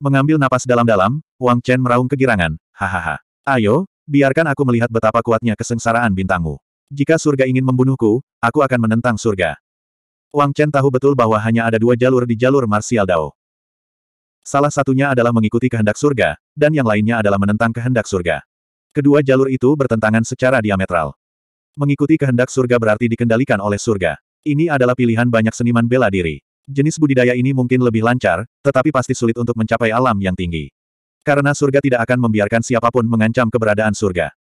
Mengambil napas dalam-dalam, Wang Chen meraung kegirangan, hahaha. Ayo, biarkan aku melihat betapa kuatnya kesengsaraan bintangmu. Jika surga ingin membunuhku, aku akan menentang surga. Wang Chen tahu betul bahwa hanya ada dua jalur di jalur martial Dao. Salah satunya adalah mengikuti kehendak surga, dan yang lainnya adalah menentang kehendak surga. Kedua jalur itu bertentangan secara diametral. Mengikuti kehendak surga berarti dikendalikan oleh surga. Ini adalah pilihan banyak seniman bela diri. Jenis budidaya ini mungkin lebih lancar, tetapi pasti sulit untuk mencapai alam yang tinggi. Karena surga tidak akan membiarkan siapapun mengancam keberadaan surga.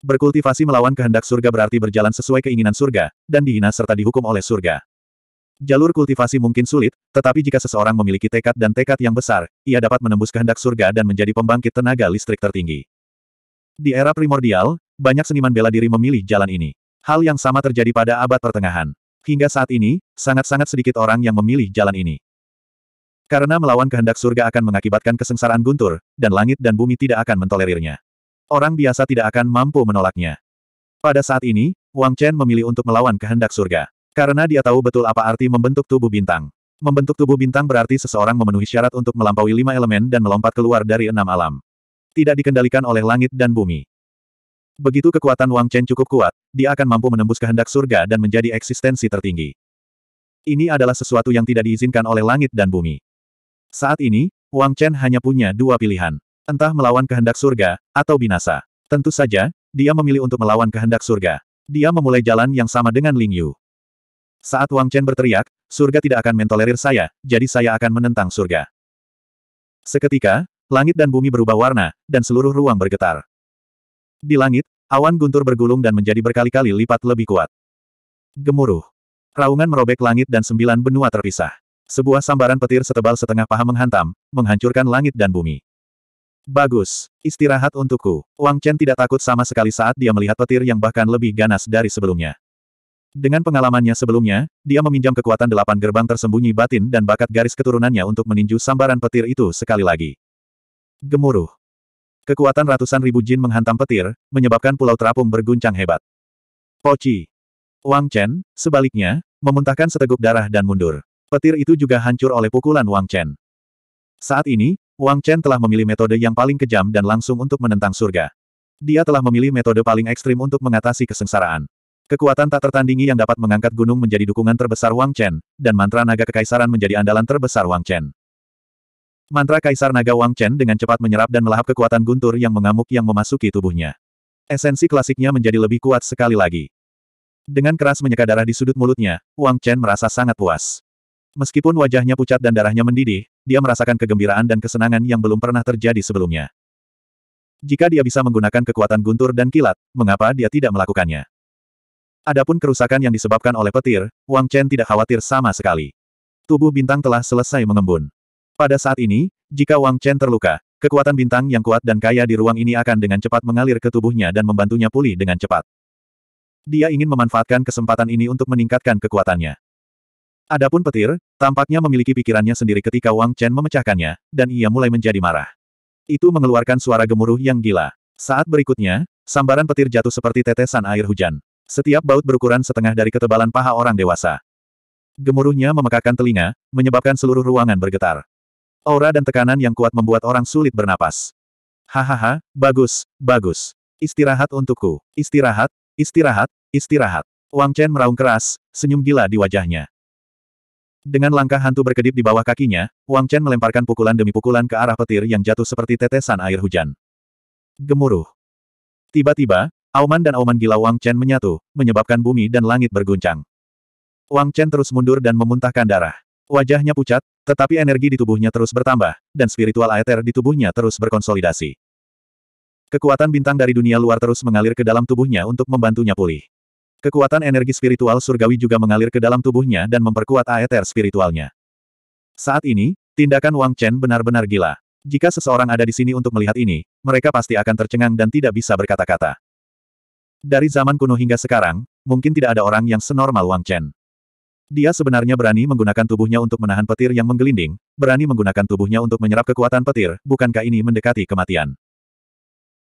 Berkultivasi melawan kehendak surga berarti berjalan sesuai keinginan surga, dan dihina serta dihukum oleh surga. Jalur kultivasi mungkin sulit, tetapi jika seseorang memiliki tekad dan tekad yang besar, ia dapat menembus kehendak surga dan menjadi pembangkit tenaga listrik tertinggi. Di era primordial, banyak seniman bela diri memilih jalan ini. Hal yang sama terjadi pada abad pertengahan. Hingga saat ini, sangat-sangat sedikit orang yang memilih jalan ini. Karena melawan kehendak surga akan mengakibatkan kesengsaraan guntur, dan langit dan bumi tidak akan mentolerirnya. Orang biasa tidak akan mampu menolaknya. Pada saat ini, Wang Chen memilih untuk melawan kehendak surga. Karena dia tahu betul apa arti membentuk tubuh bintang. Membentuk tubuh bintang berarti seseorang memenuhi syarat untuk melampaui lima elemen dan melompat keluar dari enam alam tidak dikendalikan oleh langit dan bumi. Begitu kekuatan Wang Chen cukup kuat, dia akan mampu menembus kehendak surga dan menjadi eksistensi tertinggi. Ini adalah sesuatu yang tidak diizinkan oleh langit dan bumi. Saat ini, Wang Chen hanya punya dua pilihan. Entah melawan kehendak surga, atau binasa. Tentu saja, dia memilih untuk melawan kehendak surga. Dia memulai jalan yang sama dengan Ling Yu. Saat Wang Chen berteriak, surga tidak akan mentolerir saya, jadi saya akan menentang surga. Seketika, langit dan bumi berubah warna, dan seluruh ruang bergetar. Di langit, awan guntur bergulung dan menjadi berkali-kali lipat lebih kuat. Gemuruh. Raungan merobek langit dan sembilan benua terpisah. Sebuah sambaran petir setebal setengah paha menghantam, menghancurkan langit dan bumi. Bagus. Istirahat untukku. Wang Chen tidak takut sama sekali saat dia melihat petir yang bahkan lebih ganas dari sebelumnya. Dengan pengalamannya sebelumnya, dia meminjam kekuatan delapan gerbang tersembunyi batin dan bakat garis keturunannya untuk meninju sambaran petir itu sekali lagi. Gemuruh. Kekuatan ratusan ribu jin menghantam petir, menyebabkan pulau terapung berguncang hebat. Poci. Wang Chen, sebaliknya, memuntahkan seteguk darah dan mundur. Petir itu juga hancur oleh pukulan Wang Chen. Saat ini, Wang Chen telah memilih metode yang paling kejam dan langsung untuk menentang surga. Dia telah memilih metode paling ekstrim untuk mengatasi kesengsaraan. Kekuatan tak tertandingi yang dapat mengangkat gunung menjadi dukungan terbesar Wang Chen, dan mantra naga kekaisaran menjadi andalan terbesar Wang Chen. Mantra Kaisar Naga Wang Chen dengan cepat menyerap dan melahap kekuatan guntur yang mengamuk yang memasuki tubuhnya. Esensi klasiknya menjadi lebih kuat sekali lagi. Dengan keras menyeka darah di sudut mulutnya, Wang Chen merasa sangat puas. Meskipun wajahnya pucat dan darahnya mendidih, dia merasakan kegembiraan dan kesenangan yang belum pernah terjadi sebelumnya. Jika dia bisa menggunakan kekuatan guntur dan kilat, mengapa dia tidak melakukannya? Adapun kerusakan yang disebabkan oleh petir, Wang Chen tidak khawatir sama sekali. Tubuh bintang telah selesai mengembun. Pada saat ini, jika Wang Chen terluka, kekuatan bintang yang kuat dan kaya di ruang ini akan dengan cepat mengalir ke tubuhnya dan membantunya pulih dengan cepat. Dia ingin memanfaatkan kesempatan ini untuk meningkatkan kekuatannya. Adapun petir, tampaknya memiliki pikirannya sendiri ketika Wang Chen memecahkannya, dan ia mulai menjadi marah. Itu mengeluarkan suara gemuruh yang gila. Saat berikutnya, sambaran petir jatuh seperti tetesan air hujan. Setiap baut berukuran setengah dari ketebalan paha orang dewasa. Gemuruhnya memekakan telinga, menyebabkan seluruh ruangan bergetar. Aura dan tekanan yang kuat membuat orang sulit bernapas. Hahaha, bagus, bagus. Istirahat untukku. Istirahat, istirahat, istirahat. Wang Chen meraung keras, senyum gila di wajahnya. Dengan langkah hantu berkedip di bawah kakinya, Wang Chen melemparkan pukulan demi pukulan ke arah petir yang jatuh seperti tetesan air hujan. Gemuruh. Tiba-tiba, auman dan auman gila Wang Chen menyatu, menyebabkan bumi dan langit berguncang. Wang Chen terus mundur dan memuntahkan darah. Wajahnya pucat, tetapi energi di tubuhnya terus bertambah, dan spiritual aether di tubuhnya terus berkonsolidasi. Kekuatan bintang dari dunia luar terus mengalir ke dalam tubuhnya untuk membantunya pulih. Kekuatan energi spiritual surgawi juga mengalir ke dalam tubuhnya dan memperkuat aether spiritualnya. Saat ini, tindakan Wang Chen benar-benar gila. Jika seseorang ada di sini untuk melihat ini, mereka pasti akan tercengang dan tidak bisa berkata-kata. Dari zaman kuno hingga sekarang, mungkin tidak ada orang yang senormal Wang Chen. Dia sebenarnya berani menggunakan tubuhnya untuk menahan petir yang menggelinding, berani menggunakan tubuhnya untuk menyerap kekuatan petir, bukankah ini mendekati kematian?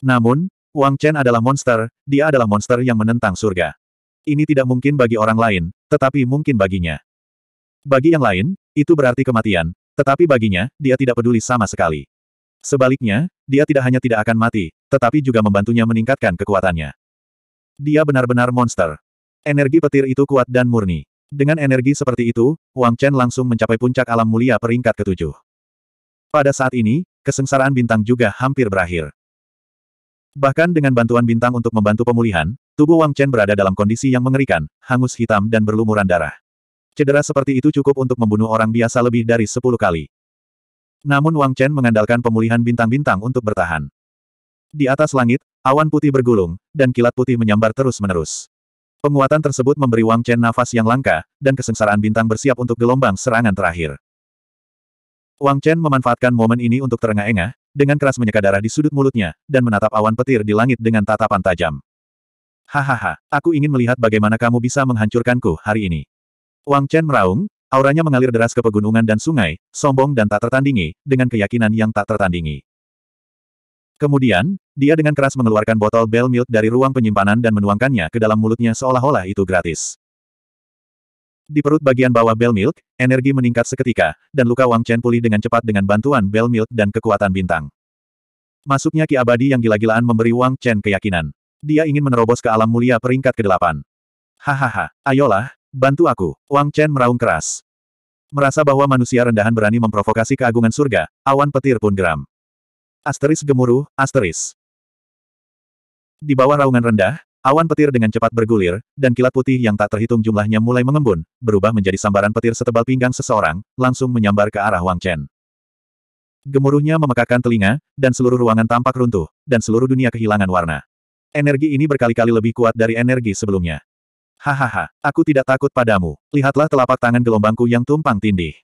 Namun, Wang Chen adalah monster, dia adalah monster yang menentang surga. Ini tidak mungkin bagi orang lain, tetapi mungkin baginya. Bagi yang lain, itu berarti kematian, tetapi baginya, dia tidak peduli sama sekali. Sebaliknya, dia tidak hanya tidak akan mati, tetapi juga membantunya meningkatkan kekuatannya. Dia benar-benar monster. Energi petir itu kuat dan murni. Dengan energi seperti itu, Wang Chen langsung mencapai puncak alam mulia peringkat ketujuh. Pada saat ini, kesengsaraan bintang juga hampir berakhir. Bahkan dengan bantuan bintang untuk membantu pemulihan, tubuh Wang Chen berada dalam kondisi yang mengerikan, hangus hitam dan berlumuran darah. Cedera seperti itu cukup untuk membunuh orang biasa lebih dari sepuluh kali. Namun Wang Chen mengandalkan pemulihan bintang-bintang untuk bertahan. Di atas langit, awan putih bergulung, dan kilat putih menyambar terus-menerus. Penguatan tersebut memberi Wang Chen nafas yang langka, dan kesengsaraan bintang bersiap untuk gelombang serangan terakhir. Wang Chen memanfaatkan momen ini untuk terengah-engah, dengan keras menyeka darah di sudut mulutnya, dan menatap awan petir di langit dengan tatapan tajam. Hahaha, aku ingin melihat bagaimana kamu bisa menghancurkanku hari ini. Wang Chen meraung, auranya mengalir deras ke pegunungan dan sungai, sombong dan tak tertandingi, dengan keyakinan yang tak tertandingi. Kemudian, dia dengan keras mengeluarkan botol bell milk dari ruang penyimpanan dan menuangkannya ke dalam mulutnya seolah-olah itu gratis. Di perut bagian bawah bell milk, energi meningkat seketika, dan luka Wang Chen pulih dengan cepat dengan bantuan bell milk dan kekuatan bintang. Masuknya Ki Abadi yang gila-gilaan memberi Wang Chen keyakinan. Dia ingin menerobos ke alam mulia peringkat ke-8. Hahaha, ayolah, bantu aku. Wang Chen meraung keras. Merasa bahwa manusia rendahan berani memprovokasi keagungan surga, awan petir pun geram. Asteris gemuruh, asteris. Di bawah raungan rendah, awan petir dengan cepat bergulir, dan kilat putih yang tak terhitung jumlahnya mulai mengembun, berubah menjadi sambaran petir setebal pinggang seseorang, langsung menyambar ke arah Wang Chen. Gemuruhnya memekakan telinga, dan seluruh ruangan tampak runtuh, dan seluruh dunia kehilangan warna. Energi ini berkali-kali lebih kuat dari energi sebelumnya. Hahaha, aku tidak takut padamu. Lihatlah telapak tangan gelombangku yang tumpang tindih.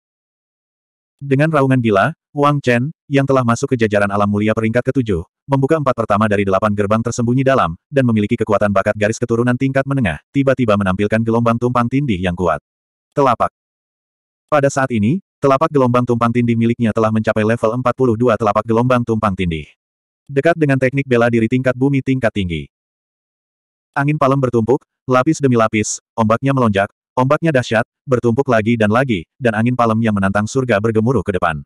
Dengan raungan gila, Wang Chen, yang telah masuk ke jajaran alam mulia peringkat ketujuh, membuka empat pertama dari delapan gerbang tersembunyi dalam, dan memiliki kekuatan bakat garis keturunan tingkat menengah, tiba-tiba menampilkan gelombang tumpang tindih yang kuat. Telapak Pada saat ini, telapak gelombang tumpang tindih miliknya telah mencapai level 42 telapak gelombang tumpang tindih. Dekat dengan teknik bela diri tingkat bumi tingkat tinggi. Angin palem bertumpuk, lapis demi lapis, ombaknya melonjak, ombaknya dahsyat, bertumpuk lagi dan lagi, dan angin palem yang menantang surga bergemuruh ke depan.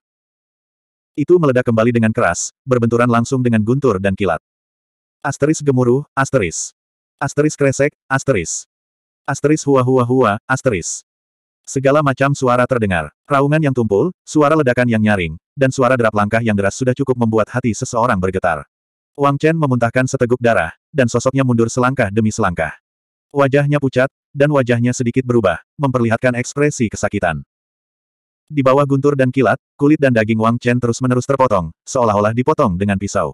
Itu meledak kembali dengan keras, berbenturan langsung dengan guntur dan kilat. Asteris gemuruh, asteris. Asteris kresek, asteris. Asteris hua-hua-hua, asteris. Segala macam suara terdengar. Raungan yang tumpul, suara ledakan yang nyaring, dan suara derap langkah yang deras sudah cukup membuat hati seseorang bergetar. Wang Chen memuntahkan seteguk darah, dan sosoknya mundur selangkah demi selangkah. Wajahnya pucat, dan wajahnya sedikit berubah, memperlihatkan ekspresi kesakitan. Di bawah guntur dan kilat, kulit dan daging Wang Chen terus-menerus terpotong, seolah-olah dipotong dengan pisau.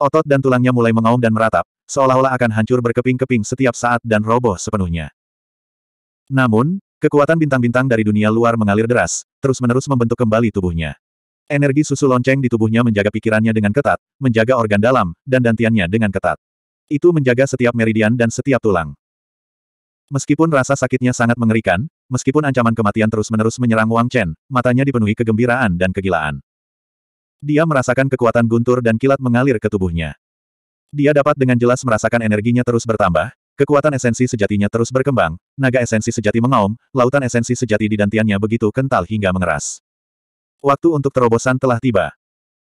Otot dan tulangnya mulai mengaum dan meratap, seolah-olah akan hancur berkeping-keping setiap saat dan roboh sepenuhnya. Namun, kekuatan bintang-bintang dari dunia luar mengalir deras, terus-menerus membentuk kembali tubuhnya. Energi susu lonceng di tubuhnya menjaga pikirannya dengan ketat, menjaga organ dalam, dan dantiannya dengan ketat. Itu menjaga setiap meridian dan setiap tulang. Meskipun rasa sakitnya sangat mengerikan, meskipun ancaman kematian terus-menerus menyerang Wang Chen, matanya dipenuhi kegembiraan dan kegilaan. Dia merasakan kekuatan guntur dan kilat mengalir ke tubuhnya. Dia dapat dengan jelas merasakan energinya terus bertambah, kekuatan esensi sejatinya terus berkembang, naga esensi sejati mengaum, lautan esensi sejati di dantiannya begitu kental hingga mengeras. Waktu untuk terobosan telah tiba.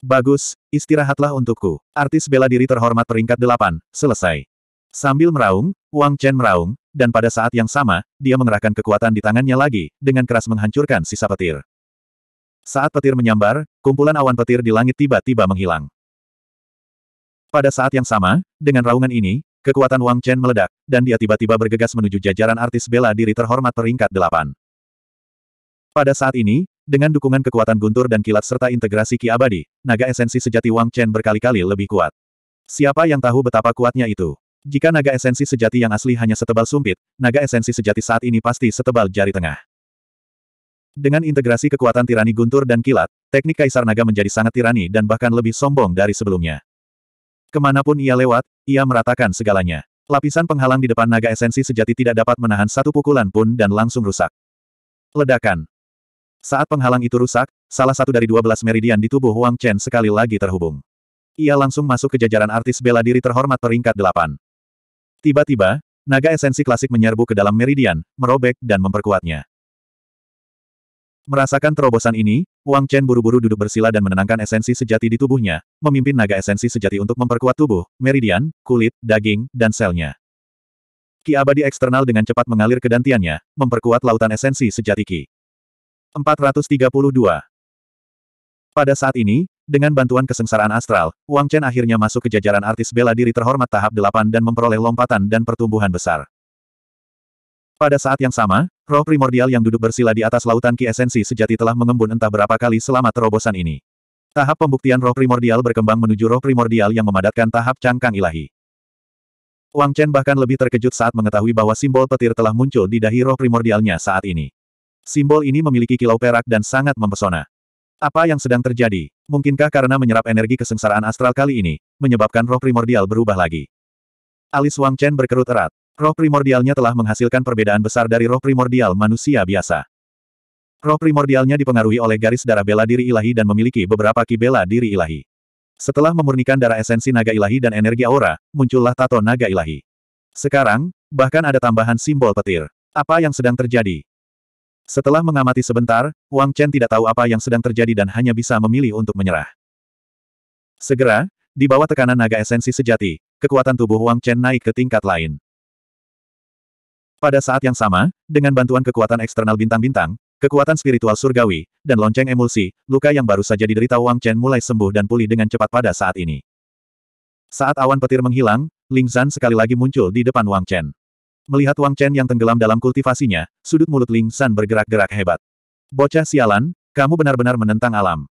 Bagus, istirahatlah untukku. Artis bela diri terhormat peringkat delapan, selesai. Sambil meraung, Wang Chen meraung, dan pada saat yang sama, dia mengerahkan kekuatan di tangannya lagi, dengan keras menghancurkan sisa petir. Saat petir menyambar, kumpulan awan petir di langit tiba-tiba menghilang. Pada saat yang sama, dengan raungan ini, kekuatan Wang Chen meledak, dan dia tiba-tiba bergegas menuju jajaran artis bela diri terhormat peringkat delapan. Pada saat ini, dengan dukungan kekuatan guntur dan kilat serta integrasi Ki Abadi, naga esensi sejati Wang Chen berkali-kali lebih kuat. Siapa yang tahu betapa kuatnya itu? Jika naga esensi sejati yang asli hanya setebal sumpit, naga esensi sejati saat ini pasti setebal jari tengah. Dengan integrasi kekuatan tirani guntur dan kilat, teknik Kaisar Naga menjadi sangat tirani dan bahkan lebih sombong dari sebelumnya. Kemanapun ia lewat, ia meratakan segalanya. Lapisan penghalang di depan naga esensi sejati tidak dapat menahan satu pukulan pun dan langsung rusak. Ledakan. Saat penghalang itu rusak, salah satu dari dua belas meridian di tubuh Wang Chen sekali lagi terhubung. Ia langsung masuk ke jajaran artis bela diri terhormat peringkat delapan. Tiba-tiba, naga esensi klasik menyerbu ke dalam meridian, merobek dan memperkuatnya. Merasakan terobosan ini, Wang Chen buru-buru duduk bersila dan menenangkan esensi sejati di tubuhnya, memimpin naga esensi sejati untuk memperkuat tubuh, meridian, kulit, daging, dan selnya. Ki abadi eksternal dengan cepat mengalir ke dantiannya, memperkuat lautan esensi sejati Ki. 432 Pada saat ini, dengan bantuan kesengsaraan astral, Wang Chen akhirnya masuk ke jajaran artis bela diri terhormat tahap 8 dan memperoleh lompatan dan pertumbuhan besar. Pada saat yang sama, roh primordial yang duduk bersila di atas lautan ki esensi sejati telah mengembun entah berapa kali selama terobosan ini. Tahap pembuktian roh primordial berkembang menuju roh primordial yang memadatkan tahap cangkang ilahi. Wang Chen bahkan lebih terkejut saat mengetahui bahwa simbol petir telah muncul di dahi roh primordialnya saat ini. Simbol ini memiliki kilau perak dan sangat mempesona. Apa yang sedang terjadi? Mungkinkah karena menyerap energi kesengsaraan astral kali ini, menyebabkan roh primordial berubah lagi? Alis Wang Chen berkerut erat. Roh primordialnya telah menghasilkan perbedaan besar dari roh primordial manusia biasa. Roh primordialnya dipengaruhi oleh garis darah bela diri ilahi dan memiliki beberapa ki bela diri ilahi. Setelah memurnikan darah esensi naga ilahi dan energi aura, muncullah tato naga ilahi. Sekarang, bahkan ada tambahan simbol petir. Apa yang sedang terjadi? Setelah mengamati sebentar, Wang Chen tidak tahu apa yang sedang terjadi dan hanya bisa memilih untuk menyerah. Segera, di bawah tekanan naga esensi sejati, kekuatan tubuh Wang Chen naik ke tingkat lain. Pada saat yang sama, dengan bantuan kekuatan eksternal bintang-bintang, kekuatan spiritual surgawi, dan lonceng emulsi, luka yang baru saja diderita Wang Chen mulai sembuh dan pulih dengan cepat pada saat ini. Saat awan petir menghilang, Ling Zan sekali lagi muncul di depan Wang Chen. Melihat Wang Chen yang tenggelam dalam kultivasinya, sudut mulut Ling San bergerak-gerak hebat. Bocah sialan, kamu benar-benar menentang alam.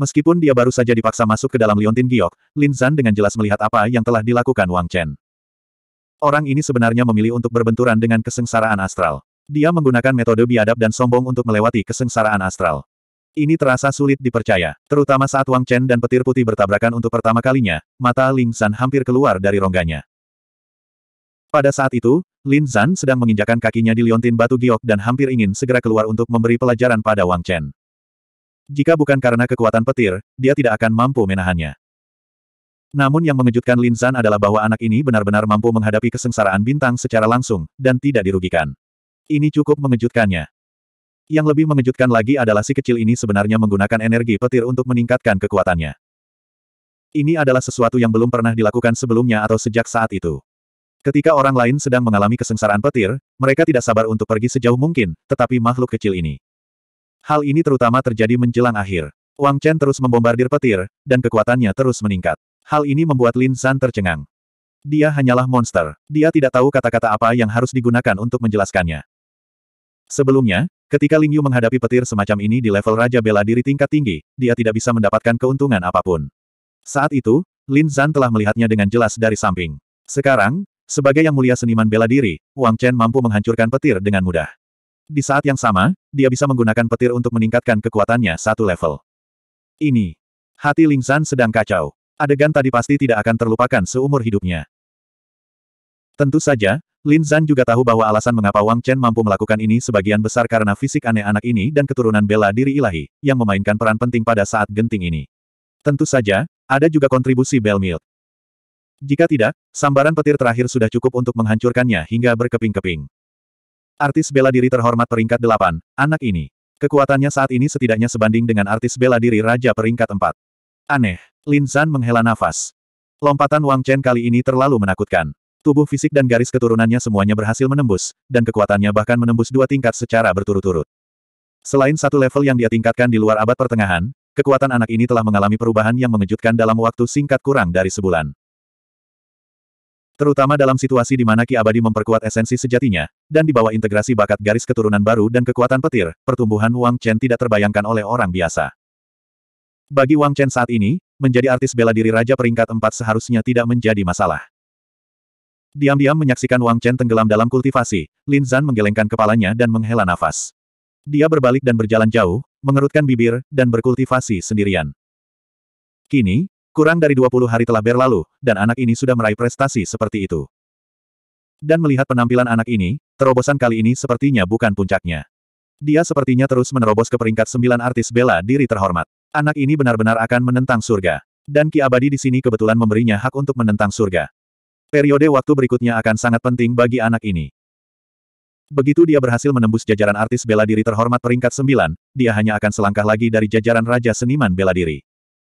Meskipun dia baru saja dipaksa masuk ke dalam liontin giok, Lin San dengan jelas melihat apa yang telah dilakukan Wang Chen. Orang ini sebenarnya memilih untuk berbenturan dengan kesengsaraan astral. Dia menggunakan metode biadab dan sombong untuk melewati kesengsaraan astral. Ini terasa sulit dipercaya, terutama saat Wang Chen dan petir putih bertabrakan untuk pertama kalinya, mata Ling San hampir keluar dari rongganya. Pada saat itu, Lin Zhan sedang menginjakan kakinya di liontin batu giok dan hampir ingin segera keluar untuk memberi pelajaran pada Wang Chen. Jika bukan karena kekuatan petir, dia tidak akan mampu menahannya. Namun yang mengejutkan Lin Zhan adalah bahwa anak ini benar-benar mampu menghadapi kesengsaraan bintang secara langsung, dan tidak dirugikan. Ini cukup mengejutkannya. Yang lebih mengejutkan lagi adalah si kecil ini sebenarnya menggunakan energi petir untuk meningkatkan kekuatannya. Ini adalah sesuatu yang belum pernah dilakukan sebelumnya atau sejak saat itu. Ketika orang lain sedang mengalami kesengsaraan petir, mereka tidak sabar untuk pergi sejauh mungkin, tetapi makhluk kecil ini. Hal ini terutama terjadi menjelang akhir. Wang Chen terus membombardir petir, dan kekuatannya terus meningkat. Hal ini membuat Lin San tercengang. Dia hanyalah monster. Dia tidak tahu kata-kata apa yang harus digunakan untuk menjelaskannya. Sebelumnya, ketika Ling Yu menghadapi petir semacam ini di level Raja Bela Diri tingkat tinggi, dia tidak bisa mendapatkan keuntungan apapun. Saat itu, Lin San telah melihatnya dengan jelas dari samping. Sekarang, sebagai yang mulia seniman bela diri, Wang Chen mampu menghancurkan petir dengan mudah. Di saat yang sama, dia bisa menggunakan petir untuk meningkatkan kekuatannya satu level. Ini. Hati San sedang kacau. Adegan tadi pasti tidak akan terlupakan seumur hidupnya. Tentu saja, Lin Zan juga tahu bahwa alasan mengapa Wang Chen mampu melakukan ini sebagian besar karena fisik aneh anak ini dan keturunan bela diri ilahi, yang memainkan peran penting pada saat genting ini. Tentu saja, ada juga kontribusi Bell Milk. Jika tidak, sambaran petir terakhir sudah cukup untuk menghancurkannya hingga berkeping-keping. Artis bela diri terhormat peringkat 8, anak ini. Kekuatannya saat ini setidaknya sebanding dengan artis bela diri Raja peringkat 4. Aneh, Lin Zan menghela nafas. Lompatan Wang Chen kali ini terlalu menakutkan. Tubuh fisik dan garis keturunannya semuanya berhasil menembus, dan kekuatannya bahkan menembus dua tingkat secara berturut-turut. Selain satu level yang dia tingkatkan di luar abad pertengahan, kekuatan anak ini telah mengalami perubahan yang mengejutkan dalam waktu singkat kurang dari sebulan. Terutama dalam situasi di mana Ki Abadi memperkuat esensi sejatinya, dan di bawah integrasi bakat garis keturunan baru dan kekuatan petir, pertumbuhan Wang Chen tidak terbayangkan oleh orang biasa. Bagi Wang Chen saat ini, menjadi artis bela diri Raja peringkat empat seharusnya tidak menjadi masalah. Diam-diam menyaksikan Wang Chen tenggelam dalam kultivasi, Lin Zan menggelengkan kepalanya dan menghela nafas. Dia berbalik dan berjalan jauh, mengerutkan bibir, dan berkultivasi sendirian. Kini, Kurang dari 20 hari telah berlalu, dan anak ini sudah meraih prestasi seperti itu. Dan melihat penampilan anak ini, terobosan kali ini sepertinya bukan puncaknya. Dia sepertinya terus menerobos ke peringkat sembilan artis bela diri terhormat. Anak ini benar-benar akan menentang surga. Dan Ki Abadi di sini kebetulan memberinya hak untuk menentang surga. Periode waktu berikutnya akan sangat penting bagi anak ini. Begitu dia berhasil menembus jajaran artis bela diri terhormat peringkat sembilan, dia hanya akan selangkah lagi dari jajaran Raja Seniman Bela Diri.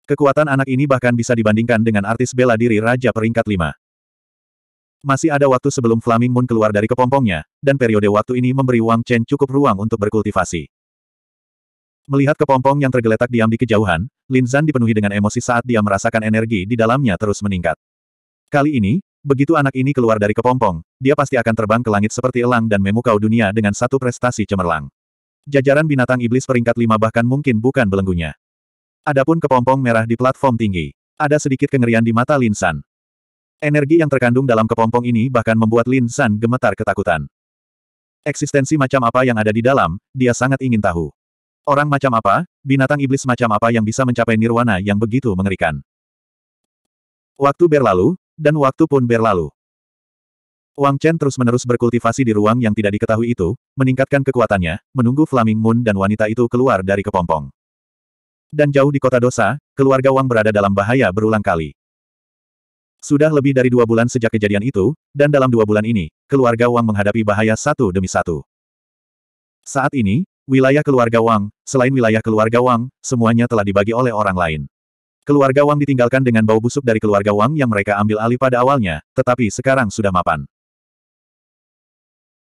Kekuatan anak ini bahkan bisa dibandingkan dengan artis bela diri Raja peringkat 5. Masih ada waktu sebelum Flaming Moon keluar dari kepompongnya, dan periode waktu ini memberi Wang Chen cukup ruang untuk berkultivasi. Melihat kepompong yang tergeletak diam di kejauhan, Lin Zan dipenuhi dengan emosi saat dia merasakan energi di dalamnya terus meningkat. Kali ini, begitu anak ini keluar dari kepompong, dia pasti akan terbang ke langit seperti elang dan memukau dunia dengan satu prestasi cemerlang. Jajaran binatang iblis peringkat lima bahkan mungkin bukan belenggunya. Adapun kepompong merah di platform tinggi. Ada sedikit kengerian di mata Lin San. Energi yang terkandung dalam kepompong ini bahkan membuat Lin San gemetar ketakutan. Eksistensi macam apa yang ada di dalam, dia sangat ingin tahu. Orang macam apa, binatang iblis macam apa yang bisa mencapai nirwana yang begitu mengerikan. Waktu berlalu, dan waktu pun berlalu. Wang Chen terus-menerus berkultivasi di ruang yang tidak diketahui itu, meningkatkan kekuatannya, menunggu Flaming Moon dan wanita itu keluar dari kepompong. Dan jauh di kota dosa, keluarga Wang berada dalam bahaya berulang kali. Sudah lebih dari dua bulan sejak kejadian itu, dan dalam dua bulan ini, keluarga Wang menghadapi bahaya satu demi satu. Saat ini, wilayah keluarga Wang, selain wilayah keluarga Wang, semuanya telah dibagi oleh orang lain. Keluarga Wang ditinggalkan dengan bau busuk dari keluarga Wang yang mereka ambil alih pada awalnya, tetapi sekarang sudah mapan.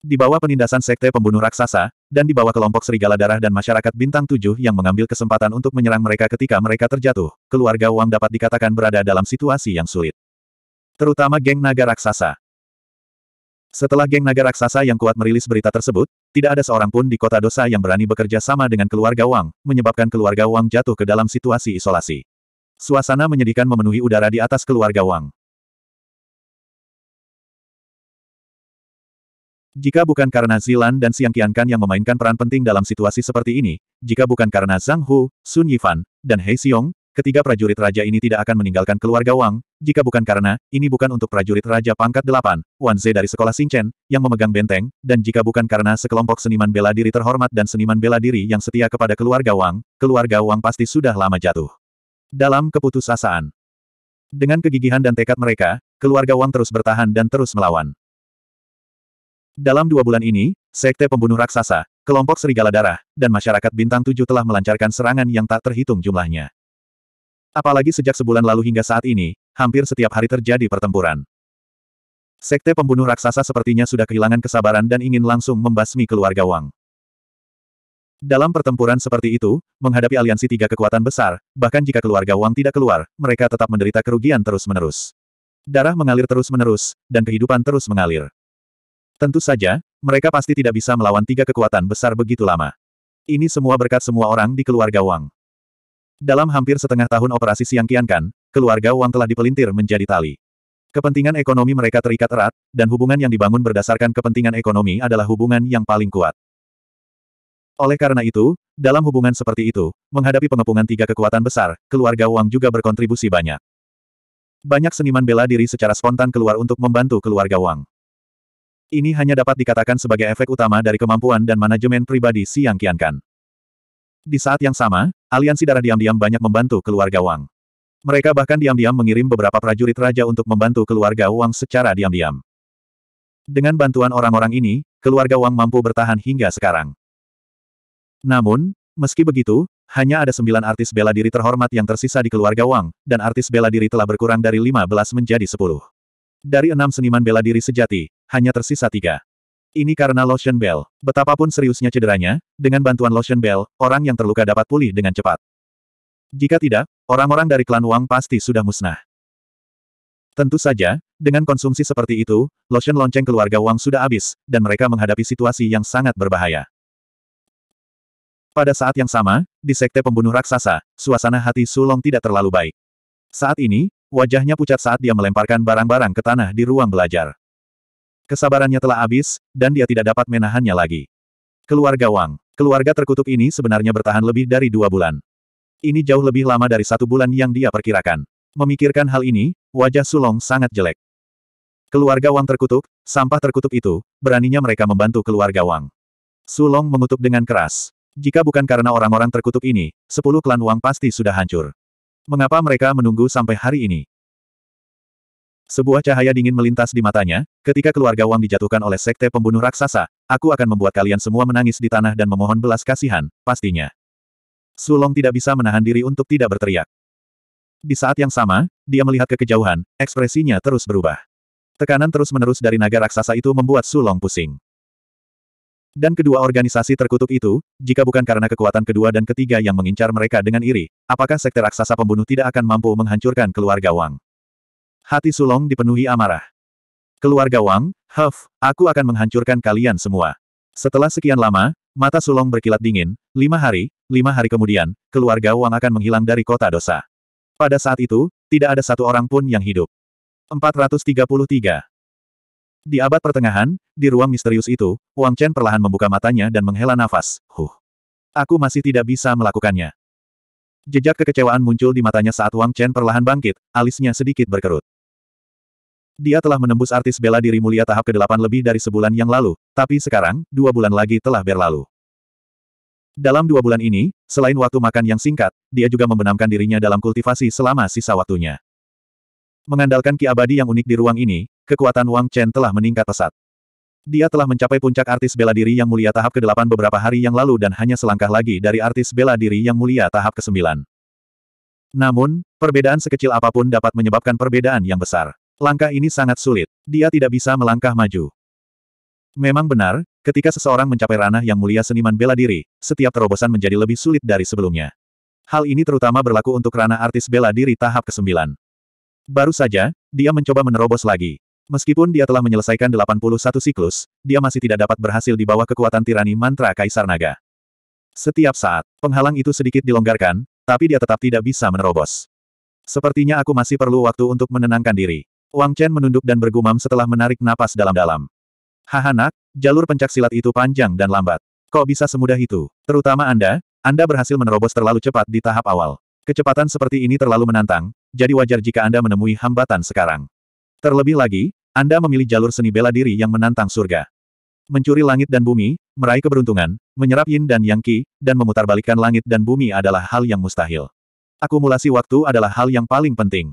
Di bawah penindasan sekte pembunuh raksasa, dan di bawah kelompok serigala darah dan masyarakat bintang tujuh yang mengambil kesempatan untuk menyerang mereka ketika mereka terjatuh, keluarga Wang dapat dikatakan berada dalam situasi yang sulit. Terutama geng naga raksasa. Setelah geng naga raksasa yang kuat merilis berita tersebut, tidak ada seorang pun di kota dosa yang berani bekerja sama dengan keluarga Wang, menyebabkan keluarga Wang jatuh ke dalam situasi isolasi. Suasana menyedihkan memenuhi udara di atas keluarga Wang. Jika bukan karena Zilan dan Xiang Qiankan yang memainkan peran penting dalam situasi seperti ini, jika bukan karena Zhang Hu, Sun Yifan, dan Hei Xiong, ketiga prajurit raja ini tidak akan meninggalkan keluarga Wang, jika bukan karena, ini bukan untuk prajurit raja pangkat delapan, Wan Ze dari sekolah Xingchen, yang memegang benteng, dan jika bukan karena sekelompok seniman bela diri terhormat dan seniman bela diri yang setia kepada keluarga Wang, keluarga Wang pasti sudah lama jatuh. Dalam keputusasaan. Dengan kegigihan dan tekad mereka, keluarga Wang terus bertahan dan terus melawan. Dalam dua bulan ini, Sekte Pembunuh Raksasa, kelompok Serigala Darah, dan masyarakat Bintang Tujuh telah melancarkan serangan yang tak terhitung jumlahnya. Apalagi sejak sebulan lalu hingga saat ini, hampir setiap hari terjadi pertempuran. Sekte Pembunuh Raksasa sepertinya sudah kehilangan kesabaran dan ingin langsung membasmi keluarga Wang. Dalam pertempuran seperti itu, menghadapi aliansi tiga kekuatan besar, bahkan jika keluarga Wang tidak keluar, mereka tetap menderita kerugian terus-menerus. Darah mengalir terus-menerus, dan kehidupan terus mengalir. Tentu saja, mereka pasti tidak bisa melawan tiga kekuatan besar begitu lama. Ini semua berkat semua orang di keluarga Wang. Dalam hampir setengah tahun operasi Siang Kiankan, keluarga Wang telah dipelintir menjadi tali. Kepentingan ekonomi mereka terikat erat, dan hubungan yang dibangun berdasarkan kepentingan ekonomi adalah hubungan yang paling kuat. Oleh karena itu, dalam hubungan seperti itu, menghadapi pengepungan tiga kekuatan besar, keluarga Wang juga berkontribusi banyak. Banyak seniman bela diri secara spontan keluar untuk membantu keluarga Wang. Ini hanya dapat dikatakan sebagai efek utama dari kemampuan dan manajemen pribadi Siang Kian Kan. Di saat yang sama, aliansi darah diam-diam banyak membantu keluarga Wang. Mereka bahkan diam-diam mengirim beberapa prajurit raja untuk membantu keluarga Wang secara diam-diam. Dengan bantuan orang-orang ini, keluarga Wang mampu bertahan hingga sekarang. Namun, meski begitu, hanya ada sembilan artis bela diri terhormat yang tersisa di keluarga Wang, dan artis bela diri telah berkurang dari lima belas menjadi sepuluh Dari enam seniman bela diri sejati, hanya tersisa tiga. Ini karena Lotion Bell. Betapapun seriusnya cederanya, dengan bantuan Lotion Bell, orang yang terluka dapat pulih dengan cepat. Jika tidak, orang-orang dari klan Wang pasti sudah musnah. Tentu saja, dengan konsumsi seperti itu, lotion lonceng keluarga Wang sudah habis, dan mereka menghadapi situasi yang sangat berbahaya. Pada saat yang sama, di sekte pembunuh raksasa, suasana hati Sulong tidak terlalu baik. Saat ini, wajahnya pucat saat dia melemparkan barang-barang ke tanah di ruang belajar. Kesabarannya telah habis, dan dia tidak dapat menahannya lagi. Keluarga Wang. Keluarga terkutuk ini sebenarnya bertahan lebih dari dua bulan. Ini jauh lebih lama dari satu bulan yang dia perkirakan. Memikirkan hal ini, wajah Sulong sangat jelek. Keluarga Wang terkutuk, sampah terkutuk itu, beraninya mereka membantu keluarga Wang. Sulong mengutuk dengan keras. Jika bukan karena orang-orang terkutuk ini, sepuluh klan Wang pasti sudah hancur. Mengapa mereka menunggu sampai hari ini? Sebuah cahaya dingin melintas di matanya, ketika keluarga Wang dijatuhkan oleh sekte pembunuh raksasa, aku akan membuat kalian semua menangis di tanah dan memohon belas kasihan, pastinya. Sulong tidak bisa menahan diri untuk tidak berteriak. Di saat yang sama, dia melihat ke kejauhan, ekspresinya terus berubah. Tekanan terus-menerus dari naga raksasa itu membuat Sulong pusing. Dan kedua organisasi terkutuk itu, jika bukan karena kekuatan kedua dan ketiga yang mengincar mereka dengan iri, apakah sekte raksasa pembunuh tidak akan mampu menghancurkan keluarga Wang? Hati Sulong dipenuhi amarah. Keluarga Wang, Huff, aku akan menghancurkan kalian semua. Setelah sekian lama, mata Sulong berkilat dingin, lima hari, lima hari kemudian, keluarga Wang akan menghilang dari kota dosa. Pada saat itu, tidak ada satu orang pun yang hidup. 433. Di abad pertengahan, di ruang misterius itu, Wang Chen perlahan membuka matanya dan menghela nafas. Huh. Aku masih tidak bisa melakukannya. Jejak kekecewaan muncul di matanya saat Wang Chen perlahan bangkit, alisnya sedikit berkerut. Dia telah menembus artis bela diri mulia tahap ke-8 lebih dari sebulan yang lalu, tapi sekarang, dua bulan lagi telah berlalu. Dalam dua bulan ini, selain waktu makan yang singkat, dia juga membenamkan dirinya dalam kultivasi selama sisa waktunya. Mengandalkan ki abadi yang unik di ruang ini, kekuatan Wang Chen telah meningkat pesat. Dia telah mencapai puncak artis bela diri yang mulia tahap ke-8 beberapa hari yang lalu dan hanya selangkah lagi dari artis bela diri yang mulia tahap ke-9. Namun, perbedaan sekecil apapun dapat menyebabkan perbedaan yang besar. Langkah ini sangat sulit. Dia tidak bisa melangkah maju. Memang benar, ketika seseorang mencapai ranah yang mulia seniman bela diri, setiap terobosan menjadi lebih sulit dari sebelumnya. Hal ini terutama berlaku untuk ranah artis bela diri tahap ke-9. Baru saja, dia mencoba menerobos lagi. Meskipun dia telah menyelesaikan 81 siklus, dia masih tidak dapat berhasil di bawah kekuatan tirani mantra Kaisar Naga. Setiap saat, penghalang itu sedikit dilonggarkan, tapi dia tetap tidak bisa menerobos. Sepertinya aku masih perlu waktu untuk menenangkan diri. Wang Chen menunduk dan bergumam setelah menarik napas dalam-dalam. Haha nak, jalur pencak silat itu panjang dan lambat. Kok bisa semudah itu? Terutama Anda, Anda berhasil menerobos terlalu cepat di tahap awal. Kecepatan seperti ini terlalu menantang, jadi wajar jika Anda menemui hambatan sekarang. Terlebih lagi, Anda memilih jalur seni bela diri yang menantang surga. Mencuri langit dan bumi, meraih keberuntungan, menyerap yin dan yang qi, dan memutarbalikkan langit dan bumi adalah hal yang mustahil. Akumulasi waktu adalah hal yang paling penting.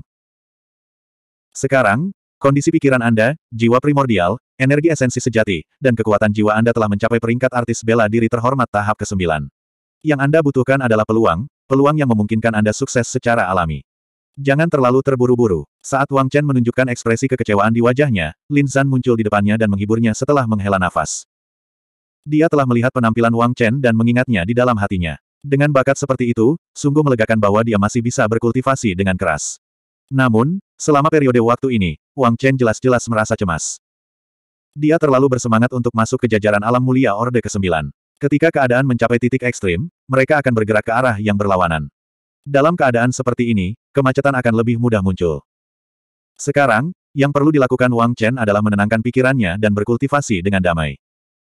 Sekarang, kondisi pikiran Anda, jiwa primordial, energi esensi sejati, dan kekuatan jiwa Anda telah mencapai peringkat artis bela diri terhormat tahap ke-9. Yang Anda butuhkan adalah peluang, peluang yang memungkinkan Anda sukses secara alami. Jangan terlalu terburu-buru. Saat Wang Chen menunjukkan ekspresi kekecewaan di wajahnya, Lin Zan muncul di depannya dan menghiburnya setelah menghela nafas. Dia telah melihat penampilan Wang Chen dan mengingatnya di dalam hatinya. Dengan bakat seperti itu, sungguh melegakan bahwa dia masih bisa berkultivasi dengan keras. Namun, Selama periode waktu ini, Wang Chen jelas-jelas merasa cemas. Dia terlalu bersemangat untuk masuk ke jajaran alam mulia Orde ke-9. Ketika keadaan mencapai titik ekstrim, mereka akan bergerak ke arah yang berlawanan. Dalam keadaan seperti ini, kemacetan akan lebih mudah muncul. Sekarang, yang perlu dilakukan Wang Chen adalah menenangkan pikirannya dan berkultivasi dengan damai.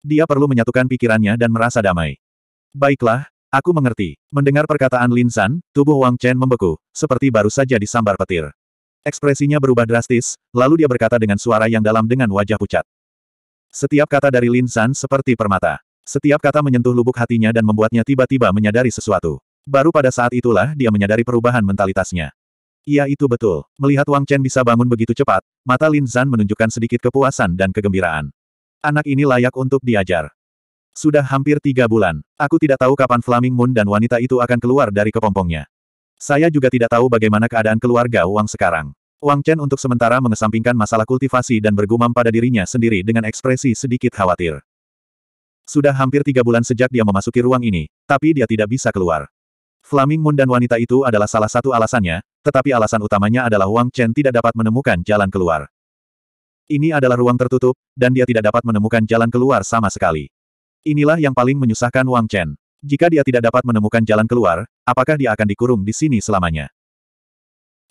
Dia perlu menyatukan pikirannya dan merasa damai. Baiklah, aku mengerti. Mendengar perkataan Lin San, tubuh Wang Chen membeku, seperti baru saja disambar petir. Ekspresinya berubah drastis, lalu dia berkata dengan suara yang dalam dengan wajah pucat. Setiap kata dari Lin San seperti permata. Setiap kata menyentuh lubuk hatinya dan membuatnya tiba-tiba menyadari sesuatu. Baru pada saat itulah dia menyadari perubahan mentalitasnya. Iya itu betul. Melihat Wang Chen bisa bangun begitu cepat, mata Lin Zan menunjukkan sedikit kepuasan dan kegembiraan. Anak ini layak untuk diajar. Sudah hampir tiga bulan. Aku tidak tahu kapan Flaming Moon dan wanita itu akan keluar dari kepompongnya. Saya juga tidak tahu bagaimana keadaan keluarga Wang sekarang. Wang Chen untuk sementara mengesampingkan masalah kultivasi dan bergumam pada dirinya sendiri dengan ekspresi sedikit khawatir. Sudah hampir tiga bulan sejak dia memasuki ruang ini, tapi dia tidak bisa keluar. Flaming Moon dan wanita itu adalah salah satu alasannya, tetapi alasan utamanya adalah Wang Chen tidak dapat menemukan jalan keluar. Ini adalah ruang tertutup, dan dia tidak dapat menemukan jalan keluar sama sekali. Inilah yang paling menyusahkan Wang Chen. Jika dia tidak dapat menemukan jalan keluar, apakah dia akan dikurung di sini selamanya?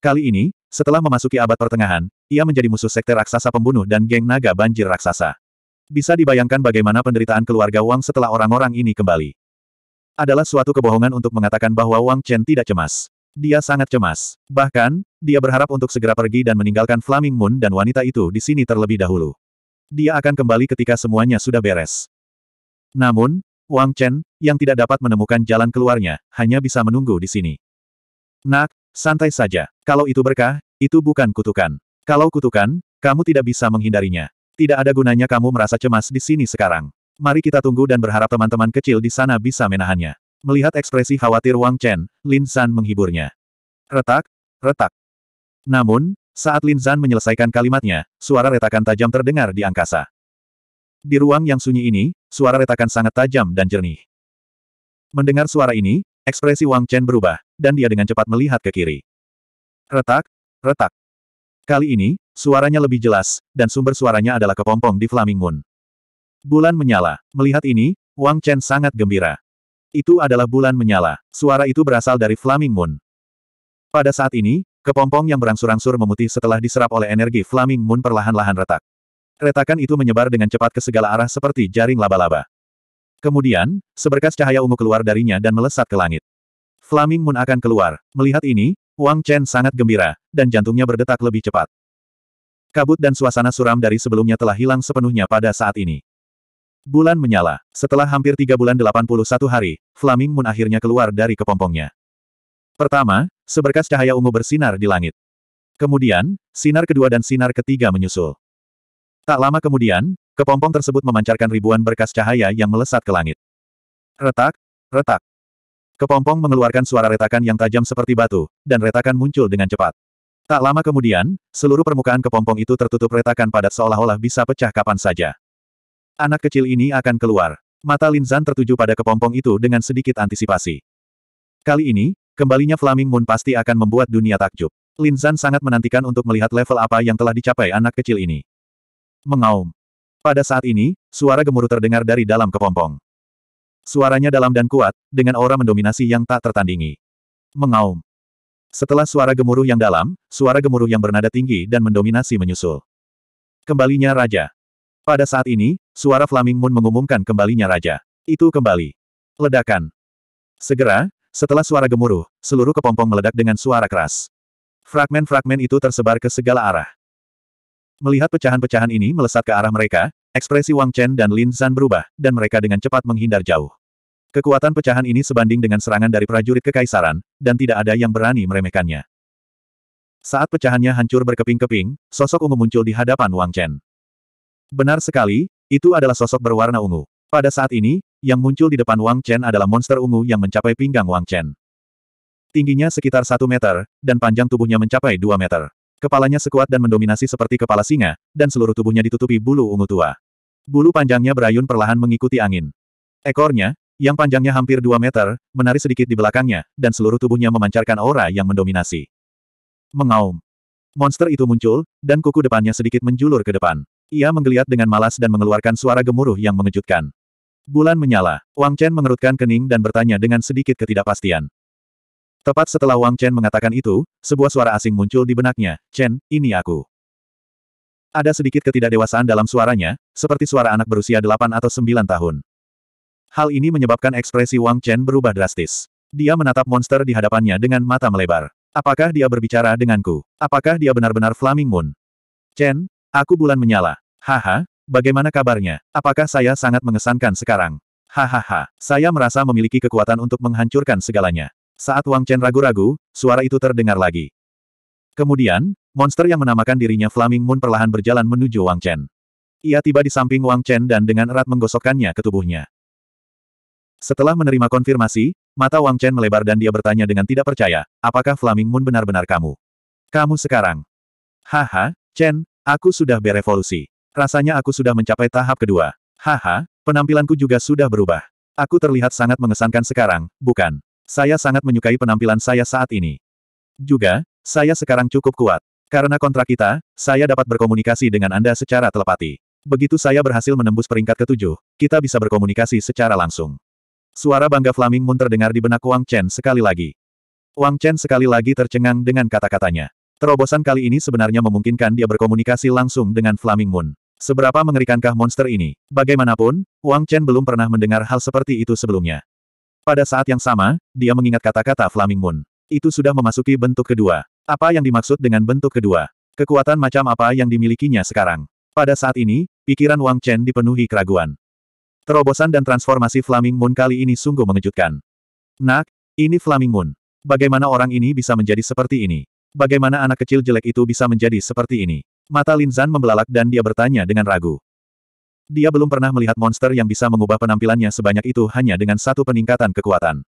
Kali ini, setelah memasuki abad pertengahan, ia menjadi musuh sekte raksasa pembunuh dan geng naga banjir raksasa. Bisa dibayangkan bagaimana penderitaan keluarga Wang setelah orang-orang ini kembali. Adalah suatu kebohongan untuk mengatakan bahwa Wang Chen tidak cemas. Dia sangat cemas. Bahkan, dia berharap untuk segera pergi dan meninggalkan Flaming Moon dan wanita itu di sini terlebih dahulu. Dia akan kembali ketika semuanya sudah beres. Namun, Wang Chen, yang tidak dapat menemukan jalan keluarnya, hanya bisa menunggu di sini. Nak, santai saja. Kalau itu berkah, itu bukan kutukan. Kalau kutukan, kamu tidak bisa menghindarinya. Tidak ada gunanya kamu merasa cemas di sini sekarang. Mari kita tunggu dan berharap teman-teman kecil di sana bisa menahannya. Melihat ekspresi khawatir Wang Chen, Lin San menghiburnya. Retak, retak. Namun, saat Lin San menyelesaikan kalimatnya, suara retakan tajam terdengar di angkasa. Di ruang yang sunyi ini, suara retakan sangat tajam dan jernih. Mendengar suara ini, ekspresi Wang Chen berubah, dan dia dengan cepat melihat ke kiri. Retak, retak. Kali ini, suaranya lebih jelas, dan sumber suaranya adalah kepompong di Flaming Moon. Bulan menyala. Melihat ini, Wang Chen sangat gembira. Itu adalah bulan menyala. Suara itu berasal dari Flaming Moon. Pada saat ini, kepompong yang berangsur-angsur memutih setelah diserap oleh energi Flaming Moon perlahan-lahan retak. Retakan itu menyebar dengan cepat ke segala arah seperti jaring laba-laba. Kemudian, seberkas cahaya ungu keluar darinya dan melesat ke langit. Flaming Moon akan keluar. Melihat ini, Wang Chen sangat gembira, dan jantungnya berdetak lebih cepat. Kabut dan suasana suram dari sebelumnya telah hilang sepenuhnya pada saat ini. Bulan menyala. Setelah hampir tiga bulan 81 hari, Flaming Moon akhirnya keluar dari kepompongnya. Pertama, seberkas cahaya ungu bersinar di langit. Kemudian, sinar kedua dan sinar ketiga menyusul. Tak lama kemudian, kepompong tersebut memancarkan ribuan berkas cahaya yang melesat ke langit. Retak, retak. Kepompong mengeluarkan suara retakan yang tajam seperti batu, dan retakan muncul dengan cepat. Tak lama kemudian, seluruh permukaan kepompong itu tertutup retakan padat seolah-olah bisa pecah kapan saja. Anak kecil ini akan keluar. Mata Linzan tertuju pada kepompong itu dengan sedikit antisipasi. Kali ini, kembalinya Flaming Moon pasti akan membuat dunia takjub. Linzan sangat menantikan untuk melihat level apa yang telah dicapai anak kecil ini. Mengaum. Pada saat ini, suara gemuruh terdengar dari dalam kepompong. Suaranya dalam dan kuat, dengan aura mendominasi yang tak tertandingi. Mengaum. Setelah suara gemuruh yang dalam, suara gemuruh yang bernada tinggi dan mendominasi menyusul. Kembalinya Raja. Pada saat ini, suara Flaming Moon mengumumkan kembalinya Raja. Itu kembali. Ledakan. Segera, setelah suara gemuruh, seluruh kepompong meledak dengan suara keras. Fragmen-fragmen itu tersebar ke segala arah. Melihat pecahan-pecahan ini melesat ke arah mereka, ekspresi Wang Chen dan Lin San berubah, dan mereka dengan cepat menghindar jauh. Kekuatan pecahan ini sebanding dengan serangan dari prajurit kekaisaran, dan tidak ada yang berani meremehkannya. Saat pecahannya hancur berkeping-keping, sosok ungu muncul di hadapan Wang Chen. Benar sekali, itu adalah sosok berwarna ungu. Pada saat ini, yang muncul di depan Wang Chen adalah monster ungu yang mencapai pinggang Wang Chen. Tingginya sekitar satu meter, dan panjang tubuhnya mencapai dua meter. Kepalanya sekuat dan mendominasi seperti kepala singa, dan seluruh tubuhnya ditutupi bulu ungu tua. Bulu panjangnya berayun perlahan mengikuti angin. Ekornya, yang panjangnya hampir 2 meter, menari sedikit di belakangnya, dan seluruh tubuhnya memancarkan aura yang mendominasi. Mengaum. Monster itu muncul, dan kuku depannya sedikit menjulur ke depan. Ia menggeliat dengan malas dan mengeluarkan suara gemuruh yang mengejutkan. Bulan menyala. Wang Chen mengerutkan kening dan bertanya dengan sedikit ketidakpastian. Tepat setelah Wang Chen mengatakan itu, sebuah suara asing muncul di benaknya, Chen, ini aku. Ada sedikit ketidakdewasaan dalam suaranya, seperti suara anak berusia 8 atau 9 tahun. Hal ini menyebabkan ekspresi Wang Chen berubah drastis. Dia menatap monster di hadapannya dengan mata melebar. Apakah dia berbicara denganku? Apakah dia benar-benar Flaming Moon? Chen, aku bulan menyala. Haha, bagaimana kabarnya? Apakah saya sangat mengesankan sekarang? Hahaha, saya merasa memiliki kekuatan untuk menghancurkan segalanya. Saat Wang Chen ragu-ragu, suara itu terdengar lagi. Kemudian, monster yang menamakan dirinya Flaming Moon perlahan berjalan menuju Wang Chen. Ia tiba di samping Wang Chen dan dengan erat menggosokkannya ke tubuhnya. Setelah menerima konfirmasi, mata Wang Chen melebar dan dia bertanya dengan tidak percaya, apakah Flaming Moon benar-benar kamu? Kamu sekarang. Haha, Chen, aku sudah berevolusi. Rasanya aku sudah mencapai tahap kedua. Haha, penampilanku juga sudah berubah. Aku terlihat sangat mengesankan sekarang, bukan? Saya sangat menyukai penampilan saya saat ini. Juga, saya sekarang cukup kuat. Karena kontrak kita, saya dapat berkomunikasi dengan Anda secara telepati. Begitu saya berhasil menembus peringkat ketujuh, kita bisa berkomunikasi secara langsung. Suara bangga Flaming Moon terdengar di benak Wang Chen sekali lagi. Wang Chen sekali lagi tercengang dengan kata-katanya. Terobosan kali ini sebenarnya memungkinkan dia berkomunikasi langsung dengan Flaming Moon. Seberapa mengerikankah monster ini? Bagaimanapun, Wang Chen belum pernah mendengar hal seperti itu sebelumnya. Pada saat yang sama, dia mengingat kata-kata Flaming Moon. Itu sudah memasuki bentuk kedua. Apa yang dimaksud dengan bentuk kedua? Kekuatan macam apa yang dimilikinya sekarang? Pada saat ini, pikiran Wang Chen dipenuhi keraguan. Terobosan dan transformasi Flaming Moon kali ini sungguh mengejutkan. Nak, ini Flaming Moon. Bagaimana orang ini bisa menjadi seperti ini? Bagaimana anak kecil jelek itu bisa menjadi seperti ini? Mata Lin Linzan membelalak dan dia bertanya dengan ragu. Dia belum pernah melihat monster yang bisa mengubah penampilannya sebanyak itu hanya dengan satu peningkatan kekuatan.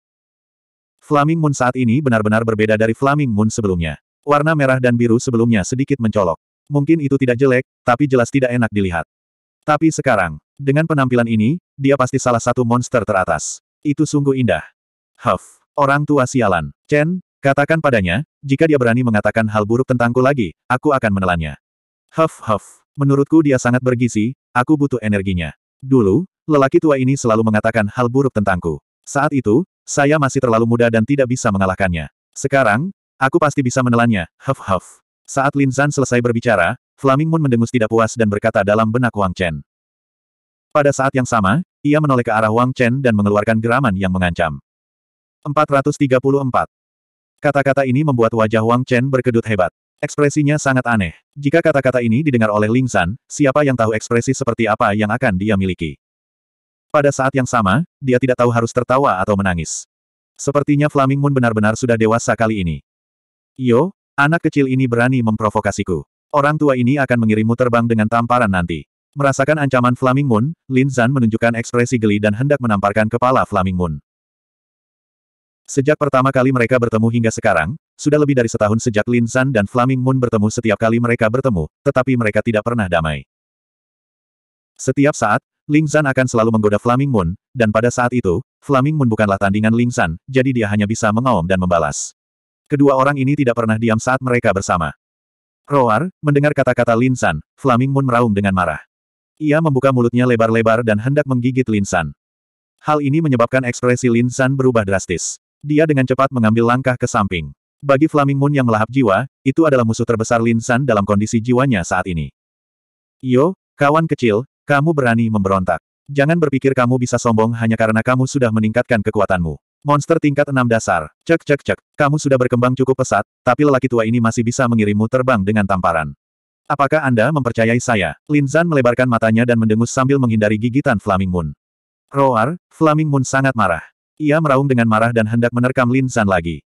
Flaming Moon saat ini benar-benar berbeda dari Flaming Moon sebelumnya. Warna merah dan biru sebelumnya sedikit mencolok. Mungkin itu tidak jelek, tapi jelas tidak enak dilihat. Tapi sekarang, dengan penampilan ini, dia pasti salah satu monster teratas. Itu sungguh indah. Huff, orang tua sialan. Chen, katakan padanya, jika dia berani mengatakan hal buruk tentangku lagi, aku akan menelannya. Huff huff, menurutku dia sangat bergizi, Aku butuh energinya. Dulu, lelaki tua ini selalu mengatakan hal buruk tentangku. Saat itu, saya masih terlalu muda dan tidak bisa mengalahkannya. Sekarang, aku pasti bisa menelannya, huff huff. Saat Lin Zan selesai berbicara, Flaming Moon mendengus tidak puas dan berkata dalam benak Wang Chen. Pada saat yang sama, ia menoleh ke arah Wang Chen dan mengeluarkan geraman yang mengancam. 434. Kata-kata ini membuat wajah Wang Chen berkedut hebat. Ekspresinya sangat aneh. Jika kata-kata ini didengar oleh Ling San, siapa yang tahu ekspresi seperti apa yang akan dia miliki? Pada saat yang sama, dia tidak tahu harus tertawa atau menangis. Sepertinya Flaming Moon benar-benar sudah dewasa kali ini. Yo, anak kecil ini berani memprovokasiku. Orang tua ini akan mengirimmu terbang dengan tamparan nanti. Merasakan ancaman Flaming Moon, Lin Zan menunjukkan ekspresi geli dan hendak menamparkan kepala Flaming Moon. Sejak pertama kali mereka bertemu hingga sekarang, sudah lebih dari setahun sejak Lin San dan Flaming Moon bertemu setiap kali mereka bertemu, tetapi mereka tidak pernah damai. Setiap saat, Lin San akan selalu menggoda Flaming Moon, dan pada saat itu, Flaming Moon bukanlah tandingan Lin San, jadi dia hanya bisa mengaum dan membalas. Kedua orang ini tidak pernah diam saat mereka bersama. Roar, mendengar kata-kata Lin San, Flaming Moon meraung dengan marah. Ia membuka mulutnya lebar-lebar dan hendak menggigit Lin San. Hal ini menyebabkan ekspresi Lin San berubah drastis. Dia dengan cepat mengambil langkah ke samping. Bagi Flaming Moon yang melahap jiwa, itu adalah musuh terbesar Lin San dalam kondisi jiwanya saat ini. Yo, kawan kecil, kamu berani memberontak. Jangan berpikir kamu bisa sombong hanya karena kamu sudah meningkatkan kekuatanmu. Monster tingkat enam dasar, cek cek cek, kamu sudah berkembang cukup pesat, tapi lelaki tua ini masih bisa mengirimmu terbang dengan tamparan. Apakah Anda mempercayai saya? Lin Zan melebarkan matanya dan mendengus sambil menghindari gigitan Flaming Moon. Roar, Flaming Moon sangat marah. Ia meraung dengan marah dan hendak menerkam Lin Zan lagi.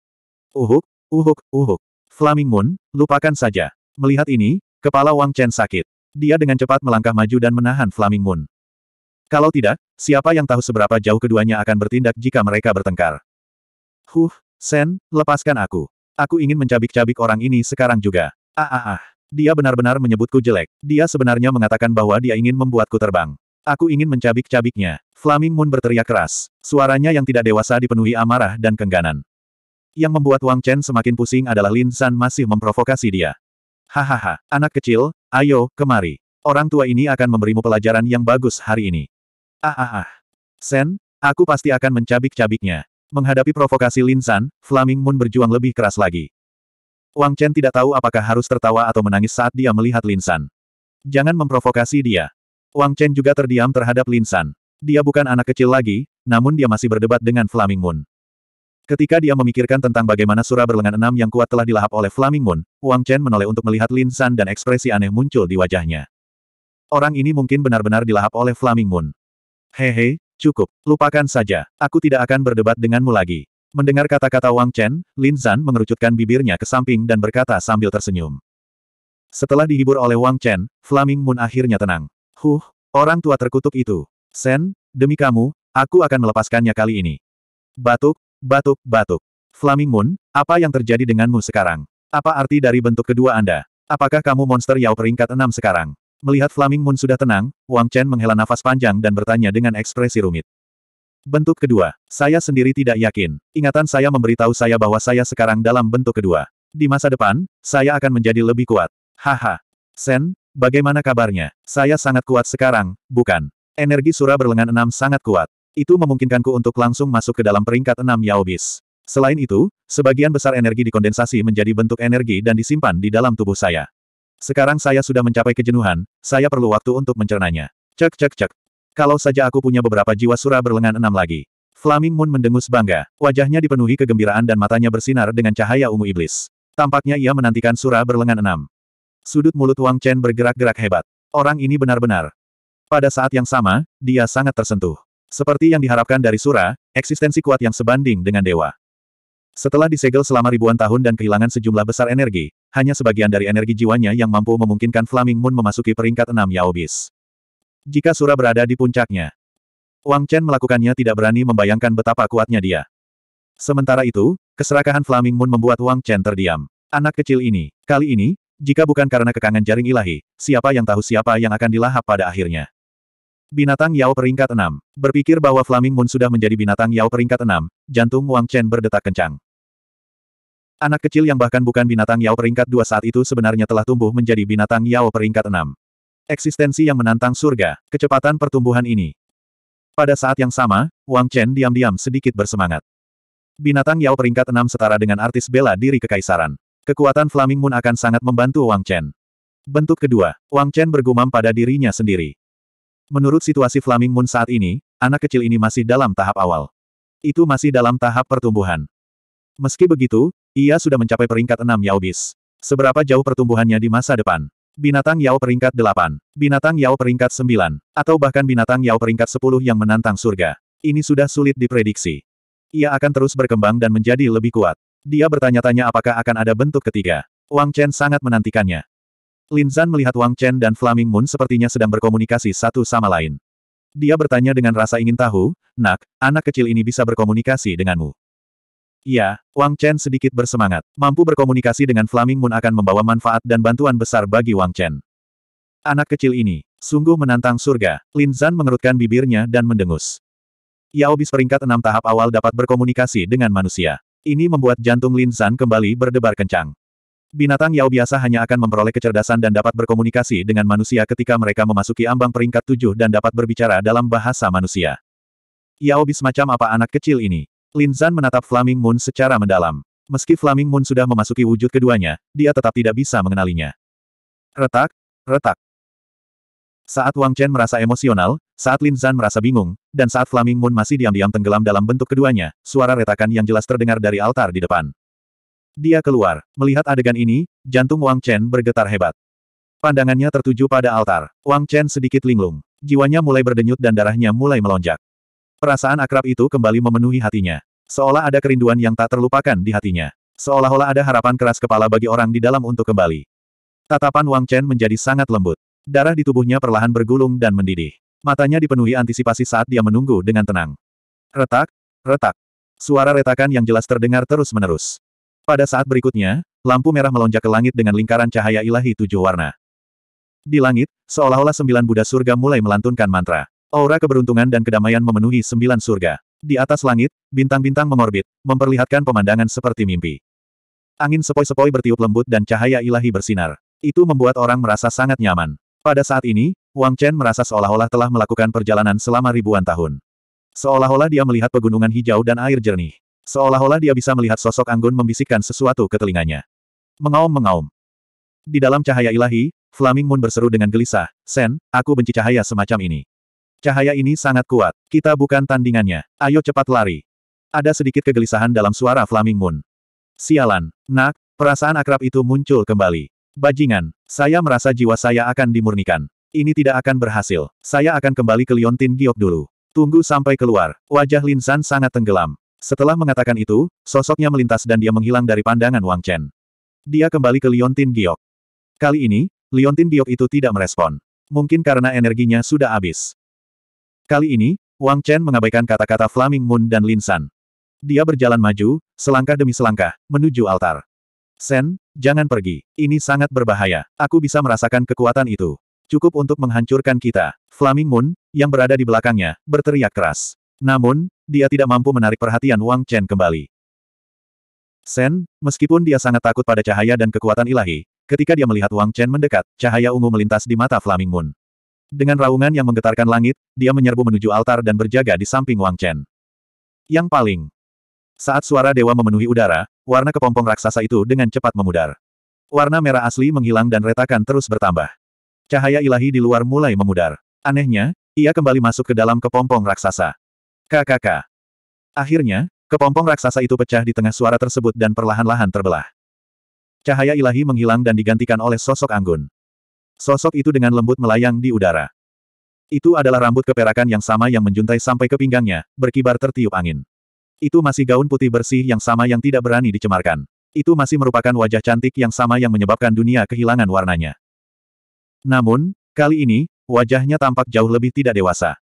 Uhuk, Uhuk, uhuk. Flaming Moon, lupakan saja. Melihat ini, kepala Wang Chen sakit. Dia dengan cepat melangkah maju dan menahan Flaming Moon. Kalau tidak, siapa yang tahu seberapa jauh keduanya akan bertindak jika mereka bertengkar. Huh, Sen, lepaskan aku. Aku ingin mencabik-cabik orang ini sekarang juga. Ah ah ah. Dia benar-benar menyebutku jelek. Dia sebenarnya mengatakan bahwa dia ingin membuatku terbang. Aku ingin mencabik-cabiknya. Flaming Moon berteriak keras. Suaranya yang tidak dewasa dipenuhi amarah dan kengganan. Yang membuat Wang Chen semakin pusing adalah Lin San masih memprovokasi dia. Hahaha, anak kecil, ayo, kemari. Orang tua ini akan memberimu pelajaran yang bagus hari ini. Ah ah ah. Sen, aku pasti akan mencabik-cabiknya. Menghadapi provokasi Lin San, Flaming Moon berjuang lebih keras lagi. Wang Chen tidak tahu apakah harus tertawa atau menangis saat dia melihat Lin San. Jangan memprovokasi dia. Wang Chen juga terdiam terhadap Lin San. Dia bukan anak kecil lagi, namun dia masih berdebat dengan Flaming Moon. Ketika dia memikirkan tentang bagaimana sura berlengan enam yang kuat telah dilahap oleh Flaming Moon, Wang Chen menoleh untuk melihat Lin San dan ekspresi aneh muncul di wajahnya. Orang ini mungkin benar-benar dilahap oleh Flaming Moon. Hehe, cukup, lupakan saja, aku tidak akan berdebat denganmu lagi. Mendengar kata-kata Wang Chen, Lin San mengerucutkan bibirnya ke samping dan berkata sambil tersenyum. Setelah dihibur oleh Wang Chen, Flaming Moon akhirnya tenang. Huh, orang tua terkutuk itu. Sen, demi kamu, aku akan melepaskannya kali ini. Batuk, Batuk, batuk. Flaming Moon, apa yang terjadi denganmu sekarang? Apa arti dari bentuk kedua Anda? Apakah kamu monster Yao peringkat enam sekarang? Melihat Flaming Moon sudah tenang, Wang Chen menghela nafas panjang dan bertanya dengan ekspresi rumit. Bentuk kedua, saya sendiri tidak yakin. Ingatan saya memberitahu saya bahwa saya sekarang dalam bentuk kedua. Di masa depan, saya akan menjadi lebih kuat. Haha. Sen, bagaimana kabarnya? Saya sangat kuat sekarang, bukan? Energi Sura berlengan enam sangat kuat. Itu memungkinkanku untuk langsung masuk ke dalam peringkat enam Yaobis. Selain itu, sebagian besar energi dikondensasi menjadi bentuk energi dan disimpan di dalam tubuh saya. Sekarang saya sudah mencapai kejenuhan, saya perlu waktu untuk mencernanya. Cek cek cek. Kalau saja aku punya beberapa jiwa sura berlengan enam lagi. Flaming Moon mendengus bangga, wajahnya dipenuhi kegembiraan dan matanya bersinar dengan cahaya ungu iblis. Tampaknya ia menantikan sura berlengan enam. Sudut mulut Wang Chen bergerak-gerak hebat. Orang ini benar-benar. Pada saat yang sama, dia sangat tersentuh. Seperti yang diharapkan dari Sura, eksistensi kuat yang sebanding dengan dewa. Setelah disegel selama ribuan tahun dan kehilangan sejumlah besar energi, hanya sebagian dari energi jiwanya yang mampu memungkinkan Flaming Moon memasuki peringkat enam Yaobis. Jika Sura berada di puncaknya, Wang Chen melakukannya tidak berani membayangkan betapa kuatnya dia. Sementara itu, keserakahan Flaming Moon membuat Wang Chen terdiam. Anak kecil ini, kali ini, jika bukan karena kekangan jaring ilahi, siapa yang tahu siapa yang akan dilahap pada akhirnya. Binatang Yao peringkat 6. Berpikir bahwa Flaming Moon sudah menjadi binatang Yao peringkat 6, jantung Wang Chen berdetak kencang. Anak kecil yang bahkan bukan binatang Yao peringkat 2 saat itu sebenarnya telah tumbuh menjadi binatang Yao peringkat 6. Eksistensi yang menantang surga, kecepatan pertumbuhan ini. Pada saat yang sama, Wang Chen diam-diam sedikit bersemangat. Binatang Yao peringkat 6 setara dengan artis bela diri kekaisaran. Kekuatan Flaming Moon akan sangat membantu Wang Chen. Bentuk kedua, Wang Chen bergumam pada dirinya sendiri. Menurut situasi Flaming Moon saat ini, anak kecil ini masih dalam tahap awal. Itu masih dalam tahap pertumbuhan. Meski begitu, ia sudah mencapai peringkat 6 Yaobis. Seberapa jauh pertumbuhannya di masa depan? Binatang Yao peringkat 8, binatang Yao peringkat 9, atau bahkan binatang Yao peringkat 10 yang menantang surga. Ini sudah sulit diprediksi. Ia akan terus berkembang dan menjadi lebih kuat. Dia bertanya-tanya apakah akan ada bentuk ketiga. Wang Chen sangat menantikannya. Lin Zan melihat Wang Chen dan Flaming Moon sepertinya sedang berkomunikasi satu sama lain. Dia bertanya dengan rasa ingin tahu, Nak, anak kecil ini bisa berkomunikasi denganmu. Ya, Wang Chen sedikit bersemangat. Mampu berkomunikasi dengan Flaming Moon akan membawa manfaat dan bantuan besar bagi Wang Chen. Anak kecil ini, sungguh menantang surga. Lin Zan mengerutkan bibirnya dan mendengus. Yao Bis peringkat enam tahap awal dapat berkomunikasi dengan manusia. Ini membuat jantung Lin Zan kembali berdebar kencang. Binatang Yao biasa hanya akan memperoleh kecerdasan dan dapat berkomunikasi dengan manusia ketika mereka memasuki ambang peringkat tujuh dan dapat berbicara dalam bahasa manusia. Yao bis macam apa anak kecil ini? Lin Zan menatap Flaming Moon secara mendalam. Meski Flaming Moon sudah memasuki wujud keduanya, dia tetap tidak bisa mengenalinya. Retak, retak. Saat Wang Chen merasa emosional, saat Lin Zan merasa bingung, dan saat Flaming Moon masih diam-diam tenggelam dalam bentuk keduanya, suara retakan yang jelas terdengar dari altar di depan. Dia keluar. Melihat adegan ini, jantung Wang Chen bergetar hebat. Pandangannya tertuju pada altar. Wang Chen sedikit linglung. Jiwanya mulai berdenyut dan darahnya mulai melonjak. Perasaan akrab itu kembali memenuhi hatinya. Seolah ada kerinduan yang tak terlupakan di hatinya. Seolah-olah ada harapan keras kepala bagi orang di dalam untuk kembali. Tatapan Wang Chen menjadi sangat lembut. Darah di tubuhnya perlahan bergulung dan mendidih. Matanya dipenuhi antisipasi saat dia menunggu dengan tenang. Retak, retak. Suara retakan yang jelas terdengar terus-menerus. Pada saat berikutnya, lampu merah melonjak ke langit dengan lingkaran cahaya ilahi tujuh warna. Di langit, seolah-olah sembilan Buddha surga mulai melantunkan mantra. Aura keberuntungan dan kedamaian memenuhi sembilan surga. Di atas langit, bintang-bintang mengorbit, memperlihatkan pemandangan seperti mimpi. Angin sepoi-sepoi bertiup lembut dan cahaya ilahi bersinar. Itu membuat orang merasa sangat nyaman. Pada saat ini, Wang Chen merasa seolah-olah telah melakukan perjalanan selama ribuan tahun. Seolah-olah dia melihat pegunungan hijau dan air jernih. Seolah-olah dia bisa melihat sosok Anggun membisikkan sesuatu ke telinganya. Mengaum-mengaum. Di dalam cahaya ilahi, Flaming Moon berseru dengan gelisah, Sen, aku benci cahaya semacam ini. Cahaya ini sangat kuat, kita bukan tandingannya, ayo cepat lari. Ada sedikit kegelisahan dalam suara Flaming Moon. Sialan, nak, perasaan akrab itu muncul kembali. Bajingan, saya merasa jiwa saya akan dimurnikan. Ini tidak akan berhasil, saya akan kembali ke Liontin Giok dulu. Tunggu sampai keluar, wajah Linsan sangat tenggelam. Setelah mengatakan itu, sosoknya melintas dan dia menghilang dari pandangan Wang Chen. Dia kembali ke Liontin Giok. Kali ini, Liontin Giok itu tidak merespon. Mungkin karena energinya sudah habis. Kali ini, Wang Chen mengabaikan kata-kata Flaming Moon dan Lin San. Dia berjalan maju, selangkah demi selangkah, menuju altar. Sen, jangan pergi. Ini sangat berbahaya. Aku bisa merasakan kekuatan itu. Cukup untuk menghancurkan kita. Flaming Moon, yang berada di belakangnya, berteriak keras. Namun, dia tidak mampu menarik perhatian Wang Chen kembali. Sen, meskipun dia sangat takut pada cahaya dan kekuatan ilahi, ketika dia melihat Wang Chen mendekat, cahaya ungu melintas di mata Flaming Moon. Dengan raungan yang menggetarkan langit, dia menyerbu menuju altar dan berjaga di samping Wang Chen. Yang paling. Saat suara dewa memenuhi udara, warna kepompong raksasa itu dengan cepat memudar. Warna merah asli menghilang dan retakan terus bertambah. Cahaya ilahi di luar mulai memudar. Anehnya, ia kembali masuk ke dalam kepompong raksasa. KKK. Akhirnya, kepompong raksasa itu pecah di tengah suara tersebut dan perlahan-lahan terbelah. Cahaya ilahi menghilang dan digantikan oleh sosok anggun. Sosok itu dengan lembut melayang di udara. Itu adalah rambut keperakan yang sama yang menjuntai sampai ke pinggangnya, berkibar tertiup angin. Itu masih gaun putih bersih yang sama yang tidak berani dicemarkan. Itu masih merupakan wajah cantik yang sama yang menyebabkan dunia kehilangan warnanya. Namun, kali ini, wajahnya tampak jauh lebih tidak dewasa.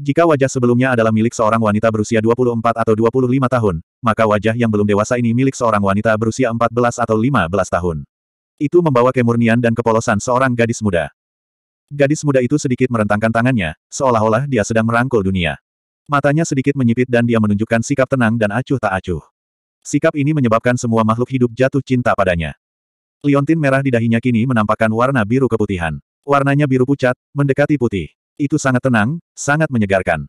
Jika wajah sebelumnya adalah milik seorang wanita berusia 24 atau 25 tahun, maka wajah yang belum dewasa ini milik seorang wanita berusia 14 atau 15 tahun. Itu membawa kemurnian dan kepolosan seorang gadis muda. Gadis muda itu sedikit merentangkan tangannya, seolah-olah dia sedang merangkul dunia. Matanya sedikit menyipit dan dia menunjukkan sikap tenang dan acuh tak acuh. Sikap ini menyebabkan semua makhluk hidup jatuh cinta padanya. Liontin merah di dahinya kini menampakkan warna biru keputihan. Warnanya biru pucat, mendekati putih. Itu sangat tenang, sangat menyegarkan.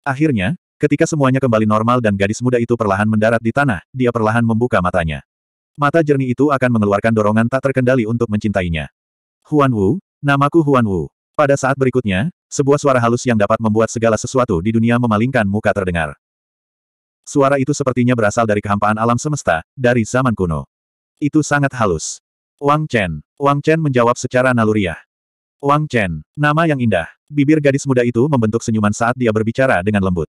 Akhirnya, ketika semuanya kembali normal dan gadis muda itu perlahan mendarat di tanah, dia perlahan membuka matanya. Mata jernih itu akan mengeluarkan dorongan tak terkendali untuk mencintainya. Huan Wu, namaku Huan Wu. Pada saat berikutnya, sebuah suara halus yang dapat membuat segala sesuatu di dunia memalingkan muka terdengar. Suara itu sepertinya berasal dari kehampaan alam semesta, dari zaman kuno. Itu sangat halus. Wang Chen. Wang Chen menjawab secara naluriah. Wang Chen. Nama yang indah. Bibir gadis muda itu membentuk senyuman saat dia berbicara dengan lembut.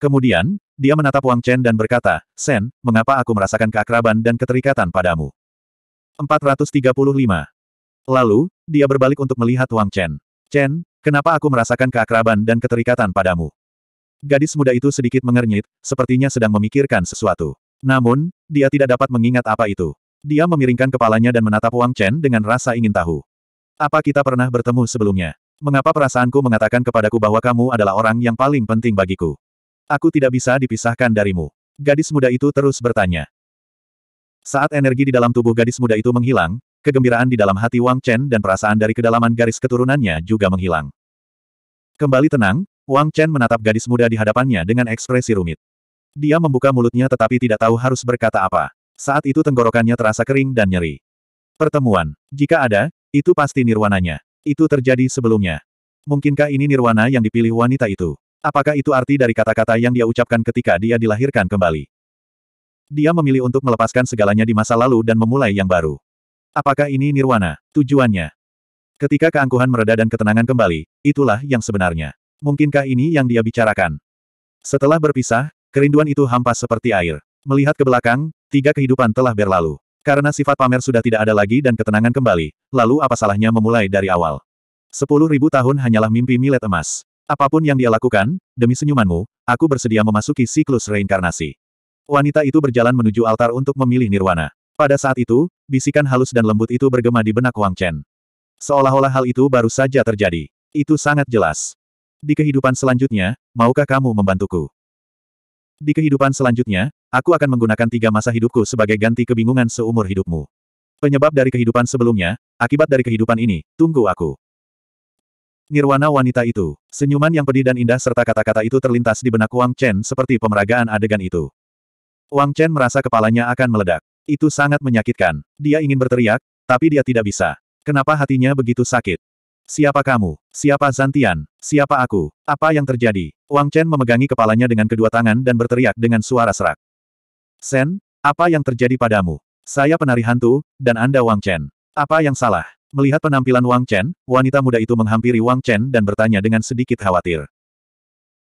Kemudian, dia menatap Wang Chen dan berkata, Sen, mengapa aku merasakan keakraban dan keterikatan padamu? 435. Lalu, dia berbalik untuk melihat Wang Chen. Chen, kenapa aku merasakan keakraban dan keterikatan padamu? Gadis muda itu sedikit mengernyit, sepertinya sedang memikirkan sesuatu. Namun, dia tidak dapat mengingat apa itu. Dia memiringkan kepalanya dan menatap Wang Chen dengan rasa ingin tahu. Apa kita pernah bertemu sebelumnya? Mengapa perasaanku mengatakan kepadaku bahwa kamu adalah orang yang paling penting bagiku? Aku tidak bisa dipisahkan darimu. Gadis muda itu terus bertanya. Saat energi di dalam tubuh gadis muda itu menghilang, kegembiraan di dalam hati Wang Chen dan perasaan dari kedalaman garis keturunannya juga menghilang. Kembali tenang, Wang Chen menatap gadis muda di hadapannya dengan ekspresi rumit. Dia membuka mulutnya tetapi tidak tahu harus berkata apa. Saat itu tenggorokannya terasa kering dan nyeri. Pertemuan. Jika ada, itu pasti nirwananya. Itu terjadi sebelumnya. Mungkinkah ini nirwana yang dipilih wanita itu? Apakah itu arti dari kata-kata yang dia ucapkan ketika dia dilahirkan kembali? Dia memilih untuk melepaskan segalanya di masa lalu dan memulai yang baru. Apakah ini nirwana, tujuannya? Ketika keangkuhan mereda dan ketenangan kembali, itulah yang sebenarnya. Mungkinkah ini yang dia bicarakan? Setelah berpisah, kerinduan itu hampa seperti air. Melihat ke belakang, tiga kehidupan telah berlalu. Karena sifat pamer sudah tidak ada lagi dan ketenangan kembali, lalu apa salahnya memulai dari awal? Sepuluh ribu tahun hanyalah mimpi milet emas. Apapun yang dia lakukan, demi senyumanmu, aku bersedia memasuki siklus reinkarnasi. Wanita itu berjalan menuju altar untuk memilih nirwana. Pada saat itu, bisikan halus dan lembut itu bergema di benak Wang Chen. Seolah-olah hal itu baru saja terjadi. Itu sangat jelas. Di kehidupan selanjutnya, maukah kamu membantuku? Di kehidupan selanjutnya, aku akan menggunakan tiga masa hidupku sebagai ganti kebingungan seumur hidupmu. Penyebab dari kehidupan sebelumnya, akibat dari kehidupan ini, tunggu aku. Nirwana wanita itu, senyuman yang pedih dan indah serta kata-kata itu terlintas di benak Wang Chen seperti pemeragaan adegan itu. Wang Chen merasa kepalanya akan meledak. Itu sangat menyakitkan. Dia ingin berteriak, tapi dia tidak bisa. Kenapa hatinya begitu sakit? Siapa kamu? Siapa Zantian? Siapa aku? Apa yang terjadi? Wang Chen memegangi kepalanya dengan kedua tangan dan berteriak dengan suara serak. Sen, apa yang terjadi padamu? Saya penari hantu, dan Anda Wang Chen. Apa yang salah? Melihat penampilan Wang Chen, wanita muda itu menghampiri Wang Chen dan bertanya dengan sedikit khawatir.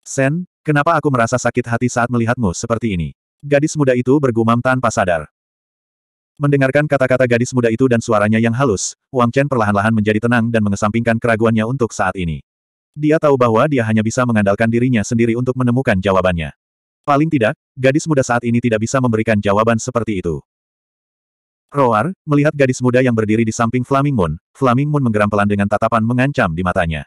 Sen, kenapa aku merasa sakit hati saat melihatmu seperti ini? Gadis muda itu bergumam tanpa sadar. Mendengarkan kata-kata gadis muda itu dan suaranya yang halus, Wang Chen perlahan-lahan menjadi tenang dan mengesampingkan keraguannya untuk saat ini. Dia tahu bahwa dia hanya bisa mengandalkan dirinya sendiri untuk menemukan jawabannya. Paling tidak, gadis muda saat ini tidak bisa memberikan jawaban seperti itu. Roar, melihat gadis muda yang berdiri di samping Flaming Moon, Flaming Moon menggeram pelan dengan tatapan mengancam di matanya.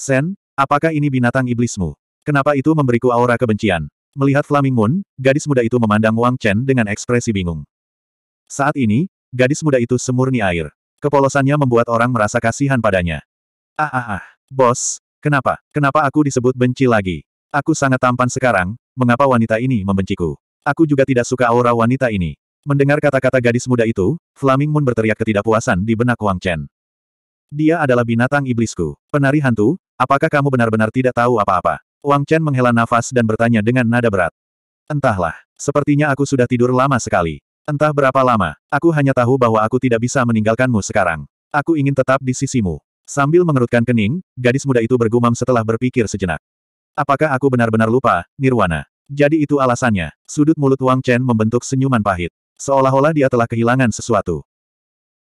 Sen, apakah ini binatang iblismu? Kenapa itu memberiku aura kebencian? Melihat Flaming Moon, gadis muda itu memandang Wang Chen dengan ekspresi bingung. Saat ini, gadis muda itu semurni air. Kepolosannya membuat orang merasa kasihan padanya. Ah ah ah, bos, kenapa, kenapa aku disebut benci lagi? Aku sangat tampan sekarang, mengapa wanita ini membenciku? Aku juga tidak suka aura wanita ini. Mendengar kata-kata gadis muda itu, Flaming Moon berteriak ketidakpuasan di benak Wang Chen. Dia adalah binatang iblisku. Penari hantu, apakah kamu benar-benar tidak tahu apa-apa? Wang Chen menghela nafas dan bertanya dengan nada berat. Entahlah, sepertinya aku sudah tidur lama sekali. Entah berapa lama, aku hanya tahu bahwa aku tidak bisa meninggalkanmu sekarang. Aku ingin tetap di sisimu. Sambil mengerutkan kening, gadis muda itu bergumam setelah berpikir sejenak. Apakah aku benar-benar lupa, Nirwana? Jadi itu alasannya. Sudut mulut Wang Chen membentuk senyuman pahit. Seolah-olah dia telah kehilangan sesuatu.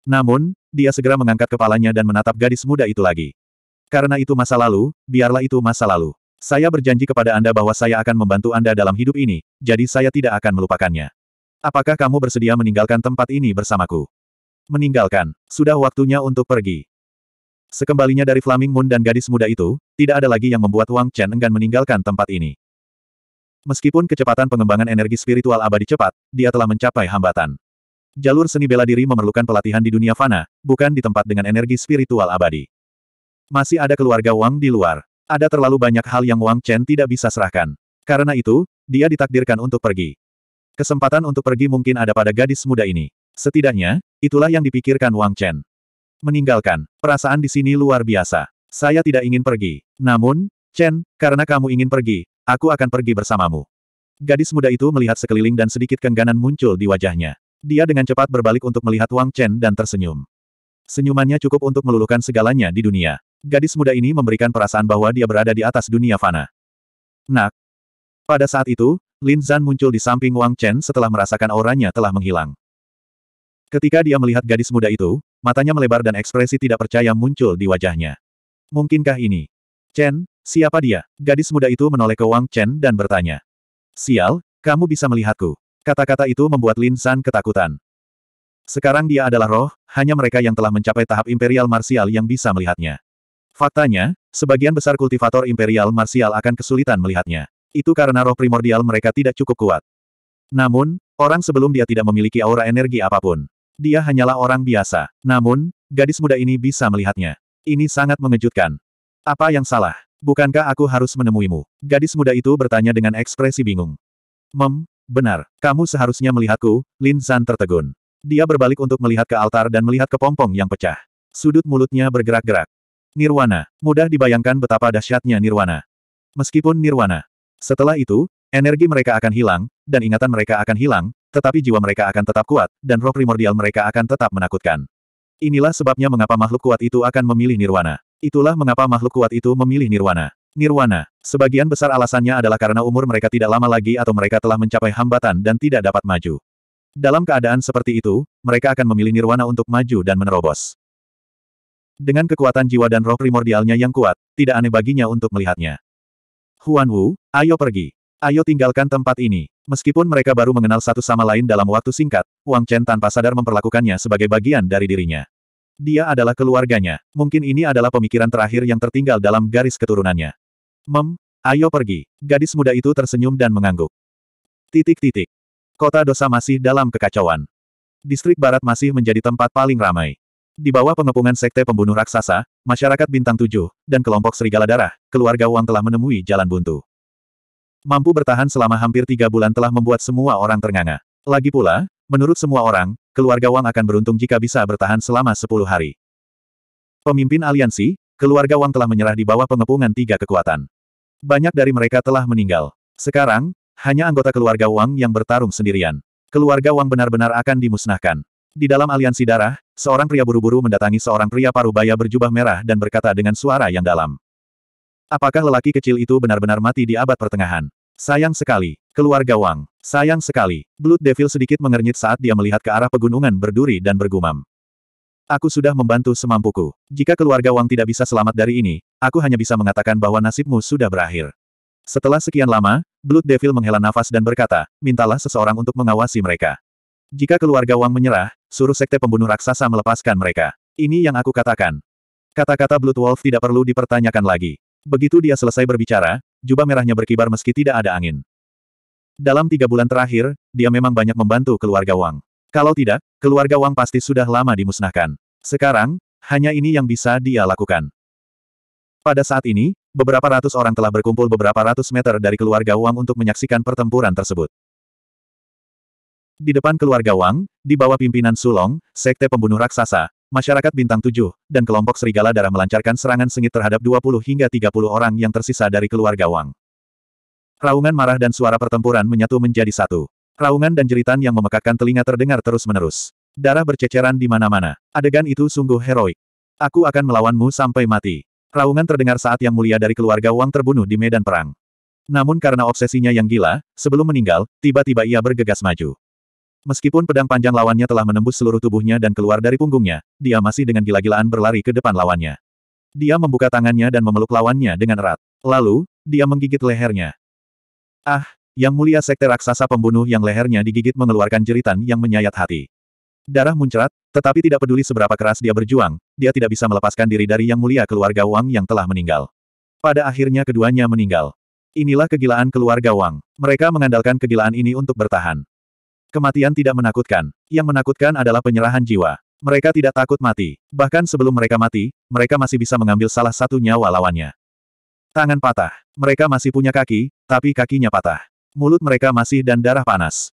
Namun, dia segera mengangkat kepalanya dan menatap gadis muda itu lagi. Karena itu masa lalu, biarlah itu masa lalu. Saya berjanji kepada Anda bahwa saya akan membantu Anda dalam hidup ini, jadi saya tidak akan melupakannya. Apakah kamu bersedia meninggalkan tempat ini bersamaku? Meninggalkan, sudah waktunya untuk pergi. Sekembalinya dari Flaming Moon dan gadis muda itu, tidak ada lagi yang membuat Wang Chen enggan meninggalkan tempat ini. Meskipun kecepatan pengembangan energi spiritual abadi cepat, dia telah mencapai hambatan. Jalur seni bela diri memerlukan pelatihan di dunia fana, bukan di tempat dengan energi spiritual abadi. Masih ada keluarga Wang di luar. Ada terlalu banyak hal yang Wang Chen tidak bisa serahkan. Karena itu, dia ditakdirkan untuk pergi. Kesempatan untuk pergi mungkin ada pada gadis muda ini. Setidaknya, itulah yang dipikirkan Wang Chen. Meninggalkan, perasaan di sini luar biasa. Saya tidak ingin pergi. Namun, Chen, karena kamu ingin pergi, aku akan pergi bersamamu. Gadis muda itu melihat sekeliling dan sedikit kengganan muncul di wajahnya. Dia dengan cepat berbalik untuk melihat Wang Chen dan tersenyum. Senyumannya cukup untuk meluluhkan segalanya di dunia. Gadis muda ini memberikan perasaan bahwa dia berada di atas dunia fana. Nak. Pada saat itu, Lin Zan muncul di samping Wang Chen setelah merasakan auranya telah menghilang. Ketika dia melihat gadis muda itu, matanya melebar dan ekspresi tidak percaya muncul di wajahnya. Mungkinkah ini? Chen, siapa dia? Gadis muda itu menoleh ke Wang Chen dan bertanya. Sial, kamu bisa melihatku. Kata-kata itu membuat Lin Zan ketakutan. Sekarang dia adalah roh, hanya mereka yang telah mencapai tahap imperial Martial yang bisa melihatnya. Faktanya, sebagian besar kultivator imperial Martial akan kesulitan melihatnya itu karena roh primordial mereka tidak cukup kuat. Namun, orang sebelum dia tidak memiliki aura energi apapun. Dia hanyalah orang biasa. Namun, gadis muda ini bisa melihatnya. Ini sangat mengejutkan. Apa yang salah? Bukankah aku harus menemuimu? Gadis muda itu bertanya dengan ekspresi bingung. Mem, benar, kamu seharusnya melihatku, Lin San tertegun. Dia berbalik untuk melihat ke altar dan melihat ke pompong yang pecah. Sudut mulutnya bergerak-gerak. Nirwana, mudah dibayangkan betapa dahsyatnya Nirwana. Meskipun Nirwana setelah itu, energi mereka akan hilang, dan ingatan mereka akan hilang, tetapi jiwa mereka akan tetap kuat, dan roh primordial mereka akan tetap menakutkan. Inilah sebabnya mengapa makhluk kuat itu akan memilih nirwana. Itulah mengapa makhluk kuat itu memilih nirwana. Nirwana, sebagian besar alasannya adalah karena umur mereka tidak lama lagi atau mereka telah mencapai hambatan dan tidak dapat maju. Dalam keadaan seperti itu, mereka akan memilih nirwana untuk maju dan menerobos. Dengan kekuatan jiwa dan roh primordialnya yang kuat, tidak aneh baginya untuk melihatnya. Huan Wu, ayo pergi. Ayo tinggalkan tempat ini. Meskipun mereka baru mengenal satu sama lain dalam waktu singkat, Wang Chen tanpa sadar memperlakukannya sebagai bagian dari dirinya. Dia adalah keluarganya. Mungkin ini adalah pemikiran terakhir yang tertinggal dalam garis keturunannya. Mem, ayo pergi. Gadis muda itu tersenyum dan mengangguk. Titik-titik. Kota dosa masih dalam kekacauan. Distrik barat masih menjadi tempat paling ramai. Di bawah pengepungan Sekte Pembunuh Raksasa, masyarakat bintang tujuh, dan kelompok serigala darah, keluarga Wang telah menemui jalan buntu. Mampu bertahan selama hampir tiga bulan telah membuat semua orang ternganga. Lagi pula, menurut semua orang, keluarga Wang akan beruntung jika bisa bertahan selama sepuluh hari. Pemimpin aliansi, keluarga Wang telah menyerah di bawah pengepungan tiga kekuatan. Banyak dari mereka telah meninggal. Sekarang, hanya anggota keluarga Wang yang bertarung sendirian. Keluarga Wang benar-benar akan dimusnahkan. Di dalam aliansi darah, seorang pria buru-buru mendatangi seorang pria parubaya berjubah merah dan berkata dengan suara yang dalam. Apakah lelaki kecil itu benar-benar mati di abad pertengahan? Sayang sekali, keluarga Wang. Sayang sekali. Blood Devil sedikit mengernyit saat dia melihat ke arah pegunungan berduri dan bergumam. Aku sudah membantu semampuku. Jika keluarga Wang tidak bisa selamat dari ini, aku hanya bisa mengatakan bahwa nasibmu sudah berakhir. Setelah sekian lama, Blood Devil menghela nafas dan berkata, mintalah seseorang untuk mengawasi mereka. Jika keluarga Wang menyerah, suruh sekte pembunuh raksasa melepaskan mereka. Ini yang aku katakan. Kata-kata Blood Wolf tidak perlu dipertanyakan lagi. Begitu dia selesai berbicara, jubah merahnya berkibar meski tidak ada angin. Dalam tiga bulan terakhir, dia memang banyak membantu keluarga Wang. Kalau tidak, keluarga Wang pasti sudah lama dimusnahkan. Sekarang, hanya ini yang bisa dia lakukan. Pada saat ini, beberapa ratus orang telah berkumpul beberapa ratus meter dari keluarga Wang untuk menyaksikan pertempuran tersebut. Di depan keluarga Wang, di bawah pimpinan Sulong, sekte pembunuh raksasa, masyarakat bintang tujuh, dan kelompok serigala darah melancarkan serangan sengit terhadap 20 hingga 30 orang yang tersisa dari keluarga Wang. Raungan marah dan suara pertempuran menyatu menjadi satu. Raungan dan jeritan yang memekakkan telinga terdengar terus-menerus. Darah berceceran di mana-mana. Adegan itu sungguh heroik. Aku akan melawanmu sampai mati. Raungan terdengar saat yang mulia dari keluarga Wang terbunuh di medan perang. Namun karena obsesinya yang gila, sebelum meninggal, tiba-tiba ia bergegas maju. Meskipun pedang panjang lawannya telah menembus seluruh tubuhnya dan keluar dari punggungnya, dia masih dengan gila-gilaan berlari ke depan lawannya. Dia membuka tangannya dan memeluk lawannya dengan erat. Lalu, dia menggigit lehernya. Ah, yang mulia sekte raksasa pembunuh yang lehernya digigit mengeluarkan jeritan yang menyayat hati. Darah muncrat, tetapi tidak peduli seberapa keras dia berjuang, dia tidak bisa melepaskan diri dari yang mulia keluarga Wang yang telah meninggal. Pada akhirnya keduanya meninggal. Inilah kegilaan keluarga Wang. Mereka mengandalkan kegilaan ini untuk bertahan. Kematian tidak menakutkan. Yang menakutkan adalah penyerahan jiwa. Mereka tidak takut mati. Bahkan sebelum mereka mati, mereka masih bisa mengambil salah satu nyawa lawannya. Tangan patah. Mereka masih punya kaki, tapi kakinya patah. Mulut mereka masih dan darah panas.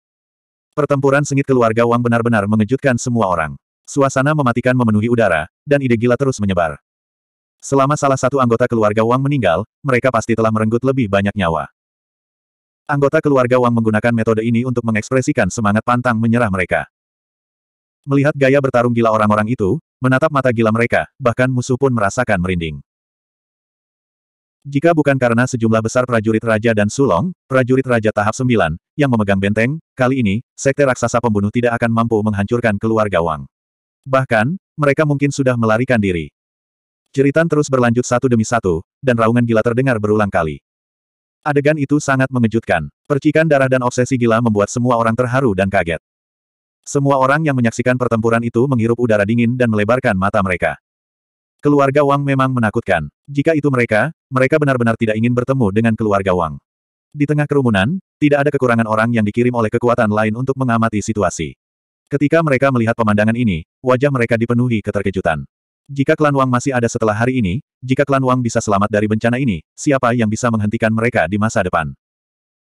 Pertempuran sengit keluarga Wang benar-benar mengejutkan semua orang. Suasana mematikan memenuhi udara, dan ide gila terus menyebar. Selama salah satu anggota keluarga Wang meninggal, mereka pasti telah merenggut lebih banyak nyawa. Anggota keluarga Wang menggunakan metode ini untuk mengekspresikan semangat pantang menyerah mereka. Melihat gaya bertarung gila orang-orang itu, menatap mata gila mereka, bahkan musuh pun merasakan merinding. Jika bukan karena sejumlah besar prajurit Raja dan Sulong, prajurit Raja tahap 9, yang memegang benteng, kali ini, sekte raksasa pembunuh tidak akan mampu menghancurkan keluarga Wang. Bahkan, mereka mungkin sudah melarikan diri. Jeritan terus berlanjut satu demi satu, dan raungan gila terdengar berulang kali. Adegan itu sangat mengejutkan. Percikan darah dan obsesi gila membuat semua orang terharu dan kaget. Semua orang yang menyaksikan pertempuran itu menghirup udara dingin dan melebarkan mata mereka. Keluarga Wang memang menakutkan. Jika itu mereka, mereka benar-benar tidak ingin bertemu dengan keluarga Wang. Di tengah kerumunan, tidak ada kekurangan orang yang dikirim oleh kekuatan lain untuk mengamati situasi. Ketika mereka melihat pemandangan ini, wajah mereka dipenuhi keterkejutan. Jika klan Wang masih ada setelah hari ini, jika klan Wang bisa selamat dari bencana ini, siapa yang bisa menghentikan mereka di masa depan?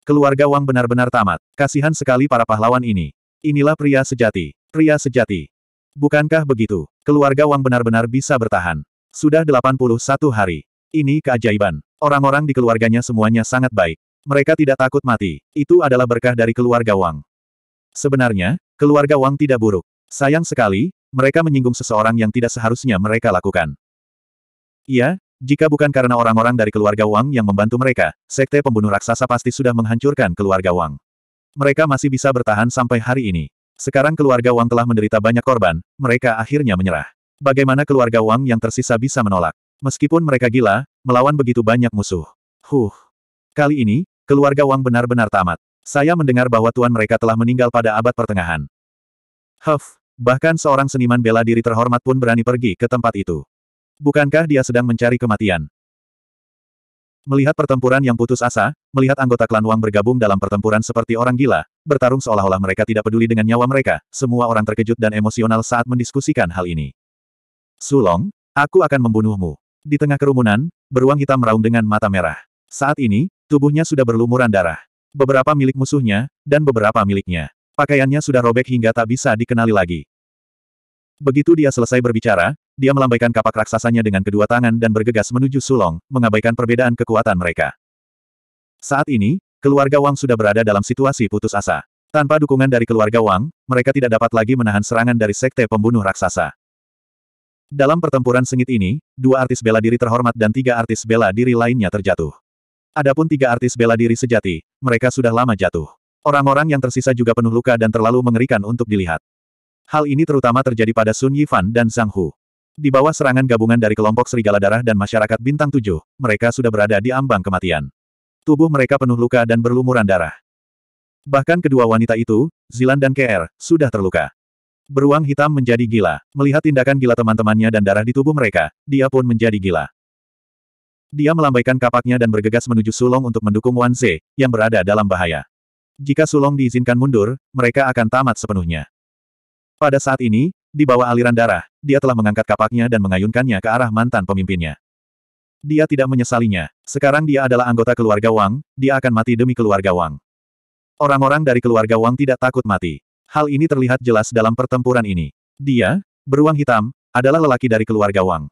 Keluarga Wang benar-benar tamat. Kasihan sekali para pahlawan ini. Inilah pria sejati. Pria sejati. Bukankah begitu? Keluarga Wang benar-benar bisa bertahan. Sudah 81 hari. Ini keajaiban. Orang-orang di keluarganya semuanya sangat baik. Mereka tidak takut mati. Itu adalah berkah dari keluarga Wang. Sebenarnya, keluarga Wang tidak buruk. Sayang sekali, mereka menyinggung seseorang yang tidak seharusnya mereka lakukan. Iya, jika bukan karena orang-orang dari keluarga Wang yang membantu mereka, sekte pembunuh raksasa pasti sudah menghancurkan keluarga Wang. Mereka masih bisa bertahan sampai hari ini. Sekarang keluarga Wang telah menderita banyak korban, mereka akhirnya menyerah. Bagaimana keluarga Wang yang tersisa bisa menolak? Meskipun mereka gila, melawan begitu banyak musuh. Huh. Kali ini, keluarga Wang benar-benar tamat. Saya mendengar bahwa tuan mereka telah meninggal pada abad pertengahan. Huff, Bahkan seorang seniman bela diri terhormat pun berani pergi ke tempat itu. Bukankah dia sedang mencari kematian? Melihat pertempuran yang putus asa, melihat anggota klan Wang bergabung dalam pertempuran seperti orang gila, bertarung seolah-olah mereka tidak peduli dengan nyawa mereka, semua orang terkejut dan emosional saat mendiskusikan hal ini. Sulong, aku akan membunuhmu. Di tengah kerumunan, beruang hitam meraung dengan mata merah. Saat ini, tubuhnya sudah berlumuran darah. Beberapa milik musuhnya, dan beberapa miliknya. Pakaiannya sudah robek hingga tak bisa dikenali lagi. Begitu dia selesai berbicara, dia melambaikan kapak raksasanya dengan kedua tangan dan bergegas menuju Sulong, mengabaikan perbedaan kekuatan mereka. Saat ini, keluarga Wang sudah berada dalam situasi putus asa. Tanpa dukungan dari keluarga Wang, mereka tidak dapat lagi menahan serangan dari sekte pembunuh raksasa. Dalam pertempuran sengit ini, dua artis bela diri terhormat dan tiga artis bela diri lainnya terjatuh. Adapun tiga artis bela diri sejati, mereka sudah lama jatuh. Orang-orang yang tersisa juga penuh luka dan terlalu mengerikan untuk dilihat. Hal ini terutama terjadi pada Sun Yifan dan Zhang Hu. Di bawah serangan gabungan dari kelompok serigala darah dan masyarakat bintang tujuh, mereka sudah berada di ambang kematian. Tubuh mereka penuh luka dan berlumuran darah. Bahkan kedua wanita itu, Zilan dan KR, sudah terluka. Beruang hitam menjadi gila. Melihat tindakan gila teman-temannya dan darah di tubuh mereka, dia pun menjadi gila. Dia melambaikan kapaknya dan bergegas menuju Sulong untuk mendukung Wan Ze, yang berada dalam bahaya. Jika Sulong diizinkan mundur, mereka akan tamat sepenuhnya. Pada saat ini, di bawah aliran darah, dia telah mengangkat kapaknya dan mengayunkannya ke arah mantan pemimpinnya. Dia tidak menyesalinya. Sekarang dia adalah anggota keluarga Wang, dia akan mati demi keluarga Wang. Orang-orang dari keluarga Wang tidak takut mati. Hal ini terlihat jelas dalam pertempuran ini. Dia, beruang hitam, adalah lelaki dari keluarga Wang.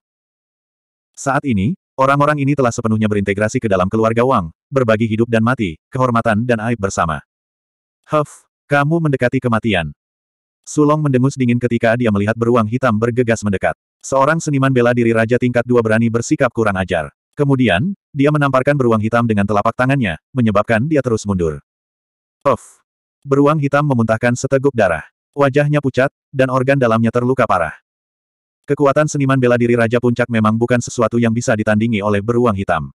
Saat ini, orang-orang ini telah sepenuhnya berintegrasi ke dalam keluarga Wang, berbagi hidup dan mati, kehormatan dan aib bersama. Huff, kamu mendekati kematian. Sulong mendengus dingin ketika dia melihat beruang hitam bergegas mendekat. Seorang seniman bela diri Raja tingkat dua berani bersikap kurang ajar. Kemudian, dia menamparkan beruang hitam dengan telapak tangannya, menyebabkan dia terus mundur. Huff, Beruang hitam memuntahkan seteguk darah. Wajahnya pucat, dan organ dalamnya terluka parah. Kekuatan seniman bela diri Raja Puncak memang bukan sesuatu yang bisa ditandingi oleh beruang hitam.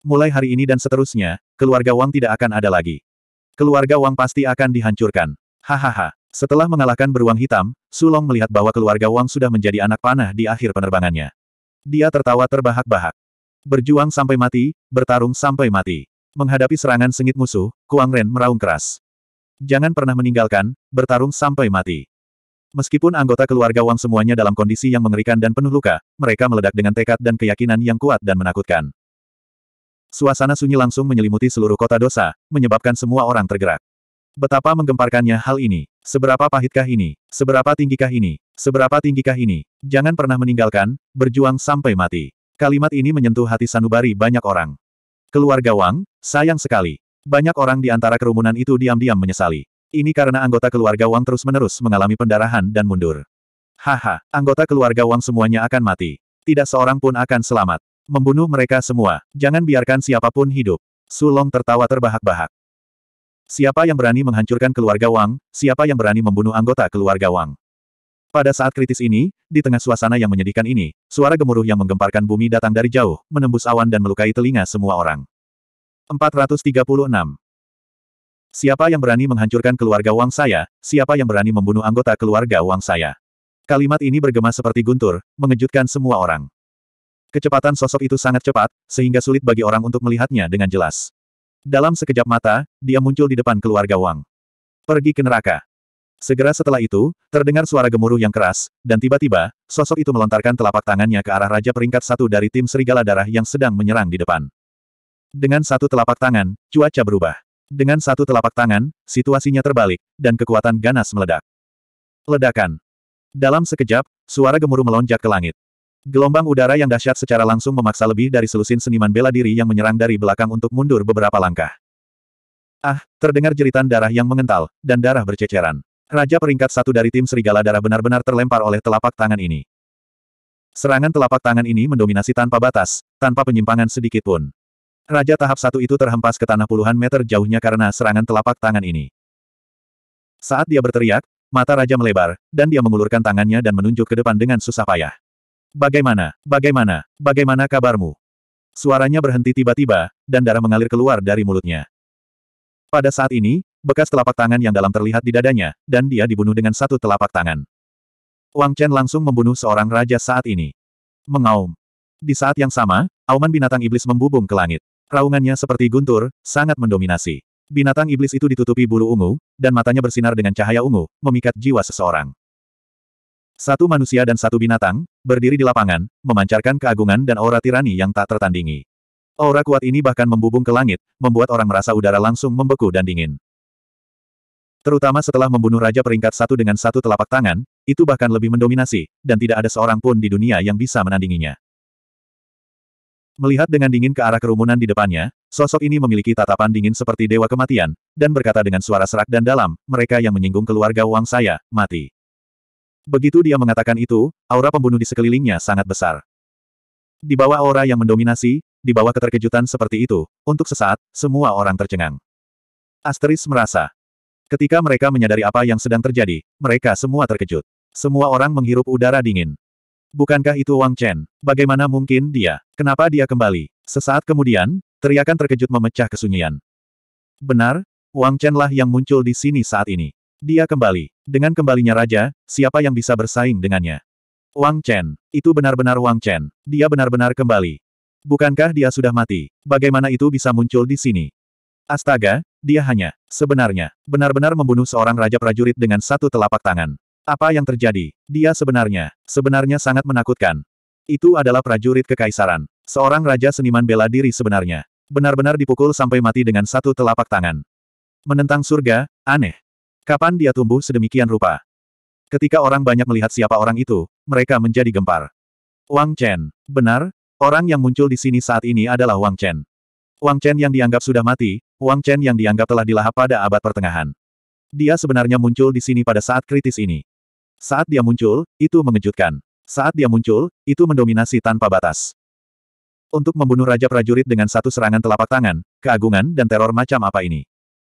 Mulai hari ini dan seterusnya, keluarga Wang tidak akan ada lagi. Keluarga Wang pasti akan dihancurkan. Hahaha. Setelah mengalahkan beruang hitam, Sulong melihat bahwa keluarga Wang sudah menjadi anak panah di akhir penerbangannya. Dia tertawa terbahak-bahak. Berjuang sampai mati, bertarung sampai mati. Menghadapi serangan sengit musuh, Kuang Ren meraung keras. Jangan pernah meninggalkan, bertarung sampai mati. Meskipun anggota keluarga Wang semuanya dalam kondisi yang mengerikan dan penuh luka, mereka meledak dengan tekad dan keyakinan yang kuat dan menakutkan. Suasana sunyi langsung menyelimuti seluruh kota dosa, menyebabkan semua orang tergerak. Betapa menggemparkannya hal ini. Seberapa pahitkah ini? Seberapa tinggikah ini? Seberapa tinggikah ini? Jangan pernah meninggalkan, berjuang sampai mati. Kalimat ini menyentuh hati Sanubari banyak orang. Keluarga Wang, sayang sekali. Banyak orang di antara kerumunan itu diam-diam menyesali. Ini karena anggota keluarga Wang terus-menerus mengalami pendarahan dan mundur. Haha, anggota keluarga Wang semuanya akan mati. Tidak seorang pun akan selamat. Membunuh mereka semua, jangan biarkan siapapun hidup. Sulong tertawa terbahak-bahak. Siapa yang berani menghancurkan keluarga Wang, siapa yang berani membunuh anggota keluarga Wang. Pada saat kritis ini, di tengah suasana yang menyedihkan ini, suara gemuruh yang menggemparkan bumi datang dari jauh, menembus awan dan melukai telinga semua orang. 436. Siapa yang berani menghancurkan keluarga Wang saya, siapa yang berani membunuh anggota keluarga Wang saya. Kalimat ini bergema seperti guntur, mengejutkan semua orang. Kecepatan sosok itu sangat cepat, sehingga sulit bagi orang untuk melihatnya dengan jelas. Dalam sekejap mata, dia muncul di depan keluarga Wang. Pergi ke neraka. Segera setelah itu, terdengar suara gemuruh yang keras, dan tiba-tiba, sosok itu melontarkan telapak tangannya ke arah Raja Peringkat Satu dari tim Serigala Darah yang sedang menyerang di depan. Dengan satu telapak tangan, cuaca berubah. Dengan satu telapak tangan, situasinya terbalik, dan kekuatan ganas meledak. Ledakan. Dalam sekejap, suara gemuruh melonjak ke langit. Gelombang udara yang dahsyat secara langsung memaksa lebih dari selusin seniman bela diri yang menyerang dari belakang untuk mundur beberapa langkah. Ah, terdengar jeritan darah yang mengental, dan darah berceceran. Raja peringkat satu dari tim serigala darah benar-benar terlempar oleh telapak tangan ini. Serangan telapak tangan ini mendominasi tanpa batas, tanpa penyimpangan sedikit pun. Raja tahap satu itu terhempas ke tanah puluhan meter jauhnya karena serangan telapak tangan ini. Saat dia berteriak, mata raja melebar, dan dia mengulurkan tangannya dan menunjuk ke depan dengan susah payah. Bagaimana, bagaimana, bagaimana kabarmu? Suaranya berhenti tiba-tiba, dan darah mengalir keluar dari mulutnya. Pada saat ini, bekas telapak tangan yang dalam terlihat di dadanya, dan dia dibunuh dengan satu telapak tangan. Wang Chen langsung membunuh seorang raja saat ini. Mengaum. Di saat yang sama, auman binatang iblis membubung ke langit. Raungannya seperti guntur, sangat mendominasi. Binatang iblis itu ditutupi bulu ungu, dan matanya bersinar dengan cahaya ungu, memikat jiwa seseorang. Satu manusia dan satu binatang, berdiri di lapangan, memancarkan keagungan dan aura tirani yang tak tertandingi. Aura kuat ini bahkan membubung ke langit, membuat orang merasa udara langsung membeku dan dingin. Terutama setelah membunuh Raja peringkat satu dengan satu telapak tangan, itu bahkan lebih mendominasi, dan tidak ada seorang pun di dunia yang bisa menandinginya. Melihat dengan dingin ke arah kerumunan di depannya, sosok ini memiliki tatapan dingin seperti dewa kematian, dan berkata dengan suara serak dan dalam, mereka yang menyinggung keluarga uang saya, mati. Begitu dia mengatakan itu, aura pembunuh di sekelilingnya sangat besar. Di bawah aura yang mendominasi, di bawah keterkejutan seperti itu, untuk sesaat, semua orang tercengang. Asteris merasa. Ketika mereka menyadari apa yang sedang terjadi, mereka semua terkejut. Semua orang menghirup udara dingin. Bukankah itu Wang Chen? Bagaimana mungkin dia? Kenapa dia kembali? Sesaat kemudian, teriakan terkejut memecah kesunyian. Benar, Wang Chen lah yang muncul di sini saat ini. Dia kembali. Dengan kembalinya raja, siapa yang bisa bersaing dengannya? Wang Chen. Itu benar-benar Wang Chen. Dia benar-benar kembali. Bukankah dia sudah mati? Bagaimana itu bisa muncul di sini? Astaga, dia hanya, sebenarnya, benar-benar membunuh seorang raja prajurit dengan satu telapak tangan. Apa yang terjadi? Dia sebenarnya, sebenarnya sangat menakutkan. Itu adalah prajurit kekaisaran. Seorang raja seniman bela diri sebenarnya. Benar-benar dipukul sampai mati dengan satu telapak tangan. Menentang surga, aneh. Kapan dia tumbuh sedemikian rupa? Ketika orang banyak melihat siapa orang itu, mereka menjadi gempar. Wang Chen. Benar, orang yang muncul di sini saat ini adalah Wang Chen. Wang Chen yang dianggap sudah mati, Wang Chen yang dianggap telah dilahap pada abad pertengahan. Dia sebenarnya muncul di sini pada saat kritis ini. Saat dia muncul, itu mengejutkan. Saat dia muncul, itu mendominasi tanpa batas. Untuk membunuh Raja Prajurit dengan satu serangan telapak tangan, keagungan dan teror macam apa ini?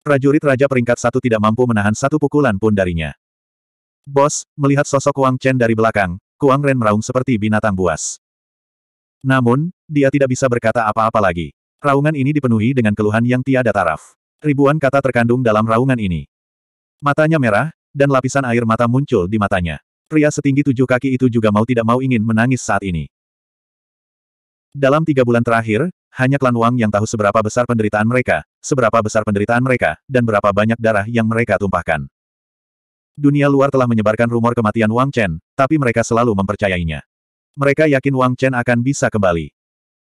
Prajurit Raja peringkat satu tidak mampu menahan satu pukulan pun darinya. Bos, melihat sosok Kuang Chen dari belakang, Kuang Ren meraung seperti binatang buas. Namun, dia tidak bisa berkata apa-apa lagi. Raungan ini dipenuhi dengan keluhan yang tiada taraf. Ribuan kata terkandung dalam raungan ini. Matanya merah, dan lapisan air mata muncul di matanya. Pria setinggi tujuh kaki itu juga mau tidak mau ingin menangis saat ini. Dalam tiga bulan terakhir, hanya klan Wang yang tahu seberapa besar penderitaan mereka, seberapa besar penderitaan mereka, dan berapa banyak darah yang mereka tumpahkan. Dunia luar telah menyebarkan rumor kematian Wang Chen, tapi mereka selalu mempercayainya. Mereka yakin Wang Chen akan bisa kembali.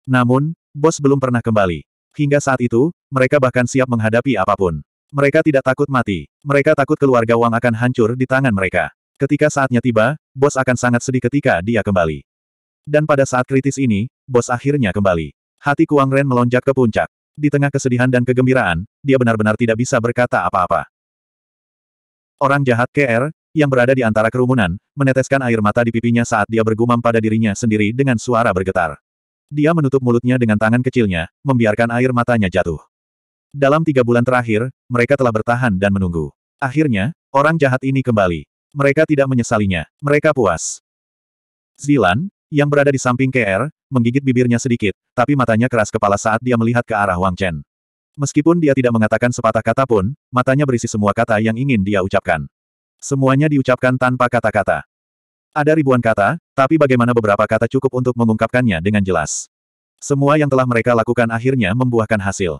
Namun, bos belum pernah kembali. Hingga saat itu, mereka bahkan siap menghadapi apapun. Mereka tidak takut mati. Mereka takut keluarga Wang akan hancur di tangan mereka. Ketika saatnya tiba, bos akan sangat sedih ketika dia kembali. Dan pada saat kritis ini, bos akhirnya kembali. Hati Kuang Ren melonjak ke puncak. Di tengah kesedihan dan kegembiraan, dia benar-benar tidak bisa berkata apa-apa. Orang jahat KR, yang berada di antara kerumunan, meneteskan air mata di pipinya saat dia bergumam pada dirinya sendiri dengan suara bergetar. Dia menutup mulutnya dengan tangan kecilnya, membiarkan air matanya jatuh. Dalam tiga bulan terakhir, mereka telah bertahan dan menunggu. Akhirnya, orang jahat ini kembali. Mereka tidak menyesalinya, mereka puas. Zilan, yang berada di samping KR, menggigit bibirnya sedikit, tapi matanya keras kepala saat dia melihat ke arah Wang Chen. Meskipun dia tidak mengatakan sepatah kata pun, matanya berisi semua kata yang ingin dia ucapkan. Semuanya diucapkan tanpa kata-kata. Ada ribuan kata, tapi bagaimana beberapa kata cukup untuk mengungkapkannya dengan jelas. Semua yang telah mereka lakukan akhirnya membuahkan hasil.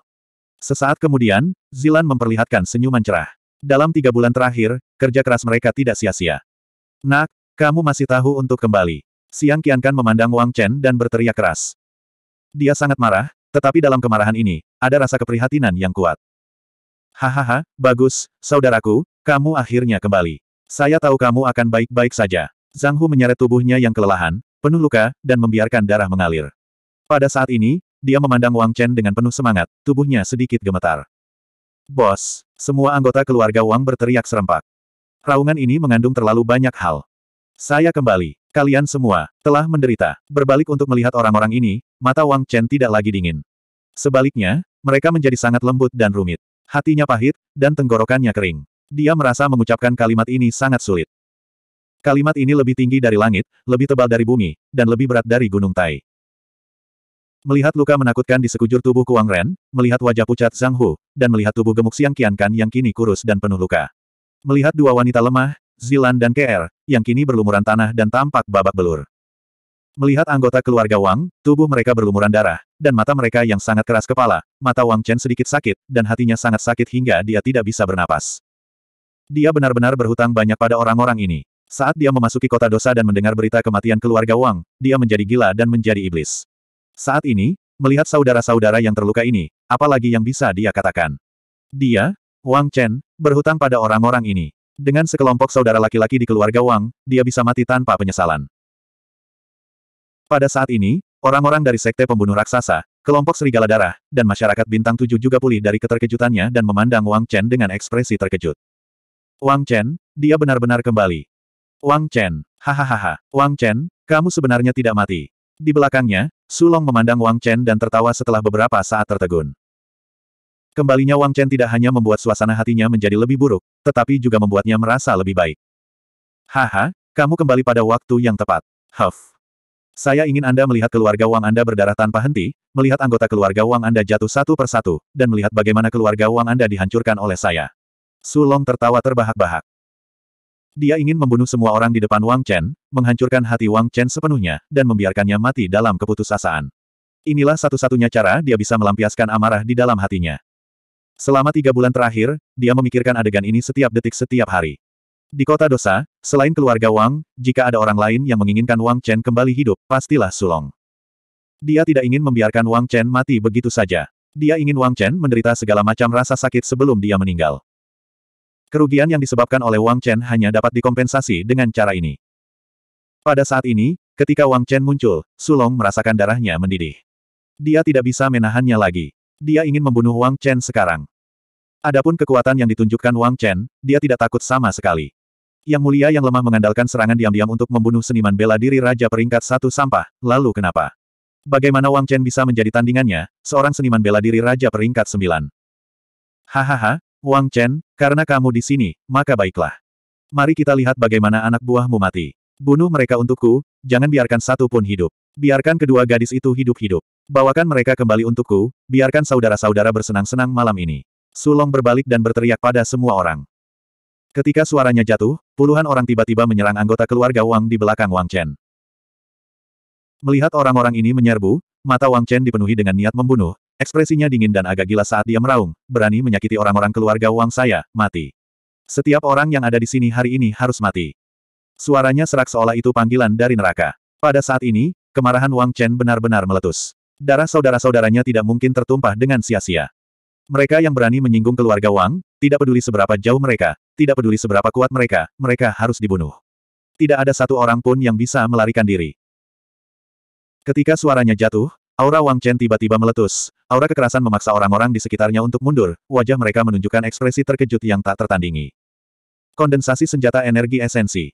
Sesaat kemudian, Zilan memperlihatkan senyuman cerah. Dalam tiga bulan terakhir, kerja keras mereka tidak sia-sia. Nak, kamu masih tahu untuk kembali. Siang Kian Kan memandang Wang Chen dan berteriak keras. Dia sangat marah, tetapi dalam kemarahan ini, ada rasa keprihatinan yang kuat. Hahaha, bagus, saudaraku, kamu akhirnya kembali. Saya tahu kamu akan baik-baik saja. Zhang Hu menyeret tubuhnya yang kelelahan, penuh luka, dan membiarkan darah mengalir. Pada saat ini, dia memandang Wang Chen dengan penuh semangat, tubuhnya sedikit gemetar. Bos, semua anggota keluarga Wang berteriak serempak. Raungan ini mengandung terlalu banyak hal. Saya kembali. Kalian semua telah menderita. Berbalik untuk melihat orang-orang ini, mata Wang Chen tidak lagi dingin. Sebaliknya, mereka menjadi sangat lembut dan rumit. Hatinya pahit, dan tenggorokannya kering. Dia merasa mengucapkan kalimat ini sangat sulit. Kalimat ini lebih tinggi dari langit, lebih tebal dari bumi, dan lebih berat dari gunung Tai. Melihat luka menakutkan di sekujur tubuh Kuang Ren, melihat wajah pucat Zhang Hu, dan melihat tubuh gemuk Siang Qian yang kini kurus dan penuh luka. Melihat dua wanita lemah, Zilan dan KR, yang kini berlumuran tanah dan tampak babak belur. Melihat anggota keluarga Wang, tubuh mereka berlumuran darah, dan mata mereka yang sangat keras kepala, mata Wang Chen sedikit sakit, dan hatinya sangat sakit hingga dia tidak bisa bernapas. Dia benar-benar berhutang banyak pada orang-orang ini. Saat dia memasuki kota dosa dan mendengar berita kematian keluarga Wang, dia menjadi gila dan menjadi iblis. Saat ini, melihat saudara-saudara yang terluka ini, apalagi yang bisa dia katakan. Dia, Wang Chen, berhutang pada orang-orang ini. Dengan sekelompok saudara laki-laki di keluarga Wang, dia bisa mati tanpa penyesalan. Pada saat ini, orang-orang dari Sekte Pembunuh Raksasa, kelompok Serigala Darah, dan masyarakat Bintang Tujuh juga pulih dari keterkejutannya dan memandang Wang Chen dengan ekspresi terkejut. Wang Chen, dia benar-benar kembali. Wang Chen, hahaha, Wang Chen, kamu sebenarnya tidak mati. Di belakangnya, Sulong memandang Wang Chen dan tertawa setelah beberapa saat tertegun. Kembalinya Wang Chen tidak hanya membuat suasana hatinya menjadi lebih buruk, tetapi juga membuatnya merasa lebih baik. Haha, kamu kembali pada waktu yang tepat. Huff. Saya ingin Anda melihat keluarga Wang Anda berdarah tanpa henti, melihat anggota keluarga Wang Anda jatuh satu persatu, dan melihat bagaimana keluarga Wang Anda dihancurkan oleh saya. Sulong tertawa terbahak-bahak. Dia ingin membunuh semua orang di depan Wang Chen, menghancurkan hati Wang Chen sepenuhnya, dan membiarkannya mati dalam keputusasaan. Inilah satu-satunya cara dia bisa melampiaskan amarah di dalam hatinya. Selama tiga bulan terakhir, dia memikirkan adegan ini setiap detik setiap hari. Di kota dosa, selain keluarga Wang, jika ada orang lain yang menginginkan Wang Chen kembali hidup, pastilah Sulong. Dia tidak ingin membiarkan Wang Chen mati begitu saja. Dia ingin Wang Chen menderita segala macam rasa sakit sebelum dia meninggal. Kerugian yang disebabkan oleh Wang Chen hanya dapat dikompensasi dengan cara ini. Pada saat ini, ketika Wang Chen muncul, Sulong merasakan darahnya mendidih. Dia tidak bisa menahannya lagi. Dia ingin membunuh Wang Chen sekarang. Adapun kekuatan yang ditunjukkan Wang Chen, dia tidak takut sama sekali. Yang mulia yang lemah mengandalkan serangan diam-diam untuk membunuh seniman bela diri Raja Peringkat Satu Sampah, lalu kenapa? Bagaimana Wang Chen bisa menjadi tandingannya, seorang seniman bela diri Raja Peringkat Sembilan? Hahaha, Wang Chen, karena kamu di sini, maka baiklah. Mari kita lihat bagaimana anak buahmu mati. Bunuh mereka untukku, jangan biarkan satu pun hidup. Biarkan kedua gadis itu hidup-hidup. Bawakan mereka kembali untukku, biarkan saudara-saudara bersenang-senang malam ini. Sulong berbalik dan berteriak pada semua orang. Ketika suaranya jatuh, puluhan orang tiba-tiba menyerang anggota keluarga Wang di belakang Wang Chen. Melihat orang-orang ini menyerbu, mata Wang Chen dipenuhi dengan niat membunuh, ekspresinya dingin dan agak gila saat dia meraung, berani menyakiti orang-orang keluarga Wang saya, mati. Setiap orang yang ada di sini hari ini harus mati. Suaranya serak seolah itu panggilan dari neraka. Pada saat ini, Kemarahan Wang Chen benar-benar meletus. Darah saudara-saudaranya tidak mungkin tertumpah dengan sia-sia. Mereka yang berani menyinggung keluarga Wang, tidak peduli seberapa jauh mereka, tidak peduli seberapa kuat mereka, mereka harus dibunuh. Tidak ada satu orang pun yang bisa melarikan diri. Ketika suaranya jatuh, aura Wang Chen tiba-tiba meletus. Aura kekerasan memaksa orang-orang di sekitarnya untuk mundur, wajah mereka menunjukkan ekspresi terkejut yang tak tertandingi. Kondensasi senjata energi esensi.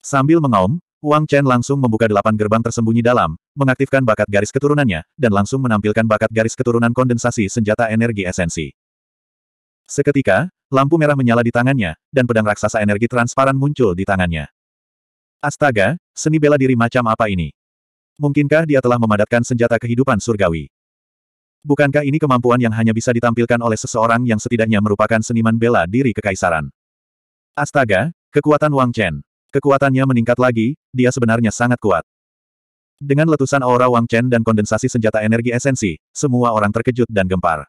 Sambil mengaum, Wang Chen langsung membuka delapan gerbang tersembunyi dalam, mengaktifkan bakat garis keturunannya, dan langsung menampilkan bakat garis keturunan kondensasi senjata energi esensi. Seketika, lampu merah menyala di tangannya, dan pedang raksasa energi transparan muncul di tangannya. Astaga, seni bela diri macam apa ini? Mungkinkah dia telah memadatkan senjata kehidupan surgawi? Bukankah ini kemampuan yang hanya bisa ditampilkan oleh seseorang yang setidaknya merupakan seniman bela diri kekaisaran? Astaga, kekuatan Wang Chen. Kekuatannya meningkat lagi, dia sebenarnya sangat kuat. Dengan letusan aura Wang Chen dan kondensasi senjata energi esensi, semua orang terkejut dan gempar.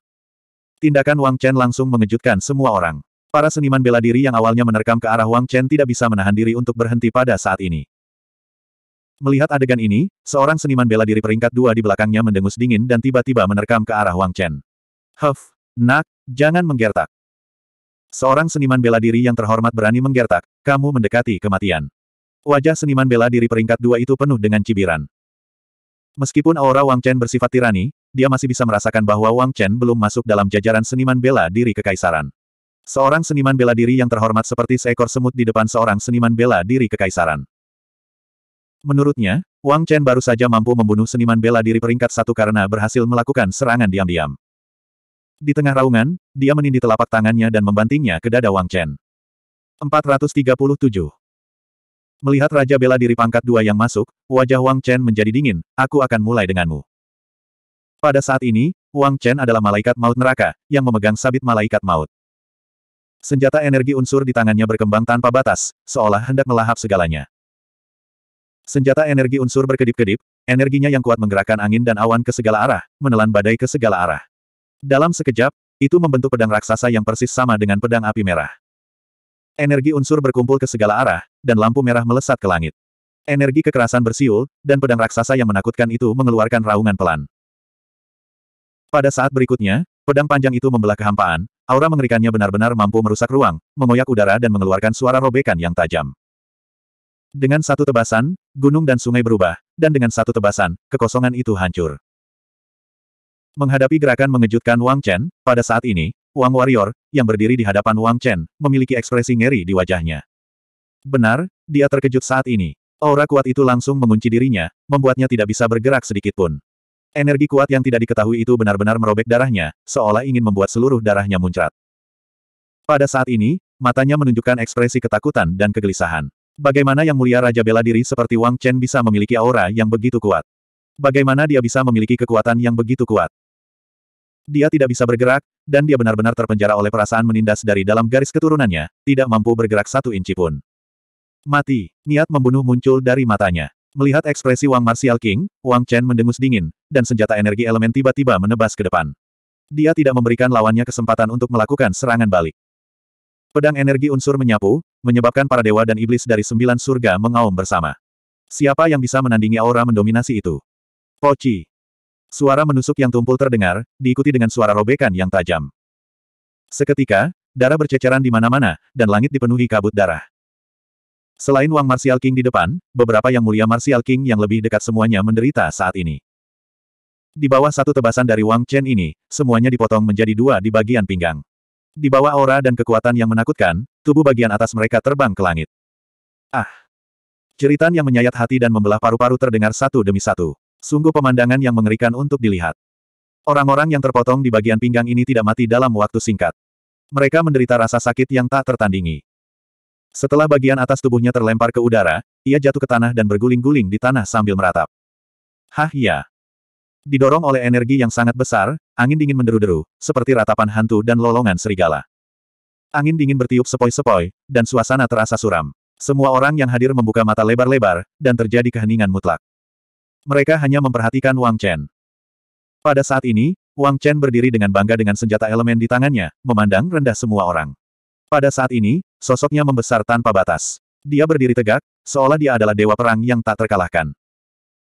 Tindakan Wang Chen langsung mengejutkan semua orang. Para seniman bela diri yang awalnya menerkam ke arah Wang Chen tidak bisa menahan diri untuk berhenti pada saat ini. Melihat adegan ini, seorang seniman bela diri peringkat dua di belakangnya mendengus dingin dan tiba-tiba menerkam ke arah Wang Chen. Huff, nak, jangan menggertak. Seorang seniman bela diri yang terhormat berani menggertak, kamu mendekati kematian. Wajah seniman bela diri peringkat dua itu penuh dengan cibiran. Meskipun aura Wang Chen bersifat tirani, dia masih bisa merasakan bahwa Wang Chen belum masuk dalam jajaran seniman bela diri kekaisaran. Seorang seniman bela diri yang terhormat seperti seekor semut di depan seorang seniman bela diri kekaisaran. Menurutnya, Wang Chen baru saja mampu membunuh seniman bela diri peringkat satu karena berhasil melakukan serangan diam-diam. Di tengah raungan, dia menindih telapak tangannya dan membantingnya ke dada Wang Chen. 437. Melihat Raja Bela Diri pangkat dua yang masuk, wajah Wang Chen menjadi dingin, aku akan mulai denganmu. Pada saat ini, Wang Chen adalah malaikat maut neraka, yang memegang sabit malaikat maut. Senjata energi unsur di tangannya berkembang tanpa batas, seolah hendak melahap segalanya. Senjata energi unsur berkedip-kedip, energinya yang kuat menggerakkan angin dan awan ke segala arah, menelan badai ke segala arah. Dalam sekejap, itu membentuk pedang raksasa yang persis sama dengan pedang api merah. Energi unsur berkumpul ke segala arah, dan lampu merah melesat ke langit. Energi kekerasan bersiul, dan pedang raksasa yang menakutkan itu mengeluarkan raungan pelan. Pada saat berikutnya, pedang panjang itu membelah kehampaan, aura mengerikannya benar-benar mampu merusak ruang, mengoyak udara dan mengeluarkan suara robekan yang tajam. Dengan satu tebasan, gunung dan sungai berubah, dan dengan satu tebasan, kekosongan itu hancur. Menghadapi gerakan mengejutkan Wang Chen, pada saat ini, Wang Warrior, yang berdiri di hadapan Wang Chen, memiliki ekspresi ngeri di wajahnya. Benar, dia terkejut saat ini. Aura kuat itu langsung mengunci dirinya, membuatnya tidak bisa bergerak sedikit pun. Energi kuat yang tidak diketahui itu benar-benar merobek darahnya, seolah ingin membuat seluruh darahnya muncrat. Pada saat ini, matanya menunjukkan ekspresi ketakutan dan kegelisahan. Bagaimana yang mulia Raja Bela Diri seperti Wang Chen bisa memiliki aura yang begitu kuat? Bagaimana dia bisa memiliki kekuatan yang begitu kuat? Dia tidak bisa bergerak, dan dia benar-benar terpenjara oleh perasaan menindas dari dalam garis keturunannya, tidak mampu bergerak satu inci pun. Mati, niat membunuh muncul dari matanya. Melihat ekspresi Wang Martial King, Wang Chen mendengus dingin, dan senjata energi elemen tiba-tiba menebas ke depan. Dia tidak memberikan lawannya kesempatan untuk melakukan serangan balik. Pedang energi unsur menyapu, menyebabkan para dewa dan iblis dari sembilan surga mengaum bersama. Siapa yang bisa menandingi aura mendominasi itu? Poci, Suara menusuk yang tumpul terdengar, diikuti dengan suara robekan yang tajam. Seketika, darah berceceran di mana-mana, dan langit dipenuhi kabut darah. Selain Wang Martial King di depan, beberapa yang mulia Martial King yang lebih dekat semuanya menderita saat ini. Di bawah satu tebasan dari Wang Chen ini, semuanya dipotong menjadi dua di bagian pinggang. Di bawah aura dan kekuatan yang menakutkan, tubuh bagian atas mereka terbang ke langit. Ah! Ceritan yang menyayat hati dan membelah paru-paru terdengar satu demi satu. Sungguh pemandangan yang mengerikan untuk dilihat. Orang-orang yang terpotong di bagian pinggang ini tidak mati dalam waktu singkat. Mereka menderita rasa sakit yang tak tertandingi. Setelah bagian atas tubuhnya terlempar ke udara, ia jatuh ke tanah dan berguling-guling di tanah sambil meratap. Hah ya! Didorong oleh energi yang sangat besar, angin dingin menderu-deru, seperti ratapan hantu dan lolongan serigala. Angin dingin bertiup sepoi-sepoi, dan suasana terasa suram. Semua orang yang hadir membuka mata lebar-lebar, dan terjadi keheningan mutlak. Mereka hanya memperhatikan Wang Chen. Pada saat ini, Wang Chen berdiri dengan bangga dengan senjata elemen di tangannya, memandang rendah semua orang. Pada saat ini, sosoknya membesar tanpa batas. Dia berdiri tegak, seolah dia adalah dewa perang yang tak terkalahkan.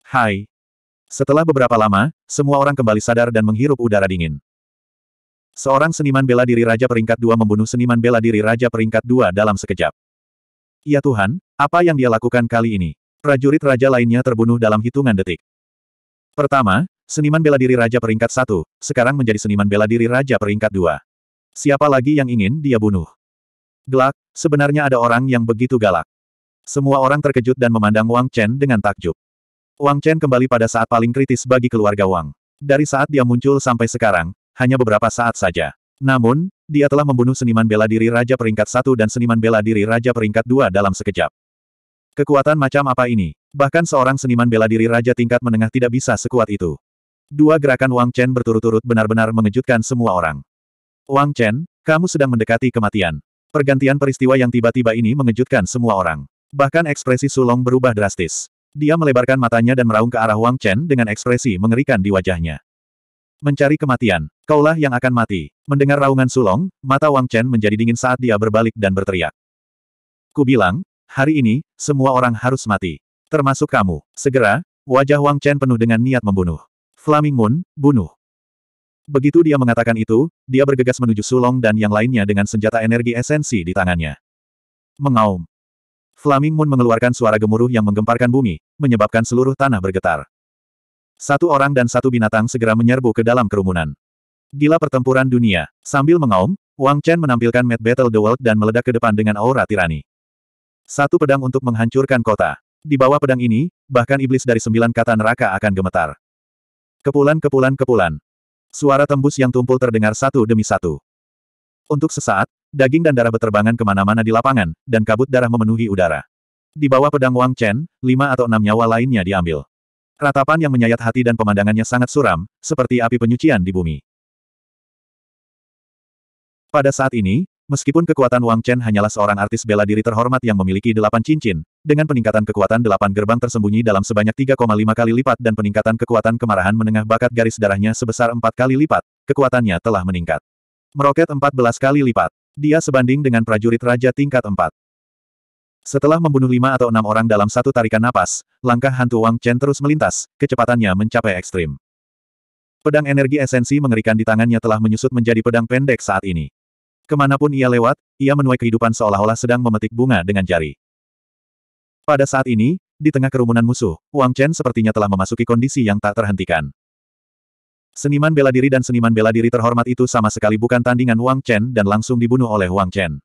Hai. Setelah beberapa lama, semua orang kembali sadar dan menghirup udara dingin. Seorang seniman bela diri Raja Peringkat dua membunuh seniman bela diri Raja Peringkat dua dalam sekejap. Ya Tuhan, apa yang dia lakukan kali ini? prajurit raja lainnya terbunuh dalam hitungan detik. Pertama, seniman bela diri raja peringkat satu, sekarang menjadi seniman bela diri raja peringkat dua. Siapa lagi yang ingin dia bunuh? Gelak, sebenarnya ada orang yang begitu galak. Semua orang terkejut dan memandang Wang Chen dengan takjub. Wang Chen kembali pada saat paling kritis bagi keluarga Wang. Dari saat dia muncul sampai sekarang, hanya beberapa saat saja. Namun, dia telah membunuh seniman bela diri Raja Peringkat satu dan seniman bela diri Raja Peringkat dua dalam sekejap. Kekuatan macam apa ini? Bahkan seorang seniman bela diri raja tingkat menengah tidak bisa sekuat itu. Dua gerakan Wang Chen berturut-turut benar-benar mengejutkan semua orang. Wang Chen, kamu sedang mendekati kematian. Pergantian peristiwa yang tiba-tiba ini mengejutkan semua orang. Bahkan ekspresi Sulong berubah drastis. Dia melebarkan matanya dan meraung ke arah Wang Chen dengan ekspresi mengerikan di wajahnya. Mencari kematian, kaulah yang akan mati. Mendengar raungan Sulong, mata Wang Chen menjadi dingin saat dia berbalik dan berteriak. Ku bilang, Hari ini, semua orang harus mati. Termasuk kamu. Segera, wajah Wang Chen penuh dengan niat membunuh. Flaming Moon, bunuh. Begitu dia mengatakan itu, dia bergegas menuju Sulong dan yang lainnya dengan senjata energi esensi di tangannya. Mengaum. Flaming Moon mengeluarkan suara gemuruh yang menggemparkan bumi, menyebabkan seluruh tanah bergetar. Satu orang dan satu binatang segera menyerbu ke dalam kerumunan. Gila pertempuran dunia. Sambil mengaum, Wang Chen menampilkan Mad Battle The World dan meledak ke depan dengan aura tirani. Satu pedang untuk menghancurkan kota. Di bawah pedang ini, bahkan iblis dari sembilan kata neraka akan gemetar. Kepulan kepulan kepulan. Suara tembus yang tumpul terdengar satu demi satu. Untuk sesaat, daging dan darah beterbangan kemana-mana di lapangan, dan kabut darah memenuhi udara. Di bawah pedang Wang Chen, lima atau enam nyawa lainnya diambil. Ratapan yang menyayat hati dan pemandangannya sangat suram, seperti api penyucian di bumi. Pada saat ini, Meskipun kekuatan Wang Chen hanyalah seorang artis bela diri terhormat yang memiliki delapan cincin, dengan peningkatan kekuatan delapan gerbang tersembunyi dalam sebanyak 3,5 kali lipat dan peningkatan kekuatan kemarahan menengah bakat garis darahnya sebesar empat kali lipat, kekuatannya telah meningkat. Meroket 14 kali lipat. Dia sebanding dengan prajurit raja tingkat 4. Setelah membunuh lima atau enam orang dalam satu tarikan napas, langkah hantu Wang Chen terus melintas, kecepatannya mencapai ekstrim. Pedang energi esensi mengerikan di tangannya telah menyusut menjadi pedang pendek saat ini. Kemanapun ia lewat, ia menuai kehidupan seolah-olah sedang memetik bunga dengan jari. Pada saat ini, di tengah kerumunan musuh, Wang Chen sepertinya telah memasuki kondisi yang tak terhentikan. Seniman bela diri dan seniman bela diri terhormat itu sama sekali bukan tandingan Wang Chen dan langsung dibunuh oleh Wang Chen.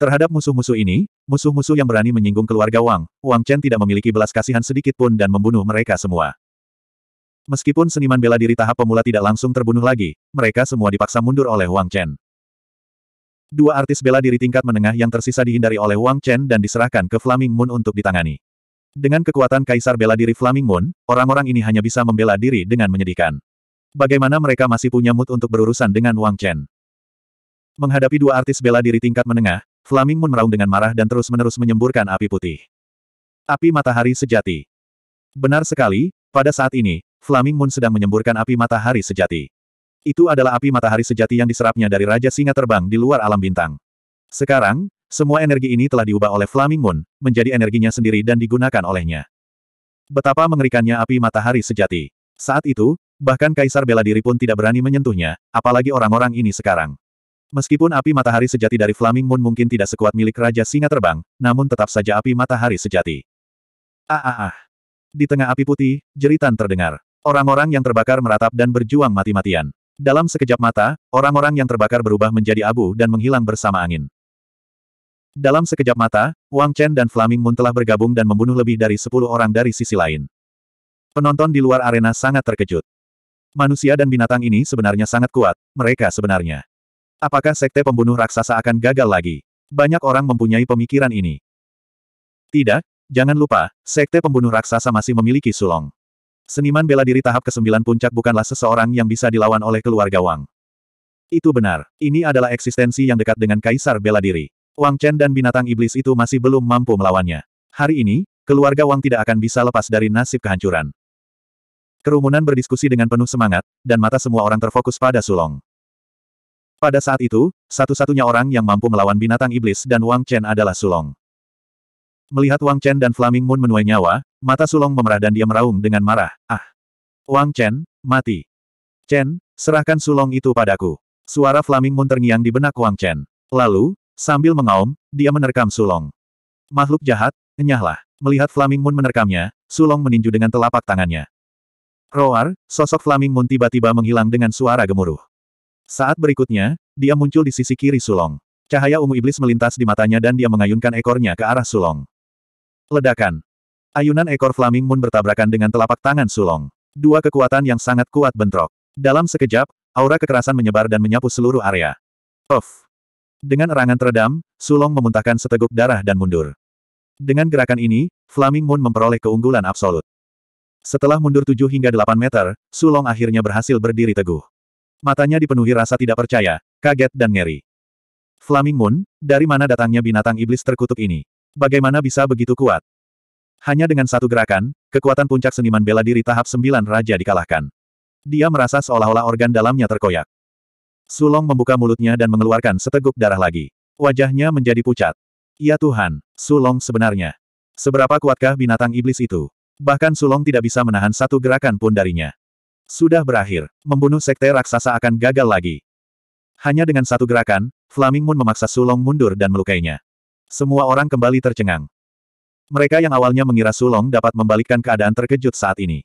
Terhadap musuh-musuh ini, musuh-musuh yang berani menyinggung keluarga Wang, Wang Chen tidak memiliki belas kasihan sedikit pun dan membunuh mereka semua. Meskipun seniman bela diri tahap pemula tidak langsung terbunuh lagi, mereka semua dipaksa mundur oleh Wang Chen. Dua artis bela diri tingkat menengah yang tersisa dihindari oleh Wang Chen dan diserahkan ke Flaming Moon untuk ditangani. Dengan kekuatan kaisar bela diri Flaming Moon, orang-orang ini hanya bisa membela diri dengan menyedihkan. Bagaimana mereka masih punya mood untuk berurusan dengan Wang Chen? Menghadapi dua artis bela diri tingkat menengah, Flaming Moon meraung dengan marah dan terus-menerus menyemburkan api putih. Api matahari sejati. Benar sekali, pada saat ini, Flaming Moon sedang menyemburkan api matahari sejati. Itu adalah api matahari sejati yang diserapnya dari Raja Singa Terbang di luar alam bintang. Sekarang, semua energi ini telah diubah oleh Flaming Moon, menjadi energinya sendiri dan digunakan olehnya. Betapa mengerikannya api matahari sejati. Saat itu, bahkan Kaisar bela diri pun tidak berani menyentuhnya, apalagi orang-orang ini sekarang. Meskipun api matahari sejati dari Flaming Moon mungkin tidak sekuat milik Raja Singa Terbang, namun tetap saja api matahari sejati. Ah ah ah. Di tengah api putih, jeritan terdengar. Orang-orang yang terbakar meratap dan berjuang mati-matian. Dalam sekejap mata, orang-orang yang terbakar berubah menjadi abu dan menghilang bersama angin. Dalam sekejap mata, Wang Chen dan Flaming Moon telah bergabung dan membunuh lebih dari sepuluh orang dari sisi lain. Penonton di luar arena sangat terkejut. Manusia dan binatang ini sebenarnya sangat kuat, mereka sebenarnya. Apakah sekte pembunuh raksasa akan gagal lagi? Banyak orang mempunyai pemikiran ini. Tidak, jangan lupa, sekte pembunuh raksasa masih memiliki sulong. Seniman bela diri tahap ke-9 puncak bukanlah seseorang yang bisa dilawan oleh keluarga Wang. Itu benar, ini adalah eksistensi yang dekat dengan kaisar bela diri. Wang Chen dan binatang iblis itu masih belum mampu melawannya. Hari ini, keluarga Wang tidak akan bisa lepas dari nasib kehancuran. Kerumunan berdiskusi dengan penuh semangat, dan mata semua orang terfokus pada Sulong. Pada saat itu, satu-satunya orang yang mampu melawan binatang iblis dan Wang Chen adalah Sulong. Melihat Wang Chen dan Flaming Moon menuai nyawa, mata Sulong memerah dan dia meraung dengan marah. Ah! Wang Chen, mati! Chen, serahkan Sulong itu padaku. Suara Flaming Moon terngiang di benak Wang Chen. Lalu, sambil mengaum, dia menerkam Sulong. Makhluk jahat, nyahlah! Melihat Flaming Moon menerkamnya, Sulong meninju dengan telapak tangannya. Roar, sosok Flaming Moon tiba-tiba menghilang dengan suara gemuruh. Saat berikutnya, dia muncul di sisi kiri Sulong. Cahaya ungu iblis melintas di matanya dan dia mengayunkan ekornya ke arah Sulong. Ledakan. Ayunan ekor Flaming Moon bertabrakan dengan telapak tangan Sulong. Dua kekuatan yang sangat kuat bentrok. Dalam sekejap, aura kekerasan menyebar dan menyapu seluruh area. Of. Dengan erangan teredam, Sulong memuntahkan seteguk darah dan mundur. Dengan gerakan ini, Flaming Moon memperoleh keunggulan absolut. Setelah mundur 7 hingga 8 meter, Sulong akhirnya berhasil berdiri teguh. Matanya dipenuhi rasa tidak percaya, kaget dan ngeri. Flaming Moon, dari mana datangnya binatang iblis terkutuk ini? Bagaimana bisa begitu kuat? Hanya dengan satu gerakan, kekuatan puncak seniman bela diri tahap sembilan Raja dikalahkan. Dia merasa seolah-olah organ dalamnya terkoyak. Sulong membuka mulutnya dan mengeluarkan seteguk darah lagi. Wajahnya menjadi pucat. Ya Tuhan, Sulong sebenarnya. Seberapa kuatkah binatang iblis itu? Bahkan Sulong tidak bisa menahan satu gerakan pun darinya. Sudah berakhir, membunuh sekte raksasa akan gagal lagi. Hanya dengan satu gerakan, Flaming Moon memaksa Sulong mundur dan melukainya. Semua orang kembali tercengang. Mereka yang awalnya mengira Sulong dapat membalikkan keadaan terkejut saat ini.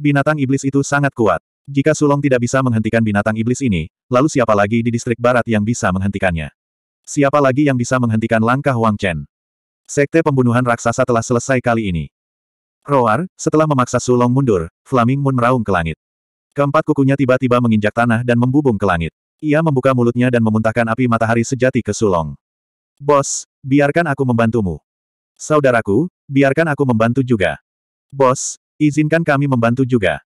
Binatang iblis itu sangat kuat. Jika Sulong tidak bisa menghentikan binatang iblis ini, lalu siapa lagi di distrik barat yang bisa menghentikannya? Siapa lagi yang bisa menghentikan langkah Wang Chen? Sekte pembunuhan raksasa telah selesai kali ini. Roar, setelah memaksa Sulong mundur, Flaming Moon meraung ke langit. Keempat kukunya tiba-tiba menginjak tanah dan membubung ke langit. Ia membuka mulutnya dan memuntahkan api matahari sejati ke Sulong. Bos, biarkan aku membantumu. Saudaraku, biarkan aku membantu juga. Bos, izinkan kami membantu juga.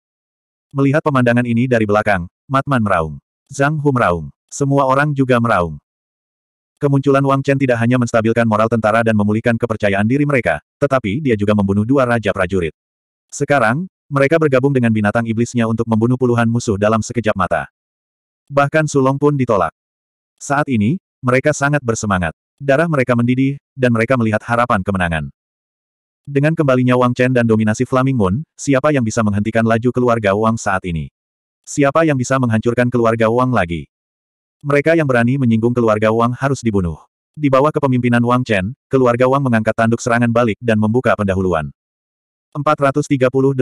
Melihat pemandangan ini dari belakang, Matman meraung. Zhang Hu meraung. Semua orang juga meraung. Kemunculan Wang Chen tidak hanya menstabilkan moral tentara dan memulihkan kepercayaan diri mereka, tetapi dia juga membunuh dua raja prajurit. Sekarang, mereka bergabung dengan binatang iblisnya untuk membunuh puluhan musuh dalam sekejap mata. Bahkan Sulong pun ditolak. Saat ini, mereka sangat bersemangat. Darah mereka mendidih, dan mereka melihat harapan kemenangan. Dengan kembalinya Wang Chen dan dominasi Flaming Moon, siapa yang bisa menghentikan laju keluarga Wang saat ini? Siapa yang bisa menghancurkan keluarga Wang lagi? Mereka yang berani menyinggung keluarga Wang harus dibunuh. Di bawah kepemimpinan Wang Chen, keluarga Wang mengangkat tanduk serangan balik dan membuka pendahuluan. 438.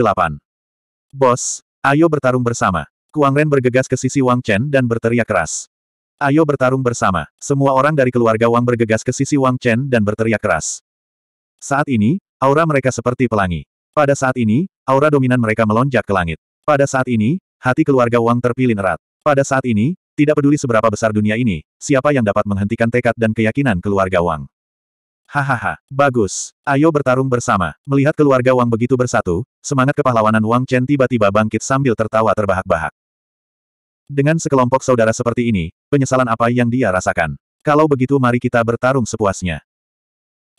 Bos, ayo bertarung bersama. Kuang Ren bergegas ke sisi Wang Chen dan berteriak keras. Ayo bertarung bersama. Semua orang dari keluarga Wang bergegas ke sisi Wang Chen dan berteriak keras. Saat ini, aura mereka seperti pelangi. Pada saat ini, aura dominan mereka melonjak ke langit. Pada saat ini, hati keluarga Wang terpilin erat. Pada saat ini, tidak peduli seberapa besar dunia ini, siapa yang dapat menghentikan tekad dan keyakinan keluarga Wang. Hahaha, bagus. Ayo bertarung bersama. Melihat keluarga Wang begitu bersatu, semangat kepahlawanan Wang Chen tiba-tiba bangkit sambil tertawa terbahak-bahak. Dengan sekelompok saudara seperti ini, penyesalan apa yang dia rasakan? Kalau begitu mari kita bertarung sepuasnya.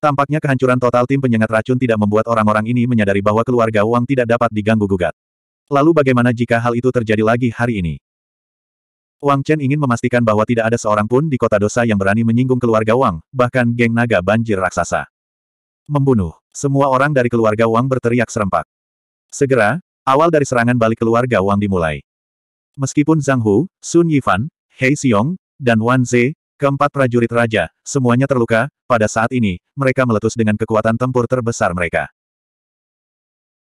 Tampaknya kehancuran total tim penyengat racun tidak membuat orang-orang ini menyadari bahwa keluarga Wang tidak dapat diganggu-gugat. Lalu bagaimana jika hal itu terjadi lagi hari ini? Wang Chen ingin memastikan bahwa tidak ada seorang pun di kota dosa yang berani menyinggung keluarga Wang, bahkan geng naga banjir raksasa. Membunuh. Semua orang dari keluarga Wang berteriak serempak. Segera, awal dari serangan balik keluarga Wang dimulai. Meskipun Zhang Hu, Sun Yifan, Hei Xiong, dan Wan Ze, keempat prajurit raja, semuanya terluka, pada saat ini, mereka meletus dengan kekuatan tempur terbesar mereka.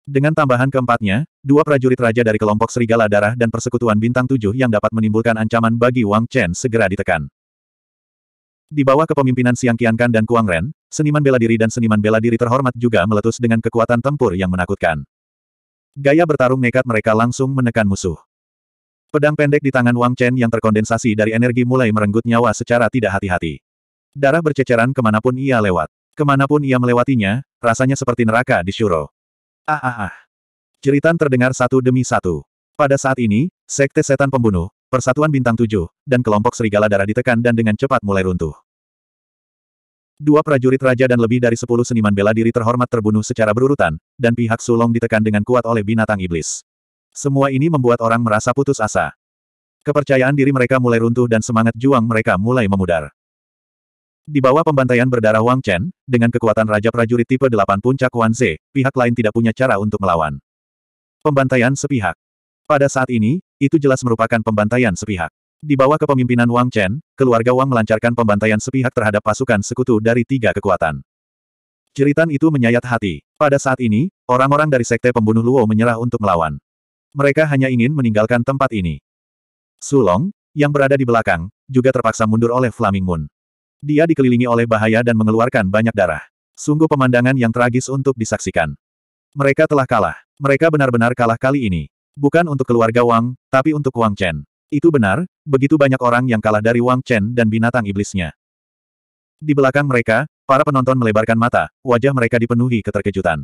Dengan tambahan keempatnya, dua prajurit raja dari kelompok Serigala Darah dan Persekutuan Bintang Tujuh yang dapat menimbulkan ancaman bagi Wang Chen segera ditekan. Di bawah kepemimpinan Siang Qiankan dan Kuang Ren, seniman bela diri dan seniman bela diri terhormat juga meletus dengan kekuatan tempur yang menakutkan. Gaya bertarung nekat mereka langsung menekan musuh. Pedang pendek di tangan Wang Chen yang terkondensasi dari energi mulai merenggut nyawa secara tidak hati-hati. Darah berceceran kemanapun ia lewat. Kemanapun ia melewatinya, rasanya seperti neraka di Shuro. Ah ah ah. Ceritan terdengar satu demi satu. Pada saat ini, Sekte Setan Pembunuh, Persatuan Bintang Tujuh, dan kelompok serigala darah ditekan dan dengan cepat mulai runtuh. Dua prajurit raja dan lebih dari sepuluh seniman bela diri terhormat terbunuh secara berurutan, dan pihak Sulong ditekan dengan kuat oleh binatang iblis. Semua ini membuat orang merasa putus asa. Kepercayaan diri mereka mulai runtuh dan semangat juang mereka mulai memudar. Di bawah pembantaian berdarah Wang Chen, dengan kekuatan Raja Prajurit tipe 8 Puncak Wan Ze, pihak lain tidak punya cara untuk melawan. Pembantaian sepihak. Pada saat ini, itu jelas merupakan pembantaian sepihak. Di bawah kepemimpinan Wang Chen, keluarga Wang melancarkan pembantaian sepihak terhadap pasukan sekutu dari tiga kekuatan. Ceritan itu menyayat hati. Pada saat ini, orang-orang dari Sekte Pembunuh Luo menyerah untuk melawan. Mereka hanya ingin meninggalkan tempat ini. Sulong, yang berada di belakang, juga terpaksa mundur oleh Flaming Moon. Dia dikelilingi oleh bahaya dan mengeluarkan banyak darah. Sungguh pemandangan yang tragis untuk disaksikan. Mereka telah kalah. Mereka benar-benar kalah kali ini. Bukan untuk keluarga Wang, tapi untuk Wang Chen. Itu benar, begitu banyak orang yang kalah dari Wang Chen dan binatang iblisnya. Di belakang mereka, para penonton melebarkan mata, wajah mereka dipenuhi keterkejutan.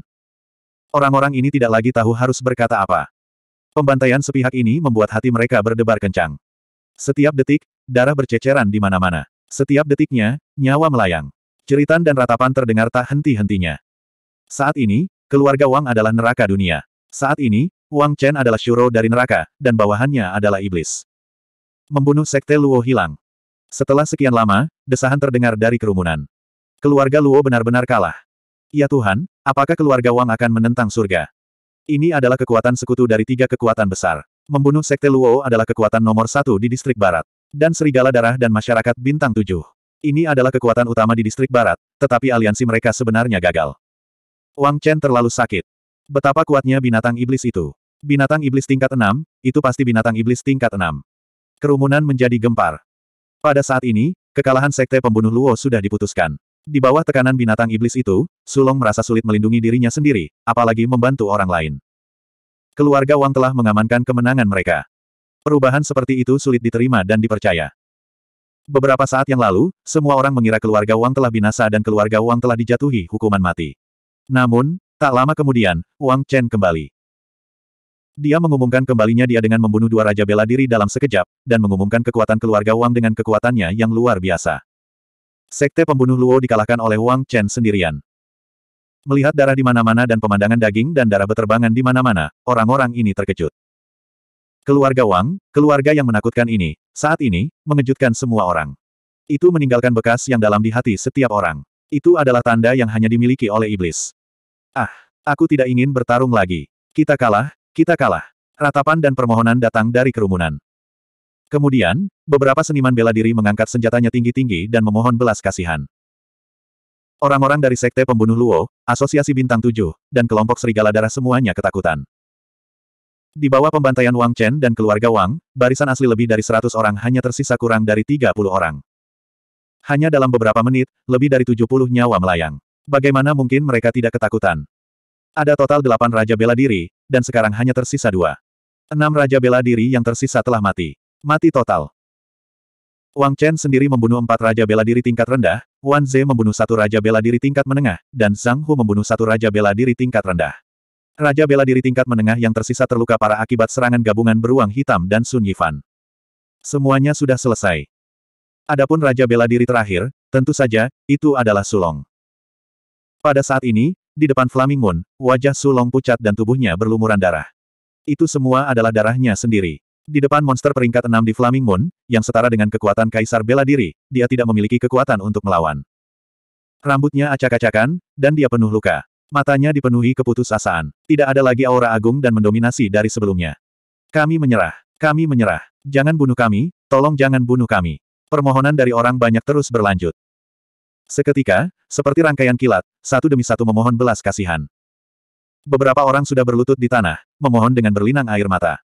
Orang-orang ini tidak lagi tahu harus berkata apa. Pembantaian sepihak ini membuat hati mereka berdebar kencang. Setiap detik, darah berceceran di mana-mana. Setiap detiknya, nyawa melayang. Ceritan dan ratapan terdengar tak henti-hentinya. Saat ini, keluarga Wang adalah neraka dunia. Saat ini, Wang Chen adalah syuro dari neraka, dan bawahannya adalah iblis. Membunuh sekte Luo hilang. Setelah sekian lama, desahan terdengar dari kerumunan. Keluarga Luo benar-benar kalah. Ya Tuhan, apakah keluarga Wang akan menentang surga? Ini adalah kekuatan sekutu dari tiga kekuatan besar. Membunuh Sekte Luo adalah kekuatan nomor satu di distrik barat. Dan Serigala Darah dan Masyarakat Bintang Tujuh. Ini adalah kekuatan utama di distrik barat, tetapi aliansi mereka sebenarnya gagal. Wang Chen terlalu sakit. Betapa kuatnya binatang iblis itu. Binatang iblis tingkat enam? itu pasti binatang iblis tingkat enam. Kerumunan menjadi gempar. Pada saat ini, kekalahan Sekte Pembunuh Luo sudah diputuskan. Di bawah tekanan binatang iblis itu, Sulong merasa sulit melindungi dirinya sendiri, apalagi membantu orang lain. Keluarga Wang telah mengamankan kemenangan mereka. Perubahan seperti itu sulit diterima dan dipercaya. Beberapa saat yang lalu, semua orang mengira keluarga Wang telah binasa dan keluarga Wang telah dijatuhi hukuman mati. Namun, tak lama kemudian, Wang Chen kembali. Dia mengumumkan kembalinya dia dengan membunuh dua raja bela diri dalam sekejap, dan mengumumkan kekuatan keluarga Wang dengan kekuatannya yang luar biasa. Sekte pembunuh Luo dikalahkan oleh Wang Chen sendirian. Melihat darah di mana-mana dan pemandangan daging dan darah beterbangan di mana-mana, orang-orang ini terkejut. Keluarga Wang, keluarga yang menakutkan ini, saat ini, mengejutkan semua orang. Itu meninggalkan bekas yang dalam di hati setiap orang. Itu adalah tanda yang hanya dimiliki oleh iblis. Ah, aku tidak ingin bertarung lagi. Kita kalah, kita kalah. Ratapan dan permohonan datang dari kerumunan. Kemudian, beberapa seniman bela diri mengangkat senjatanya tinggi-tinggi dan memohon belas kasihan. Orang-orang dari Sekte Pembunuh Luo, Asosiasi Bintang Tujuh, dan kelompok Serigala Darah semuanya ketakutan. Di bawah pembantaian Wang Chen dan keluarga Wang, barisan asli lebih dari 100 orang hanya tersisa kurang dari 30 orang. Hanya dalam beberapa menit, lebih dari 70 nyawa melayang. Bagaimana mungkin mereka tidak ketakutan? Ada total delapan Raja Bela Diri, dan sekarang hanya tersisa dua. Enam Raja Bela Diri yang tersisa telah mati. Mati total. Wang Chen sendiri membunuh empat raja bela diri tingkat rendah, Wan Ze membunuh satu raja bela diri tingkat menengah, dan Zhang Hu membunuh satu raja bela diri tingkat rendah. Raja bela diri tingkat menengah yang tersisa terluka parah akibat serangan gabungan beruang hitam dan Sun Yifan. Semuanya sudah selesai. Adapun raja bela diri terakhir, tentu saja, itu adalah Sulong. Pada saat ini, di depan Flaming Moon, wajah Sulong pucat dan tubuhnya berlumuran darah. Itu semua adalah darahnya sendiri. Di depan monster peringkat 6 di Flaming Moon, yang setara dengan kekuatan Kaisar Bela Diri, dia tidak memiliki kekuatan untuk melawan. Rambutnya acak-acakan, dan dia penuh luka. Matanya dipenuhi keputusasaan. Tidak ada lagi aura agung dan mendominasi dari sebelumnya. Kami menyerah. Kami menyerah. Jangan bunuh kami, tolong jangan bunuh kami. Permohonan dari orang banyak terus berlanjut. Seketika, seperti rangkaian kilat, satu demi satu memohon belas kasihan. Beberapa orang sudah berlutut di tanah, memohon dengan berlinang air mata.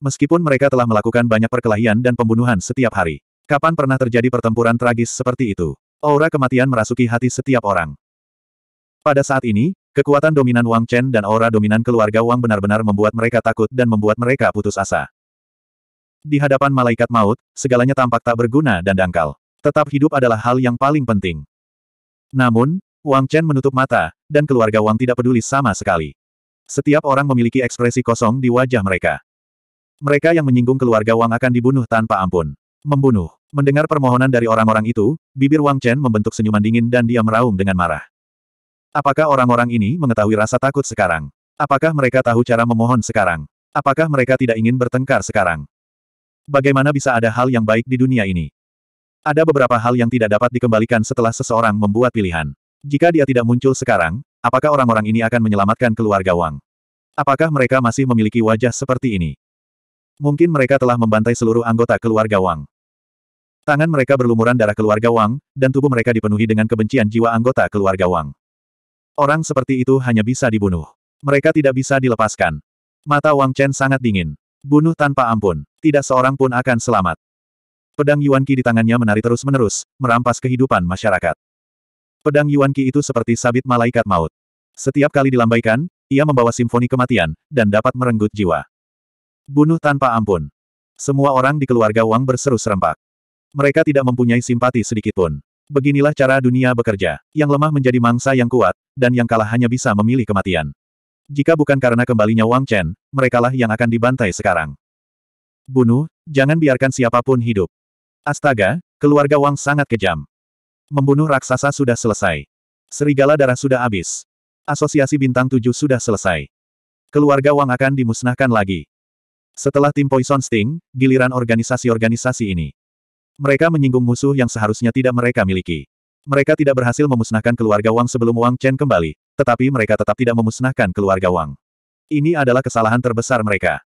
Meskipun mereka telah melakukan banyak perkelahian dan pembunuhan setiap hari. Kapan pernah terjadi pertempuran tragis seperti itu? Aura kematian merasuki hati setiap orang. Pada saat ini, kekuatan dominan Wang Chen dan aura dominan keluarga Wang benar-benar membuat mereka takut dan membuat mereka putus asa. Di hadapan malaikat maut, segalanya tampak tak berguna dan dangkal. Tetap hidup adalah hal yang paling penting. Namun, Wang Chen menutup mata, dan keluarga Wang tidak peduli sama sekali. Setiap orang memiliki ekspresi kosong di wajah mereka. Mereka yang menyinggung keluarga Wang akan dibunuh tanpa ampun. Membunuh. Mendengar permohonan dari orang-orang itu, bibir Wang Chen membentuk senyuman dingin dan dia meraung dengan marah. Apakah orang-orang ini mengetahui rasa takut sekarang? Apakah mereka tahu cara memohon sekarang? Apakah mereka tidak ingin bertengkar sekarang? Bagaimana bisa ada hal yang baik di dunia ini? Ada beberapa hal yang tidak dapat dikembalikan setelah seseorang membuat pilihan. Jika dia tidak muncul sekarang, apakah orang-orang ini akan menyelamatkan keluarga Wang? Apakah mereka masih memiliki wajah seperti ini? Mungkin mereka telah membantai seluruh anggota keluarga Wang. Tangan mereka berlumuran darah keluarga Wang, dan tubuh mereka dipenuhi dengan kebencian jiwa anggota keluarga Wang. Orang seperti itu hanya bisa dibunuh. Mereka tidak bisa dilepaskan. Mata Wang Chen sangat dingin. Bunuh tanpa ampun. Tidak seorang pun akan selamat. Pedang Yuan Qi di tangannya menari terus-menerus, merampas kehidupan masyarakat. Pedang Yuan Qi itu seperti sabit malaikat maut. Setiap kali dilambaikan, ia membawa simfoni kematian, dan dapat merenggut jiwa. Bunuh tanpa ampun. Semua orang di keluarga Wang berseru serempak. Mereka tidak mempunyai simpati sedikitpun. Beginilah cara dunia bekerja. Yang lemah menjadi mangsa yang kuat, dan yang kalah hanya bisa memilih kematian. Jika bukan karena kembalinya Wang Chen, merekalah yang akan dibantai sekarang. Bunuh, jangan biarkan siapapun hidup. Astaga, keluarga Wang sangat kejam. Membunuh raksasa sudah selesai. Serigala darah sudah habis. Asosiasi bintang tujuh sudah selesai. Keluarga Wang akan dimusnahkan lagi. Setelah tim Poison Sting, giliran organisasi-organisasi ini. Mereka menyinggung musuh yang seharusnya tidak mereka miliki. Mereka tidak berhasil memusnahkan keluarga Wang sebelum Wang Chen kembali, tetapi mereka tetap tidak memusnahkan keluarga Wang. Ini adalah kesalahan terbesar mereka.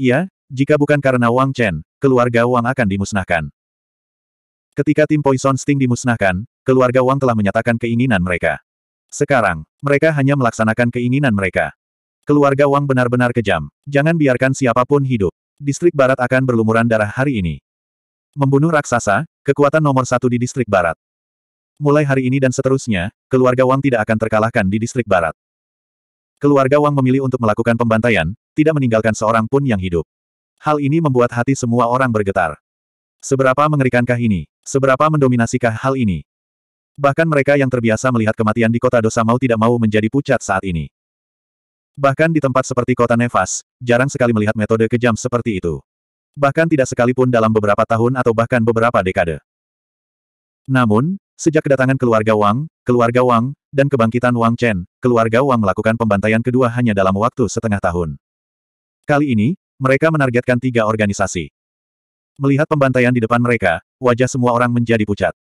Iya, jika bukan karena Wang Chen, keluarga Wang akan dimusnahkan. Ketika tim Poison Sting dimusnahkan, keluarga Wang telah menyatakan keinginan mereka. Sekarang, mereka hanya melaksanakan keinginan mereka. Keluarga Wang benar-benar kejam. Jangan biarkan siapapun hidup. Distrik Barat akan berlumuran darah hari ini. Membunuh raksasa, kekuatan nomor satu di distrik Barat. Mulai hari ini dan seterusnya, keluarga Wang tidak akan terkalahkan di distrik Barat. Keluarga Wang memilih untuk melakukan pembantaian, tidak meninggalkan seorang pun yang hidup. Hal ini membuat hati semua orang bergetar. Seberapa mengerikankah ini? Seberapa mendominasikah hal ini? Bahkan mereka yang terbiasa melihat kematian di kota dosa mau tidak mau menjadi pucat saat ini. Bahkan di tempat seperti kota Nevas, jarang sekali melihat metode kejam seperti itu. Bahkan tidak sekalipun dalam beberapa tahun atau bahkan beberapa dekade. Namun, sejak kedatangan keluarga Wang, keluarga Wang, dan kebangkitan Wang Chen, keluarga Wang melakukan pembantaian kedua hanya dalam waktu setengah tahun. Kali ini, mereka menargetkan tiga organisasi. Melihat pembantaian di depan mereka, wajah semua orang menjadi pucat.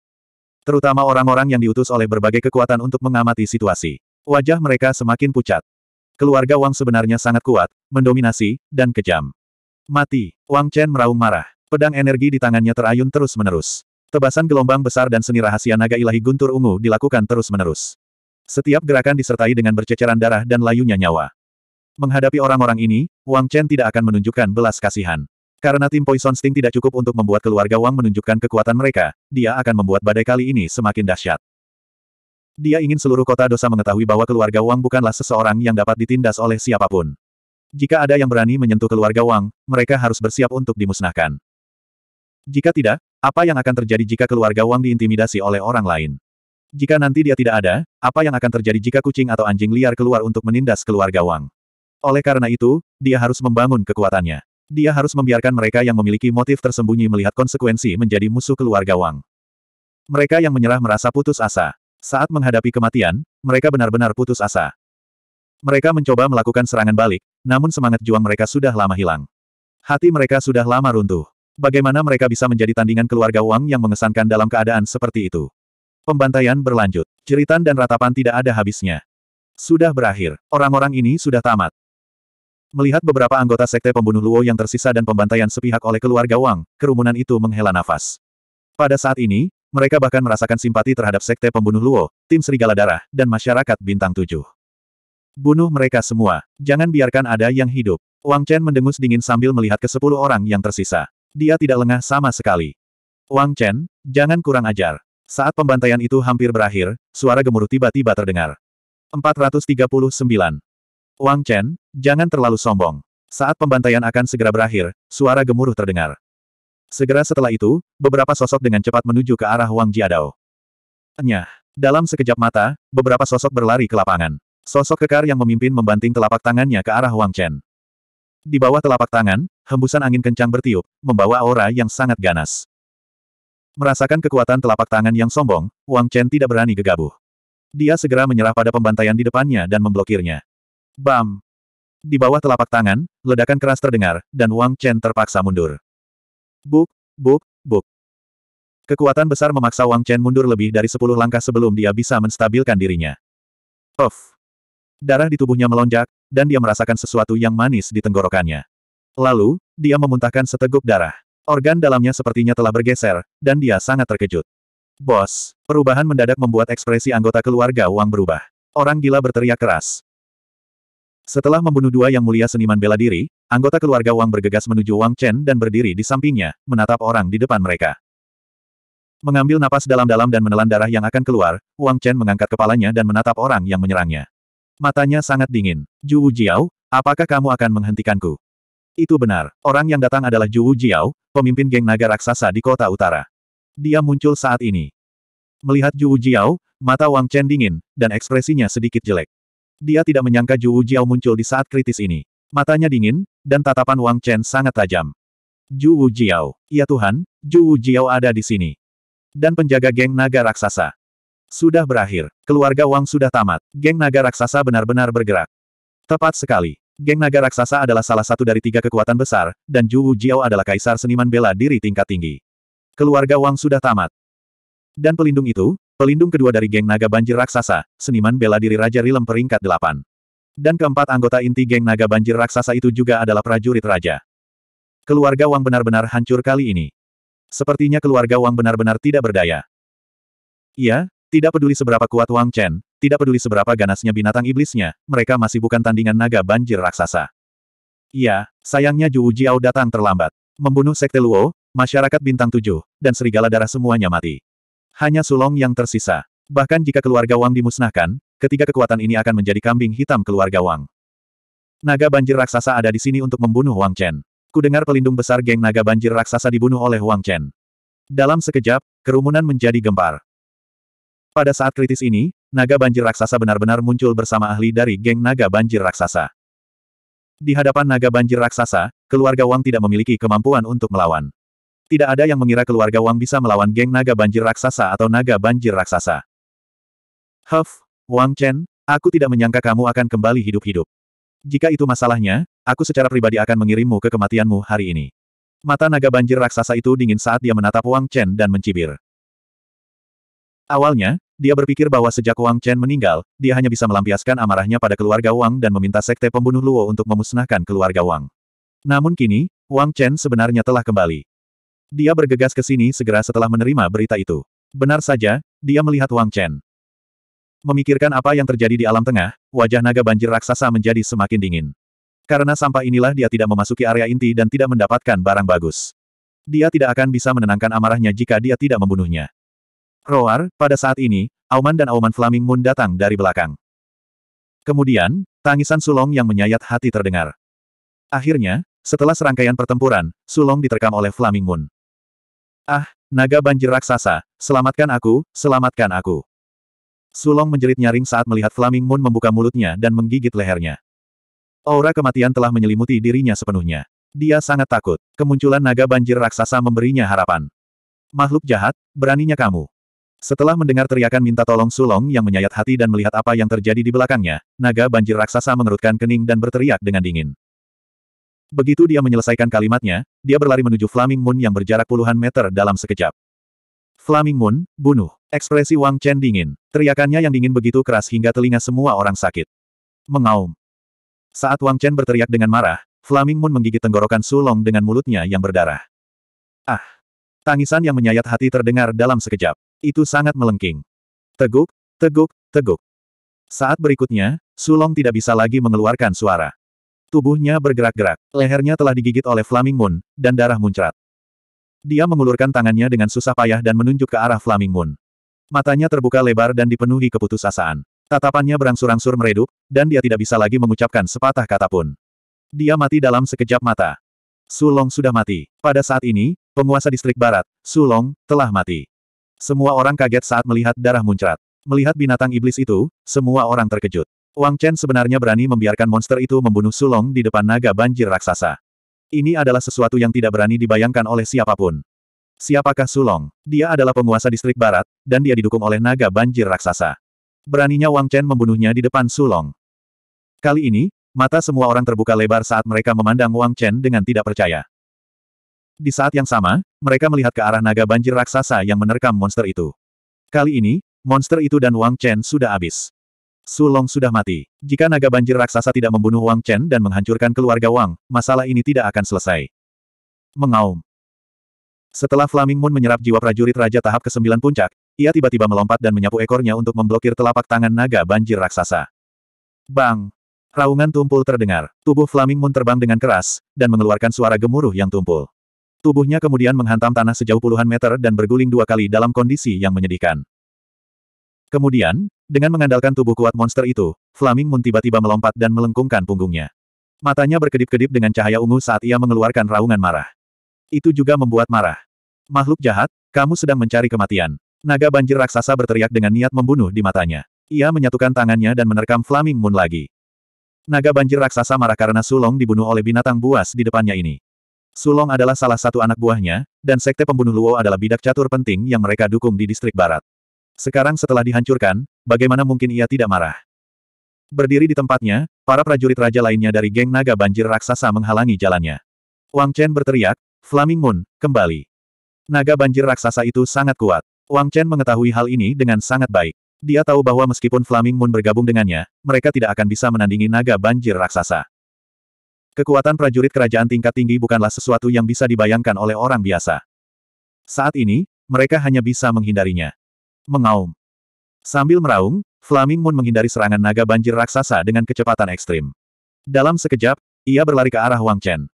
Terutama orang-orang yang diutus oleh berbagai kekuatan untuk mengamati situasi. Wajah mereka semakin pucat. Keluarga Wang sebenarnya sangat kuat, mendominasi, dan kejam. Mati. Wang Chen meraung marah. Pedang energi di tangannya terayun terus-menerus. Tebasan gelombang besar dan seni rahasia naga ilahi guntur ungu dilakukan terus-menerus. Setiap gerakan disertai dengan berceceran darah dan layunya nyawa. Menghadapi orang-orang ini, Wang Chen tidak akan menunjukkan belas kasihan. Karena tim Poison Sting tidak cukup untuk membuat keluarga Wang menunjukkan kekuatan mereka, dia akan membuat badai kali ini semakin dahsyat. Dia ingin seluruh kota dosa mengetahui bahwa keluarga Wang bukanlah seseorang yang dapat ditindas oleh siapapun. Jika ada yang berani menyentuh keluarga Wang, mereka harus bersiap untuk dimusnahkan. Jika tidak, apa yang akan terjadi jika keluarga Wang diintimidasi oleh orang lain? Jika nanti dia tidak ada, apa yang akan terjadi jika kucing atau anjing liar keluar untuk menindas keluarga Wang? Oleh karena itu, dia harus membangun kekuatannya. Dia harus membiarkan mereka yang memiliki motif tersembunyi melihat konsekuensi menjadi musuh keluarga Wang. Mereka yang menyerah merasa putus asa. Saat menghadapi kematian, mereka benar-benar putus asa. Mereka mencoba melakukan serangan balik, namun semangat juang mereka sudah lama hilang. Hati mereka sudah lama runtuh. Bagaimana mereka bisa menjadi tandingan keluarga Wang yang mengesankan dalam keadaan seperti itu? Pembantaian berlanjut. Jeritan dan ratapan tidak ada habisnya. Sudah berakhir. Orang-orang ini sudah tamat. Melihat beberapa anggota sekte pembunuh Luo yang tersisa dan pembantaian sepihak oleh keluarga Wang, kerumunan itu menghela nafas. Pada saat ini, mereka bahkan merasakan simpati terhadap sekte pembunuh Luo, tim Serigala Darah, dan masyarakat Bintang Tujuh. Bunuh mereka semua, jangan biarkan ada yang hidup. Wang Chen mendengus dingin sambil melihat ke sepuluh orang yang tersisa. Dia tidak lengah sama sekali. Wang Chen, jangan kurang ajar. Saat pembantaian itu hampir berakhir, suara gemuruh tiba-tiba terdengar. 439. Wang Chen, jangan terlalu sombong. Saat pembantaian akan segera berakhir, suara gemuruh terdengar. Segera setelah itu, beberapa sosok dengan cepat menuju ke arah Wang Jiadao. Nyah! Dalam sekejap mata, beberapa sosok berlari ke lapangan. Sosok kekar yang memimpin membanting telapak tangannya ke arah Wang Chen. Di bawah telapak tangan, hembusan angin kencang bertiup, membawa aura yang sangat ganas. Merasakan kekuatan telapak tangan yang sombong, Wang Chen tidak berani gegabah. Dia segera menyerah pada pembantaian di depannya dan memblokirnya. Bam! Di bawah telapak tangan, ledakan keras terdengar, dan Wang Chen terpaksa mundur. Buk, buk, buk. Kekuatan besar memaksa Wang Chen mundur lebih dari sepuluh langkah sebelum dia bisa menstabilkan dirinya. Of. Darah di tubuhnya melonjak, dan dia merasakan sesuatu yang manis di tenggorokannya. Lalu, dia memuntahkan seteguk darah. Organ dalamnya sepertinya telah bergeser, dan dia sangat terkejut. Bos, perubahan mendadak membuat ekspresi anggota keluarga Wang berubah. Orang gila berteriak keras. Setelah membunuh dua yang mulia seniman bela diri, anggota keluarga Wang bergegas menuju Wang Chen dan berdiri di sampingnya, menatap orang di depan mereka. Mengambil napas dalam-dalam dan menelan darah yang akan keluar, Wang Chen mengangkat kepalanya dan menatap orang yang menyerangnya. Matanya sangat dingin. Ju Jiao, apakah kamu akan menghentikanku? Itu benar, orang yang datang adalah Ju Jiao, pemimpin geng naga raksasa di kota utara. Dia muncul saat ini. Melihat Ju Jiao, mata Wang Chen dingin, dan ekspresinya sedikit jelek. Dia tidak menyangka Zhu Jiao muncul di saat kritis ini. Matanya dingin, dan tatapan Wang Chen sangat tajam. Zhu Jiao. Ya Tuhan, Zhu Jiao ada di sini. Dan penjaga geng naga raksasa. Sudah berakhir. Keluarga Wang sudah tamat. Geng naga raksasa benar-benar bergerak. Tepat sekali. Geng naga raksasa adalah salah satu dari tiga kekuatan besar, dan Zhu Jiao adalah kaisar seniman bela diri tingkat tinggi. Keluarga Wang sudah tamat. Dan pelindung itu, Pelindung kedua dari geng naga banjir raksasa, seniman bela diri Raja Rilem peringkat delapan. Dan keempat anggota inti geng naga banjir raksasa itu juga adalah prajurit raja. Keluarga Wang benar-benar hancur kali ini. Sepertinya keluarga Wang benar-benar tidak berdaya. Iya, tidak peduli seberapa kuat Wang Chen, tidak peduli seberapa ganasnya binatang iblisnya, mereka masih bukan tandingan naga banjir raksasa. Iya, sayangnya Zhu Jiao datang terlambat. Membunuh Sekte Luo, masyarakat bintang tujuh, dan serigala darah semuanya mati. Hanya Sulong yang tersisa. Bahkan jika keluarga Wang dimusnahkan, ketiga kekuatan ini akan menjadi kambing hitam keluarga Wang. Naga banjir raksasa ada di sini untuk membunuh Wang Chen. Kudengar pelindung besar geng naga banjir raksasa dibunuh oleh Wang Chen. Dalam sekejap, kerumunan menjadi gempar. Pada saat kritis ini, naga banjir raksasa benar-benar muncul bersama ahli dari geng naga banjir raksasa. Di hadapan naga banjir raksasa, keluarga Wang tidak memiliki kemampuan untuk melawan. Tidak ada yang mengira keluarga Wang bisa melawan geng naga banjir raksasa atau naga banjir raksasa. Huff, Wang Chen, aku tidak menyangka kamu akan kembali hidup-hidup. Jika itu masalahnya, aku secara pribadi akan mengirimmu ke kematianmu hari ini. Mata naga banjir raksasa itu dingin saat dia menatap Wang Chen dan mencibir. Awalnya, dia berpikir bahwa sejak Wang Chen meninggal, dia hanya bisa melampiaskan amarahnya pada keluarga Wang dan meminta sekte pembunuh Luo untuk memusnahkan keluarga Wang. Namun kini, Wang Chen sebenarnya telah kembali. Dia bergegas ke sini segera setelah menerima berita itu. Benar saja, dia melihat Wang Chen. Memikirkan apa yang terjadi di alam tengah, wajah naga banjir raksasa menjadi semakin dingin. Karena sampah inilah dia tidak memasuki area inti dan tidak mendapatkan barang bagus. Dia tidak akan bisa menenangkan amarahnya jika dia tidak membunuhnya. Roar, pada saat ini, Auman dan Auman Flaming Moon datang dari belakang. Kemudian, tangisan Sulong yang menyayat hati terdengar. Akhirnya, setelah serangkaian pertempuran, Sulong diterkam oleh Flaming Moon. Ah, naga banjir raksasa, selamatkan aku, selamatkan aku. Sulong menjerit nyaring saat melihat Flaming Moon membuka mulutnya dan menggigit lehernya. Aura kematian telah menyelimuti dirinya sepenuhnya. Dia sangat takut. Kemunculan naga banjir raksasa memberinya harapan. Makhluk jahat, beraninya kamu. Setelah mendengar teriakan minta tolong Sulong yang menyayat hati dan melihat apa yang terjadi di belakangnya, naga banjir raksasa mengerutkan kening dan berteriak dengan dingin. Begitu dia menyelesaikan kalimatnya, dia berlari menuju Flaming Moon yang berjarak puluhan meter dalam sekejap. Flaming Moon, bunuh. Ekspresi Wang Chen dingin. Teriakannya yang dingin begitu keras hingga telinga semua orang sakit. Mengaum. Saat Wang Chen berteriak dengan marah, Flaming Moon menggigit tenggorokan Sulong dengan mulutnya yang berdarah. Ah! Tangisan yang menyayat hati terdengar dalam sekejap. Itu sangat melengking. Teguk, teguk, teguk. Saat berikutnya, Sulong tidak bisa lagi mengeluarkan suara. Tubuhnya bergerak-gerak, lehernya telah digigit oleh Flaming Moon, dan darah muncrat. Dia mengulurkan tangannya dengan susah payah dan menunjuk ke arah Flaming Moon. Matanya terbuka lebar dan dipenuhi keputusasaan. Tatapannya berangsur-angsur meredup, dan dia tidak bisa lagi mengucapkan sepatah kata pun. Dia mati dalam sekejap mata. Sulong sudah mati. Pada saat ini, penguasa distrik barat, Sulong, telah mati. Semua orang kaget saat melihat darah muncrat. Melihat binatang iblis itu, semua orang terkejut. Wang Chen sebenarnya berani membiarkan monster itu membunuh Sulong di depan naga banjir raksasa. Ini adalah sesuatu yang tidak berani dibayangkan oleh siapapun. Siapakah Sulong? Dia adalah penguasa distrik barat, dan dia didukung oleh naga banjir raksasa. Beraninya Wang Chen membunuhnya di depan Sulong. Kali ini, mata semua orang terbuka lebar saat mereka memandang Wang Chen dengan tidak percaya. Di saat yang sama, mereka melihat ke arah naga banjir raksasa yang menerkam monster itu. Kali ini, monster itu dan Wang Chen sudah habis. Sulong sudah mati. Jika naga banjir raksasa tidak membunuh Wang Chen dan menghancurkan keluarga Wang, masalah ini tidak akan selesai. Mengaum. Setelah Flaming Moon menyerap jiwa prajurit Raja tahap ke-9 puncak, ia tiba-tiba melompat dan menyapu ekornya untuk memblokir telapak tangan naga banjir raksasa. Bang! Raungan tumpul terdengar. Tubuh Flaming Moon terbang dengan keras, dan mengeluarkan suara gemuruh yang tumpul. Tubuhnya kemudian menghantam tanah sejauh puluhan meter dan berguling dua kali dalam kondisi yang menyedihkan. Kemudian, dengan mengandalkan tubuh kuat monster itu, Flaming Moon tiba-tiba melompat dan melengkungkan punggungnya. Matanya berkedip-kedip dengan cahaya ungu saat ia mengeluarkan raungan marah. Itu juga membuat marah. Makhluk jahat, kamu sedang mencari kematian. Naga banjir raksasa berteriak dengan niat membunuh di matanya. Ia menyatukan tangannya dan menerkam Flaming Moon lagi. Naga banjir raksasa marah karena Sulong dibunuh oleh binatang buas di depannya ini. Sulong adalah salah satu anak buahnya, dan sekte pembunuh Luo adalah bidak catur penting yang mereka dukung di distrik barat. Sekarang setelah dihancurkan, bagaimana mungkin ia tidak marah? Berdiri di tempatnya, para prajurit raja lainnya dari geng naga banjir raksasa menghalangi jalannya. Wang Chen berteriak, Flaming Moon, kembali. Naga banjir raksasa itu sangat kuat. Wang Chen mengetahui hal ini dengan sangat baik. Dia tahu bahwa meskipun Flaming Moon bergabung dengannya, mereka tidak akan bisa menandingi naga banjir raksasa. Kekuatan prajurit kerajaan tingkat tinggi bukanlah sesuatu yang bisa dibayangkan oleh orang biasa. Saat ini, mereka hanya bisa menghindarinya mengaum. Sambil meraung, Flaming Moon menghindari serangan naga banjir raksasa dengan kecepatan ekstrim. Dalam sekejap, ia berlari ke arah Wang Chen.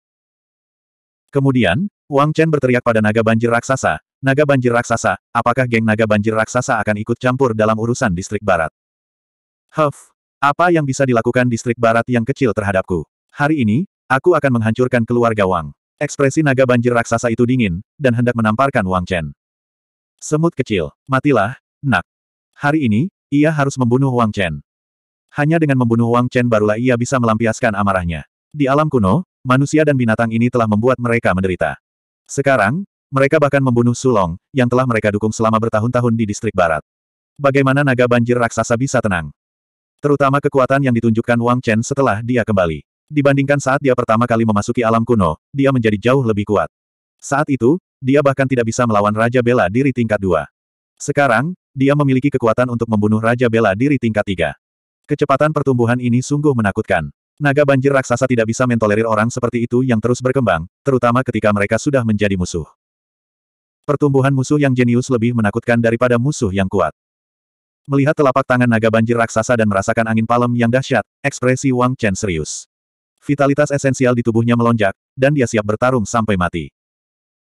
Kemudian, Wang Chen berteriak pada naga banjir raksasa, Naga banjir raksasa, apakah geng naga banjir raksasa akan ikut campur dalam urusan distrik barat? Huff, apa yang bisa dilakukan distrik barat yang kecil terhadapku? Hari ini, aku akan menghancurkan keluarga Wang. Ekspresi naga banjir raksasa itu dingin, dan hendak menamparkan Wang Chen. Semut kecil, matilah, Nak. Hari ini, ia harus membunuh Wang Chen. Hanya dengan membunuh Wang Chen barulah ia bisa melampiaskan amarahnya. Di alam kuno, manusia dan binatang ini telah membuat mereka menderita. Sekarang, mereka bahkan membunuh Sulong, yang telah mereka dukung selama bertahun-tahun di distrik barat. Bagaimana naga banjir raksasa bisa tenang? Terutama kekuatan yang ditunjukkan Wang Chen setelah dia kembali. Dibandingkan saat dia pertama kali memasuki alam kuno, dia menjadi jauh lebih kuat. Saat itu, dia bahkan tidak bisa melawan Raja Bela diri tingkat dua. Sekarang, dia memiliki kekuatan untuk membunuh Raja Bela Diri tingkat 3. Kecepatan pertumbuhan ini sungguh menakutkan. Naga banjir raksasa tidak bisa mentolerir orang seperti itu yang terus berkembang, terutama ketika mereka sudah menjadi musuh. Pertumbuhan musuh yang jenius lebih menakutkan daripada musuh yang kuat. Melihat telapak tangan naga banjir raksasa dan merasakan angin palem yang dahsyat, ekspresi Wang Chen serius. Vitalitas esensial di tubuhnya melonjak, dan dia siap bertarung sampai mati.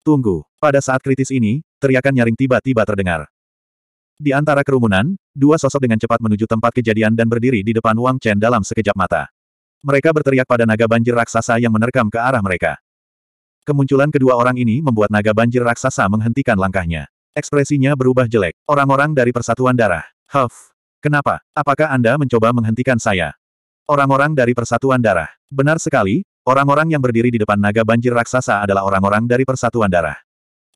Tunggu, pada saat kritis ini, teriakan nyaring tiba-tiba terdengar. Di antara kerumunan, dua sosok dengan cepat menuju tempat kejadian dan berdiri di depan Wang Chen dalam sekejap mata. Mereka berteriak pada naga banjir raksasa yang menerkam ke arah mereka. Kemunculan kedua orang ini membuat naga banjir raksasa menghentikan langkahnya. Ekspresinya berubah jelek. Orang-orang dari Persatuan Darah. Huff. Kenapa? Apakah Anda mencoba menghentikan saya? Orang-orang dari Persatuan Darah. Benar sekali, orang-orang yang berdiri di depan naga banjir raksasa adalah orang-orang dari Persatuan Darah.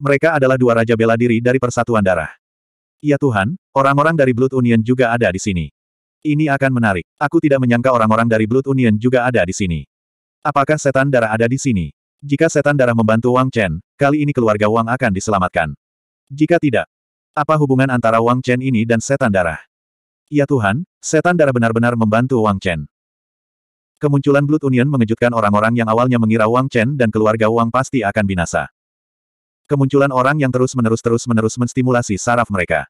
Mereka adalah dua raja bela diri dari Persatuan Darah. Ya Tuhan, orang-orang dari Blood Union juga ada di sini. Ini akan menarik. Aku tidak menyangka orang-orang dari Blood Union juga ada di sini. Apakah setan darah ada di sini? Jika setan darah membantu Wang Chen, kali ini keluarga Wang akan diselamatkan. Jika tidak, apa hubungan antara Wang Chen ini dan setan darah? Ya Tuhan, setan darah benar-benar membantu Wang Chen. Kemunculan Blood Union mengejutkan orang-orang yang awalnya mengira Wang Chen dan keluarga Wang pasti akan binasa. Kemunculan orang yang terus-menerus terus-menerus menstimulasi saraf mereka.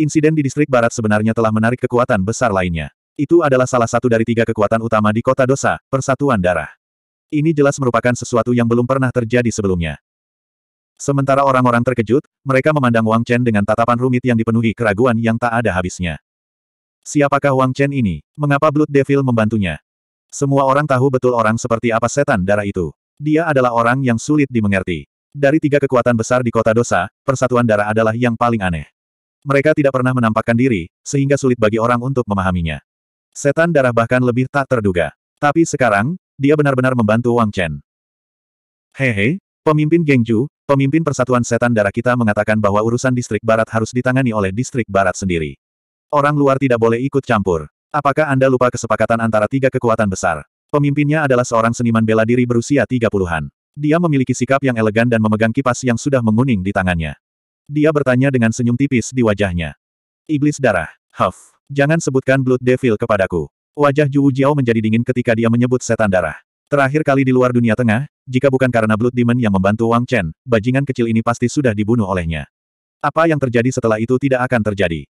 Insiden di distrik barat sebenarnya telah menarik kekuatan besar lainnya. Itu adalah salah satu dari tiga kekuatan utama di kota dosa, persatuan darah. Ini jelas merupakan sesuatu yang belum pernah terjadi sebelumnya. Sementara orang-orang terkejut, mereka memandang Wang Chen dengan tatapan rumit yang dipenuhi keraguan yang tak ada habisnya. Siapakah Wang Chen ini? Mengapa Blood Devil membantunya? Semua orang tahu betul orang seperti apa setan darah itu. Dia adalah orang yang sulit dimengerti. Dari tiga kekuatan besar di kota dosa, persatuan darah adalah yang paling aneh. Mereka tidak pernah menampakkan diri, sehingga sulit bagi orang untuk memahaminya. Setan darah bahkan lebih tak terduga. Tapi sekarang, dia benar-benar membantu Wang Chen. Hehe, pemimpin Gengju, pemimpin persatuan setan darah kita mengatakan bahwa urusan distrik barat harus ditangani oleh distrik barat sendiri. Orang luar tidak boleh ikut campur. Apakah Anda lupa kesepakatan antara tiga kekuatan besar? Pemimpinnya adalah seorang seniman bela diri berusia 30-an. Dia memiliki sikap yang elegan dan memegang kipas yang sudah menguning di tangannya. Dia bertanya dengan senyum tipis di wajahnya. Iblis darah, Huff, jangan sebutkan Blood Devil kepadaku. Wajah Zhu Jiao menjadi dingin ketika dia menyebut setan darah. Terakhir kali di luar dunia tengah, jika bukan karena Blood Demon yang membantu Wang Chen, bajingan kecil ini pasti sudah dibunuh olehnya. Apa yang terjadi setelah itu tidak akan terjadi.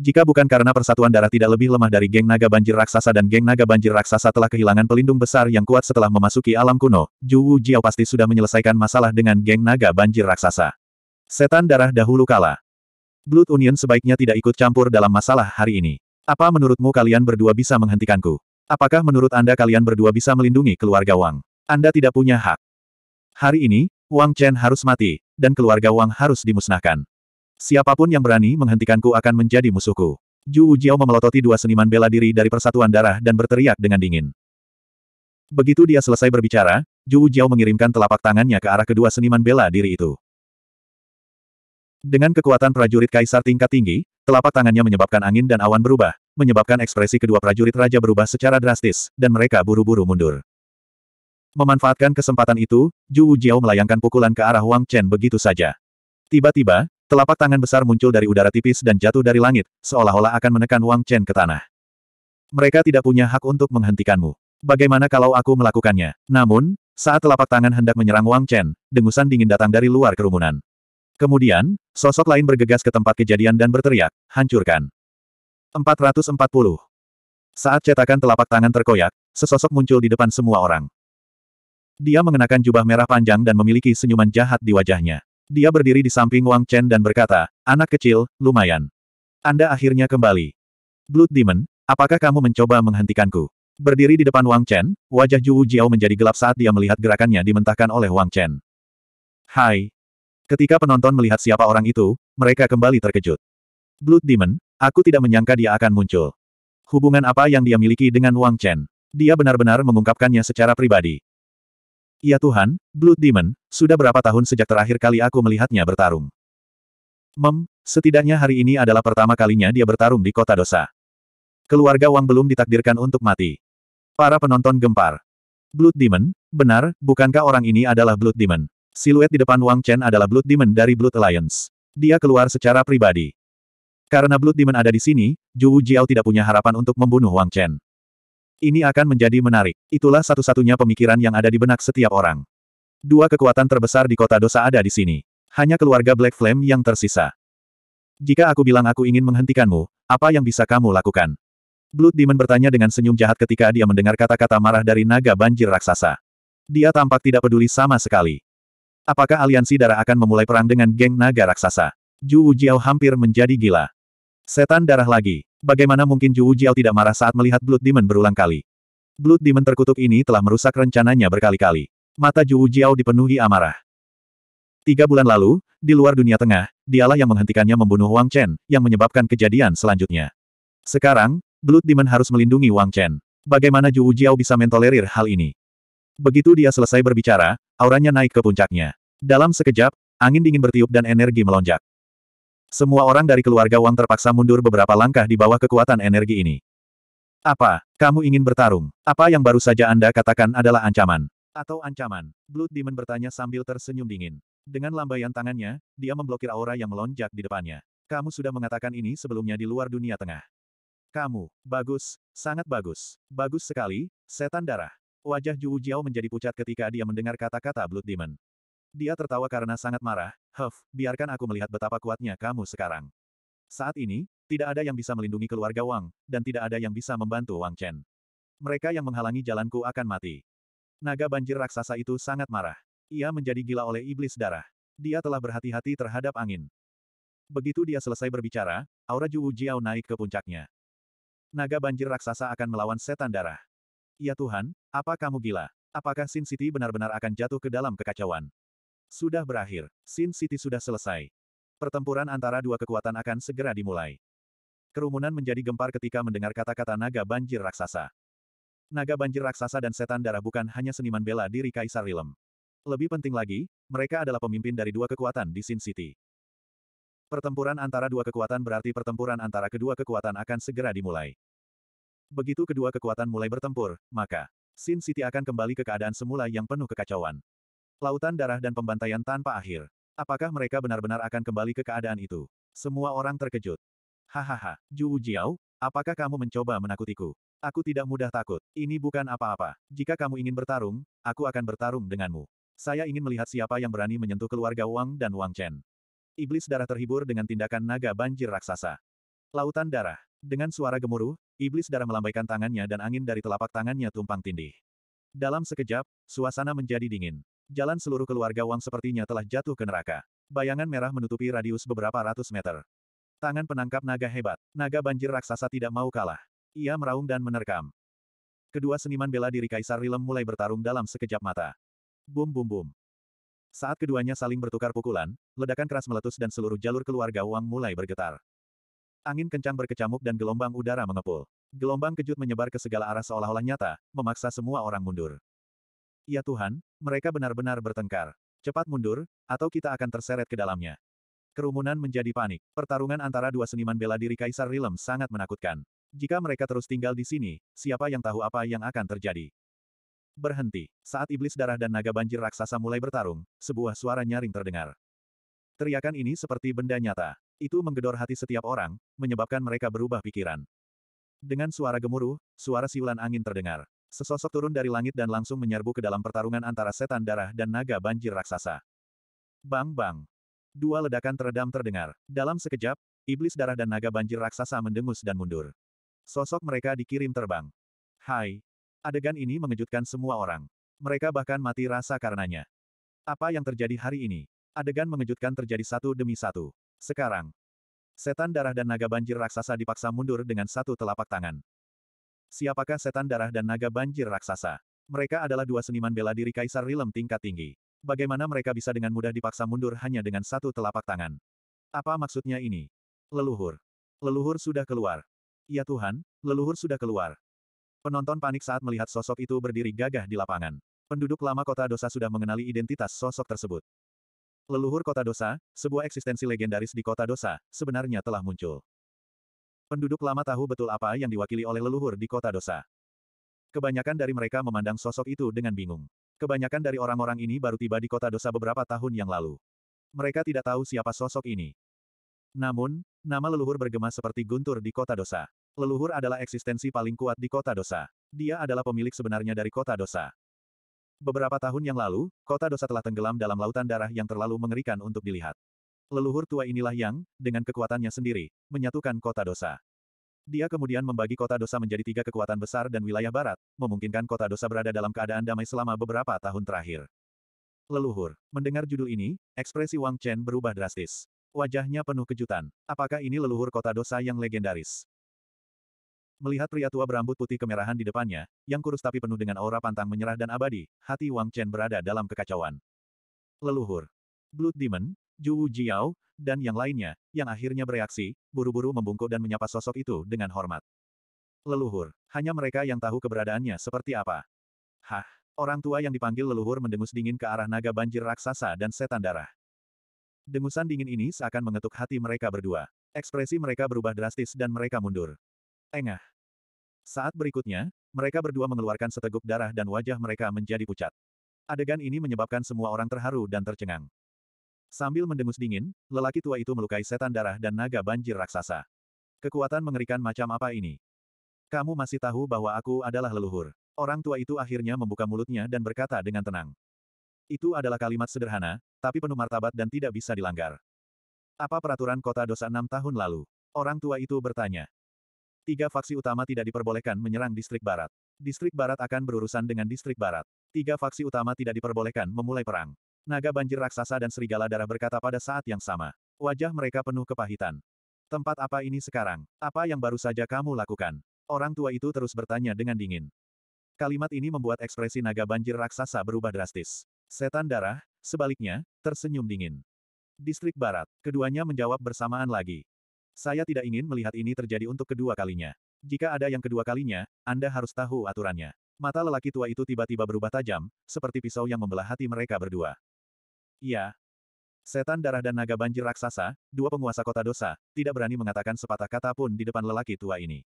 Jika bukan karena persatuan darah tidak lebih lemah dari geng naga banjir raksasa dan geng naga banjir raksasa telah kehilangan pelindung besar yang kuat setelah memasuki alam kuno, Ju Wu Jiao pasti sudah menyelesaikan masalah dengan geng naga banjir raksasa. Setan darah dahulu kala. Blood Union sebaiknya tidak ikut campur dalam masalah hari ini. Apa menurutmu kalian berdua bisa menghentikanku? Apakah menurut Anda kalian berdua bisa melindungi keluarga Wang? Anda tidak punya hak. Hari ini, Wang Chen harus mati, dan keluarga Wang harus dimusnahkan. Siapapun yang berani menghentikanku akan menjadi musuhku. Ju Ujiao memelototi dua seniman bela diri dari Persatuan Darah dan berteriak dengan dingin. Begitu dia selesai berbicara, Ju Ujiao mengirimkan telapak tangannya ke arah kedua seniman bela diri itu. Dengan kekuatan prajurit kaisar tingkat tinggi, telapak tangannya menyebabkan angin dan awan berubah, menyebabkan ekspresi kedua prajurit raja berubah secara drastis, dan mereka buru-buru mundur. Memanfaatkan kesempatan itu, Ju Ujiao melayangkan pukulan ke arah Wang Chen begitu saja. Tiba-tiba, Telapak tangan besar muncul dari udara tipis dan jatuh dari langit, seolah-olah akan menekan Wang Chen ke tanah. Mereka tidak punya hak untuk menghentikanmu. Bagaimana kalau aku melakukannya? Namun, saat telapak tangan hendak menyerang Wang Chen, dengusan dingin datang dari luar kerumunan. Kemudian, sosok lain bergegas ke tempat kejadian dan berteriak, hancurkan. 440. Saat cetakan telapak tangan terkoyak, sesosok muncul di depan semua orang. Dia mengenakan jubah merah panjang dan memiliki senyuman jahat di wajahnya. Dia berdiri di samping Wang Chen dan berkata, anak kecil, lumayan. Anda akhirnya kembali. Blood Demon, apakah kamu mencoba menghentikanku? Berdiri di depan Wang Chen, wajah Zhu Jiao menjadi gelap saat dia melihat gerakannya dimentahkan oleh Wang Chen. Hai. Ketika penonton melihat siapa orang itu, mereka kembali terkejut. Blood Demon, aku tidak menyangka dia akan muncul. Hubungan apa yang dia miliki dengan Wang Chen? Dia benar-benar mengungkapkannya secara pribadi. Ya Tuhan, Blood Demon, sudah berapa tahun sejak terakhir kali aku melihatnya bertarung? Mem, setidaknya hari ini adalah pertama kalinya dia bertarung di kota dosa. Keluarga Wang belum ditakdirkan untuk mati. Para penonton gempar. Blood Demon, benar, bukankah orang ini adalah Blood Demon? Siluet di depan Wang Chen adalah Blood Demon dari Blood Alliance. Dia keluar secara pribadi. Karena Blood Demon ada di sini, Zhu Jiao tidak punya harapan untuk membunuh Wang Chen. Ini akan menjadi menarik. Itulah satu-satunya pemikiran yang ada di benak setiap orang. Dua kekuatan terbesar di kota dosa ada di sini. Hanya keluarga Black Flame yang tersisa. Jika aku bilang aku ingin menghentikanmu, apa yang bisa kamu lakukan? Blood Demon bertanya dengan senyum jahat ketika dia mendengar kata-kata marah dari naga banjir raksasa. Dia tampak tidak peduli sama sekali. Apakah aliansi darah akan memulai perang dengan geng naga raksasa? Zhu Jiao hampir menjadi gila. Setan darah lagi. Bagaimana mungkin Zhu Jiao tidak marah saat melihat Blood Demon berulang kali? Blood Demon terkutuk ini telah merusak rencananya berkali-kali. Mata Zhu Jiao dipenuhi amarah. Tiga bulan lalu, di luar dunia tengah, dialah yang menghentikannya membunuh Wang Chen, yang menyebabkan kejadian selanjutnya. Sekarang, Blood Demon harus melindungi Wang Chen. Bagaimana Zhu Jiao bisa mentolerir hal ini? Begitu dia selesai berbicara, auranya naik ke puncaknya. Dalam sekejap, angin dingin bertiup dan energi melonjak. Semua orang dari keluarga Wang terpaksa mundur beberapa langkah di bawah kekuatan energi ini. Apa? Kamu ingin bertarung? Apa yang baru saja Anda katakan adalah ancaman? Atau ancaman? Blood Demon bertanya sambil tersenyum dingin. Dengan lambaian tangannya, dia memblokir aura yang melonjak di depannya. Kamu sudah mengatakan ini sebelumnya di luar dunia tengah. Kamu, bagus, sangat bagus. Bagus sekali, setan darah. Wajah Zhu Jiao menjadi pucat ketika dia mendengar kata-kata Blood Demon. Dia tertawa karena sangat marah, Huff, biarkan aku melihat betapa kuatnya kamu sekarang. Saat ini, tidak ada yang bisa melindungi keluarga Wang, dan tidak ada yang bisa membantu Wang Chen. Mereka yang menghalangi jalanku akan mati. Naga banjir raksasa itu sangat marah. Ia menjadi gila oleh iblis darah. Dia telah berhati-hati terhadap angin. Begitu dia selesai berbicara, aura Ju Jiao naik ke puncaknya. Naga banjir raksasa akan melawan setan darah. Ya Tuhan, apa kamu gila? Apakah Sin City benar-benar akan jatuh ke dalam kekacauan? Sudah berakhir. Sin City sudah selesai. Pertempuran antara dua kekuatan akan segera dimulai. Kerumunan menjadi gempar ketika mendengar kata-kata naga banjir raksasa. Naga banjir raksasa dan setan darah bukan hanya seniman bela diri Kaisar Rilem. Lebih penting lagi, mereka adalah pemimpin dari dua kekuatan di Sin City. Pertempuran antara dua kekuatan berarti pertempuran antara kedua kekuatan akan segera dimulai. Begitu kedua kekuatan mulai bertempur, maka Sin City akan kembali ke keadaan semula yang penuh kekacauan. Lautan darah dan pembantaian tanpa akhir. Apakah mereka benar-benar akan kembali ke keadaan itu? Semua orang terkejut. Hahaha, Ju Jiao, apakah kamu mencoba menakutiku? Aku tidak mudah takut. Ini bukan apa-apa. Jika kamu ingin bertarung, aku akan bertarung denganmu. Saya ingin melihat siapa yang berani menyentuh keluarga Wang dan Wang Chen. Iblis darah terhibur dengan tindakan naga banjir raksasa. Lautan darah. Dengan suara gemuruh, iblis darah melambaikan tangannya dan angin dari telapak tangannya tumpang tindih. Dalam sekejap, suasana menjadi dingin jalan seluruh keluarga Wang sepertinya telah jatuh ke neraka. Bayangan merah menutupi radius beberapa ratus meter. Tangan penangkap naga hebat. Naga banjir raksasa tidak mau kalah. Ia meraung dan menerkam. Kedua seniman bela diri Kaisar Rilem mulai bertarung dalam sekejap mata. Bum bum bum. Saat keduanya saling bertukar pukulan, ledakan keras meletus dan seluruh jalur keluarga Wang mulai bergetar. Angin kencang berkecamuk dan gelombang udara mengepul. Gelombang kejut menyebar ke segala arah seolah-olah nyata, memaksa semua orang mundur. Ya Tuhan, mereka benar-benar bertengkar. Cepat mundur, atau kita akan terseret ke dalamnya. Kerumunan menjadi panik. Pertarungan antara dua seniman bela diri Kaisar Rilem sangat menakutkan. Jika mereka terus tinggal di sini, siapa yang tahu apa yang akan terjadi. Berhenti. Saat iblis darah dan naga banjir raksasa mulai bertarung, sebuah suara nyaring terdengar. Teriakan ini seperti benda nyata. Itu menggedor hati setiap orang, menyebabkan mereka berubah pikiran. Dengan suara gemuruh, suara siulan angin terdengar. Sesosok turun dari langit dan langsung menyerbu ke dalam pertarungan antara setan darah dan naga banjir raksasa. Bang-bang. Dua ledakan teredam terdengar. Dalam sekejap, iblis darah dan naga banjir raksasa mendengus dan mundur. Sosok mereka dikirim terbang. Hai. Adegan ini mengejutkan semua orang. Mereka bahkan mati rasa karenanya. Apa yang terjadi hari ini? Adegan mengejutkan terjadi satu demi satu. Sekarang, setan darah dan naga banjir raksasa dipaksa mundur dengan satu telapak tangan. Siapakah setan darah dan naga banjir raksasa? Mereka adalah dua seniman bela diri kaisar Rilem tingkat tinggi. Bagaimana mereka bisa dengan mudah dipaksa mundur hanya dengan satu telapak tangan? Apa maksudnya ini? Leluhur. Leluhur sudah keluar. Ya Tuhan, leluhur sudah keluar. Penonton panik saat melihat sosok itu berdiri gagah di lapangan. Penduduk lama kota dosa sudah mengenali identitas sosok tersebut. Leluhur kota dosa, sebuah eksistensi legendaris di kota dosa, sebenarnya telah muncul. Penduduk lama tahu betul apa yang diwakili oleh leluhur di kota dosa. Kebanyakan dari mereka memandang sosok itu dengan bingung. Kebanyakan dari orang-orang ini baru tiba di kota dosa beberapa tahun yang lalu. Mereka tidak tahu siapa sosok ini. Namun, nama leluhur bergema seperti guntur di kota dosa. Leluhur adalah eksistensi paling kuat di kota dosa. Dia adalah pemilik sebenarnya dari kota dosa. Beberapa tahun yang lalu, kota dosa telah tenggelam dalam lautan darah yang terlalu mengerikan untuk dilihat. Leluhur tua inilah yang, dengan kekuatannya sendiri, menyatukan kota dosa. Dia kemudian membagi kota dosa menjadi tiga kekuatan besar dan wilayah barat, memungkinkan kota dosa berada dalam keadaan damai selama beberapa tahun terakhir. Leluhur, mendengar judul ini, ekspresi Wang Chen berubah drastis. Wajahnya penuh kejutan. Apakah ini leluhur kota dosa yang legendaris? Melihat pria tua berambut putih kemerahan di depannya, yang kurus tapi penuh dengan aura pantang menyerah dan abadi, hati Wang Chen berada dalam kekacauan. Leluhur. Blood Demon, Zhu Jiao, dan yang lainnya, yang akhirnya bereaksi, buru-buru membungkuk dan menyapa sosok itu dengan hormat. Leluhur, hanya mereka yang tahu keberadaannya seperti apa. Hah, orang tua yang dipanggil leluhur mendengus dingin ke arah naga banjir raksasa dan setan darah. Dengusan dingin ini seakan mengetuk hati mereka berdua. Ekspresi mereka berubah drastis dan mereka mundur. Engah. Saat berikutnya, mereka berdua mengeluarkan seteguk darah dan wajah mereka menjadi pucat. Adegan ini menyebabkan semua orang terharu dan tercengang. Sambil mendengus dingin, lelaki tua itu melukai setan darah dan naga banjir raksasa. Kekuatan mengerikan macam apa ini? Kamu masih tahu bahwa aku adalah leluhur. Orang tua itu akhirnya membuka mulutnya dan berkata dengan tenang. Itu adalah kalimat sederhana, tapi penuh martabat dan tidak bisa dilanggar. Apa peraturan kota dosa enam tahun lalu? Orang tua itu bertanya. Tiga faksi utama tidak diperbolehkan menyerang distrik barat. Distrik barat akan berurusan dengan distrik barat. Tiga faksi utama tidak diperbolehkan memulai perang. Naga banjir raksasa dan serigala darah berkata pada saat yang sama. Wajah mereka penuh kepahitan. Tempat apa ini sekarang? Apa yang baru saja kamu lakukan? Orang tua itu terus bertanya dengan dingin. Kalimat ini membuat ekspresi naga banjir raksasa berubah drastis. Setan darah, sebaliknya, tersenyum dingin. Distrik Barat, keduanya menjawab bersamaan lagi. Saya tidak ingin melihat ini terjadi untuk kedua kalinya. Jika ada yang kedua kalinya, Anda harus tahu aturannya. Mata lelaki tua itu tiba-tiba berubah tajam, seperti pisau yang membelah hati mereka berdua. Iya. Setan darah dan naga banjir raksasa, dua penguasa kota dosa, tidak berani mengatakan sepatah kata pun di depan lelaki tua ini.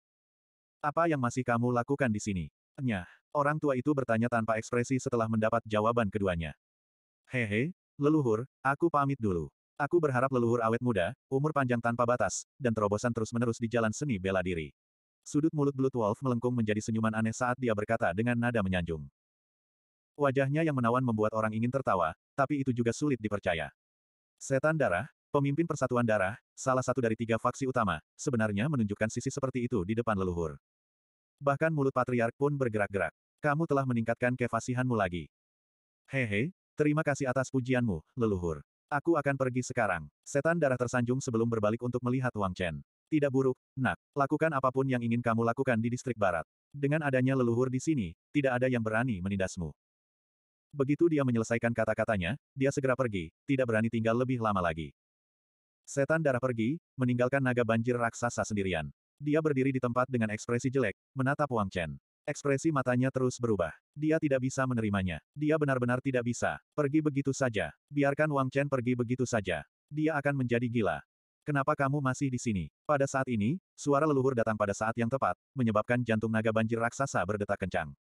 Apa yang masih kamu lakukan di sini? Nyah. Orang tua itu bertanya tanpa ekspresi setelah mendapat jawaban keduanya. Hehe, leluhur, aku pamit dulu. Aku berharap leluhur awet muda, umur panjang tanpa batas, dan terobosan terus-menerus di jalan seni bela diri. Sudut mulut Blood Wolf melengkung menjadi senyuman aneh saat dia berkata dengan nada menyanjung. Wajahnya yang menawan membuat orang ingin tertawa, tapi itu juga sulit dipercaya. Setan darah, pemimpin persatuan darah, salah satu dari tiga faksi utama, sebenarnya menunjukkan sisi seperti itu di depan leluhur. Bahkan mulut patriark pun bergerak-gerak. Kamu telah meningkatkan kefasihanmu lagi. Hehe, terima kasih atas pujianmu, leluhur. Aku akan pergi sekarang. Setan darah tersanjung sebelum berbalik untuk melihat Wang Chen. Tidak buruk, nak. Lakukan apapun yang ingin kamu lakukan di distrik barat. Dengan adanya leluhur di sini, tidak ada yang berani menindasmu. Begitu dia menyelesaikan kata-katanya, dia segera pergi, tidak berani tinggal lebih lama lagi. Setan darah pergi, meninggalkan naga banjir raksasa sendirian. Dia berdiri di tempat dengan ekspresi jelek, menatap Wang Chen. Ekspresi matanya terus berubah. Dia tidak bisa menerimanya. Dia benar-benar tidak bisa. Pergi begitu saja. Biarkan Wang Chen pergi begitu saja. Dia akan menjadi gila. Kenapa kamu masih di sini? Pada saat ini, suara leluhur datang pada saat yang tepat, menyebabkan jantung naga banjir raksasa berdetak kencang.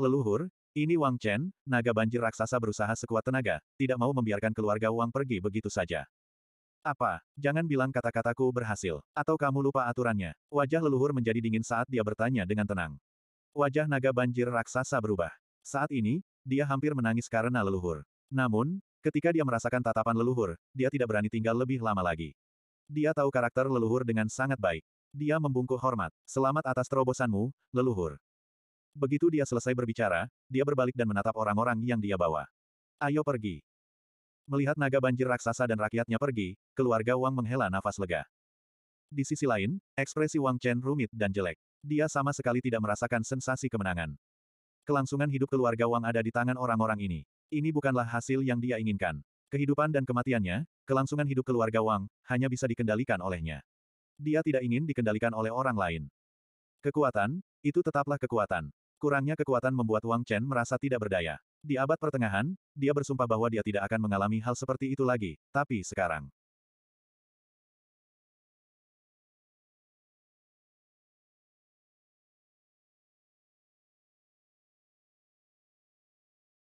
Leluhur, ini Wang Chen, naga banjir raksasa berusaha sekuat tenaga, tidak mau membiarkan keluarga Wang pergi begitu saja. Apa? Jangan bilang kata-kataku berhasil, atau kamu lupa aturannya. Wajah leluhur menjadi dingin saat dia bertanya dengan tenang. Wajah naga banjir raksasa berubah. Saat ini, dia hampir menangis karena leluhur. Namun, ketika dia merasakan tatapan leluhur, dia tidak berani tinggal lebih lama lagi. Dia tahu karakter leluhur dengan sangat baik. Dia membungkuk hormat. Selamat atas terobosanmu, leluhur. Begitu dia selesai berbicara, dia berbalik dan menatap orang-orang yang dia bawa. Ayo pergi. Melihat naga banjir raksasa dan rakyatnya pergi, keluarga Wang menghela nafas lega. Di sisi lain, ekspresi Wang Chen rumit dan jelek. Dia sama sekali tidak merasakan sensasi kemenangan. Kelangsungan hidup keluarga Wang ada di tangan orang-orang ini. Ini bukanlah hasil yang dia inginkan. Kehidupan dan kematiannya, kelangsungan hidup keluarga Wang, hanya bisa dikendalikan olehnya. Dia tidak ingin dikendalikan oleh orang lain. Kekuatan, itu tetaplah kekuatan. Kurangnya kekuatan membuat Wang Chen merasa tidak berdaya. Di abad pertengahan, dia bersumpah bahwa dia tidak akan mengalami hal seperti itu lagi, tapi sekarang.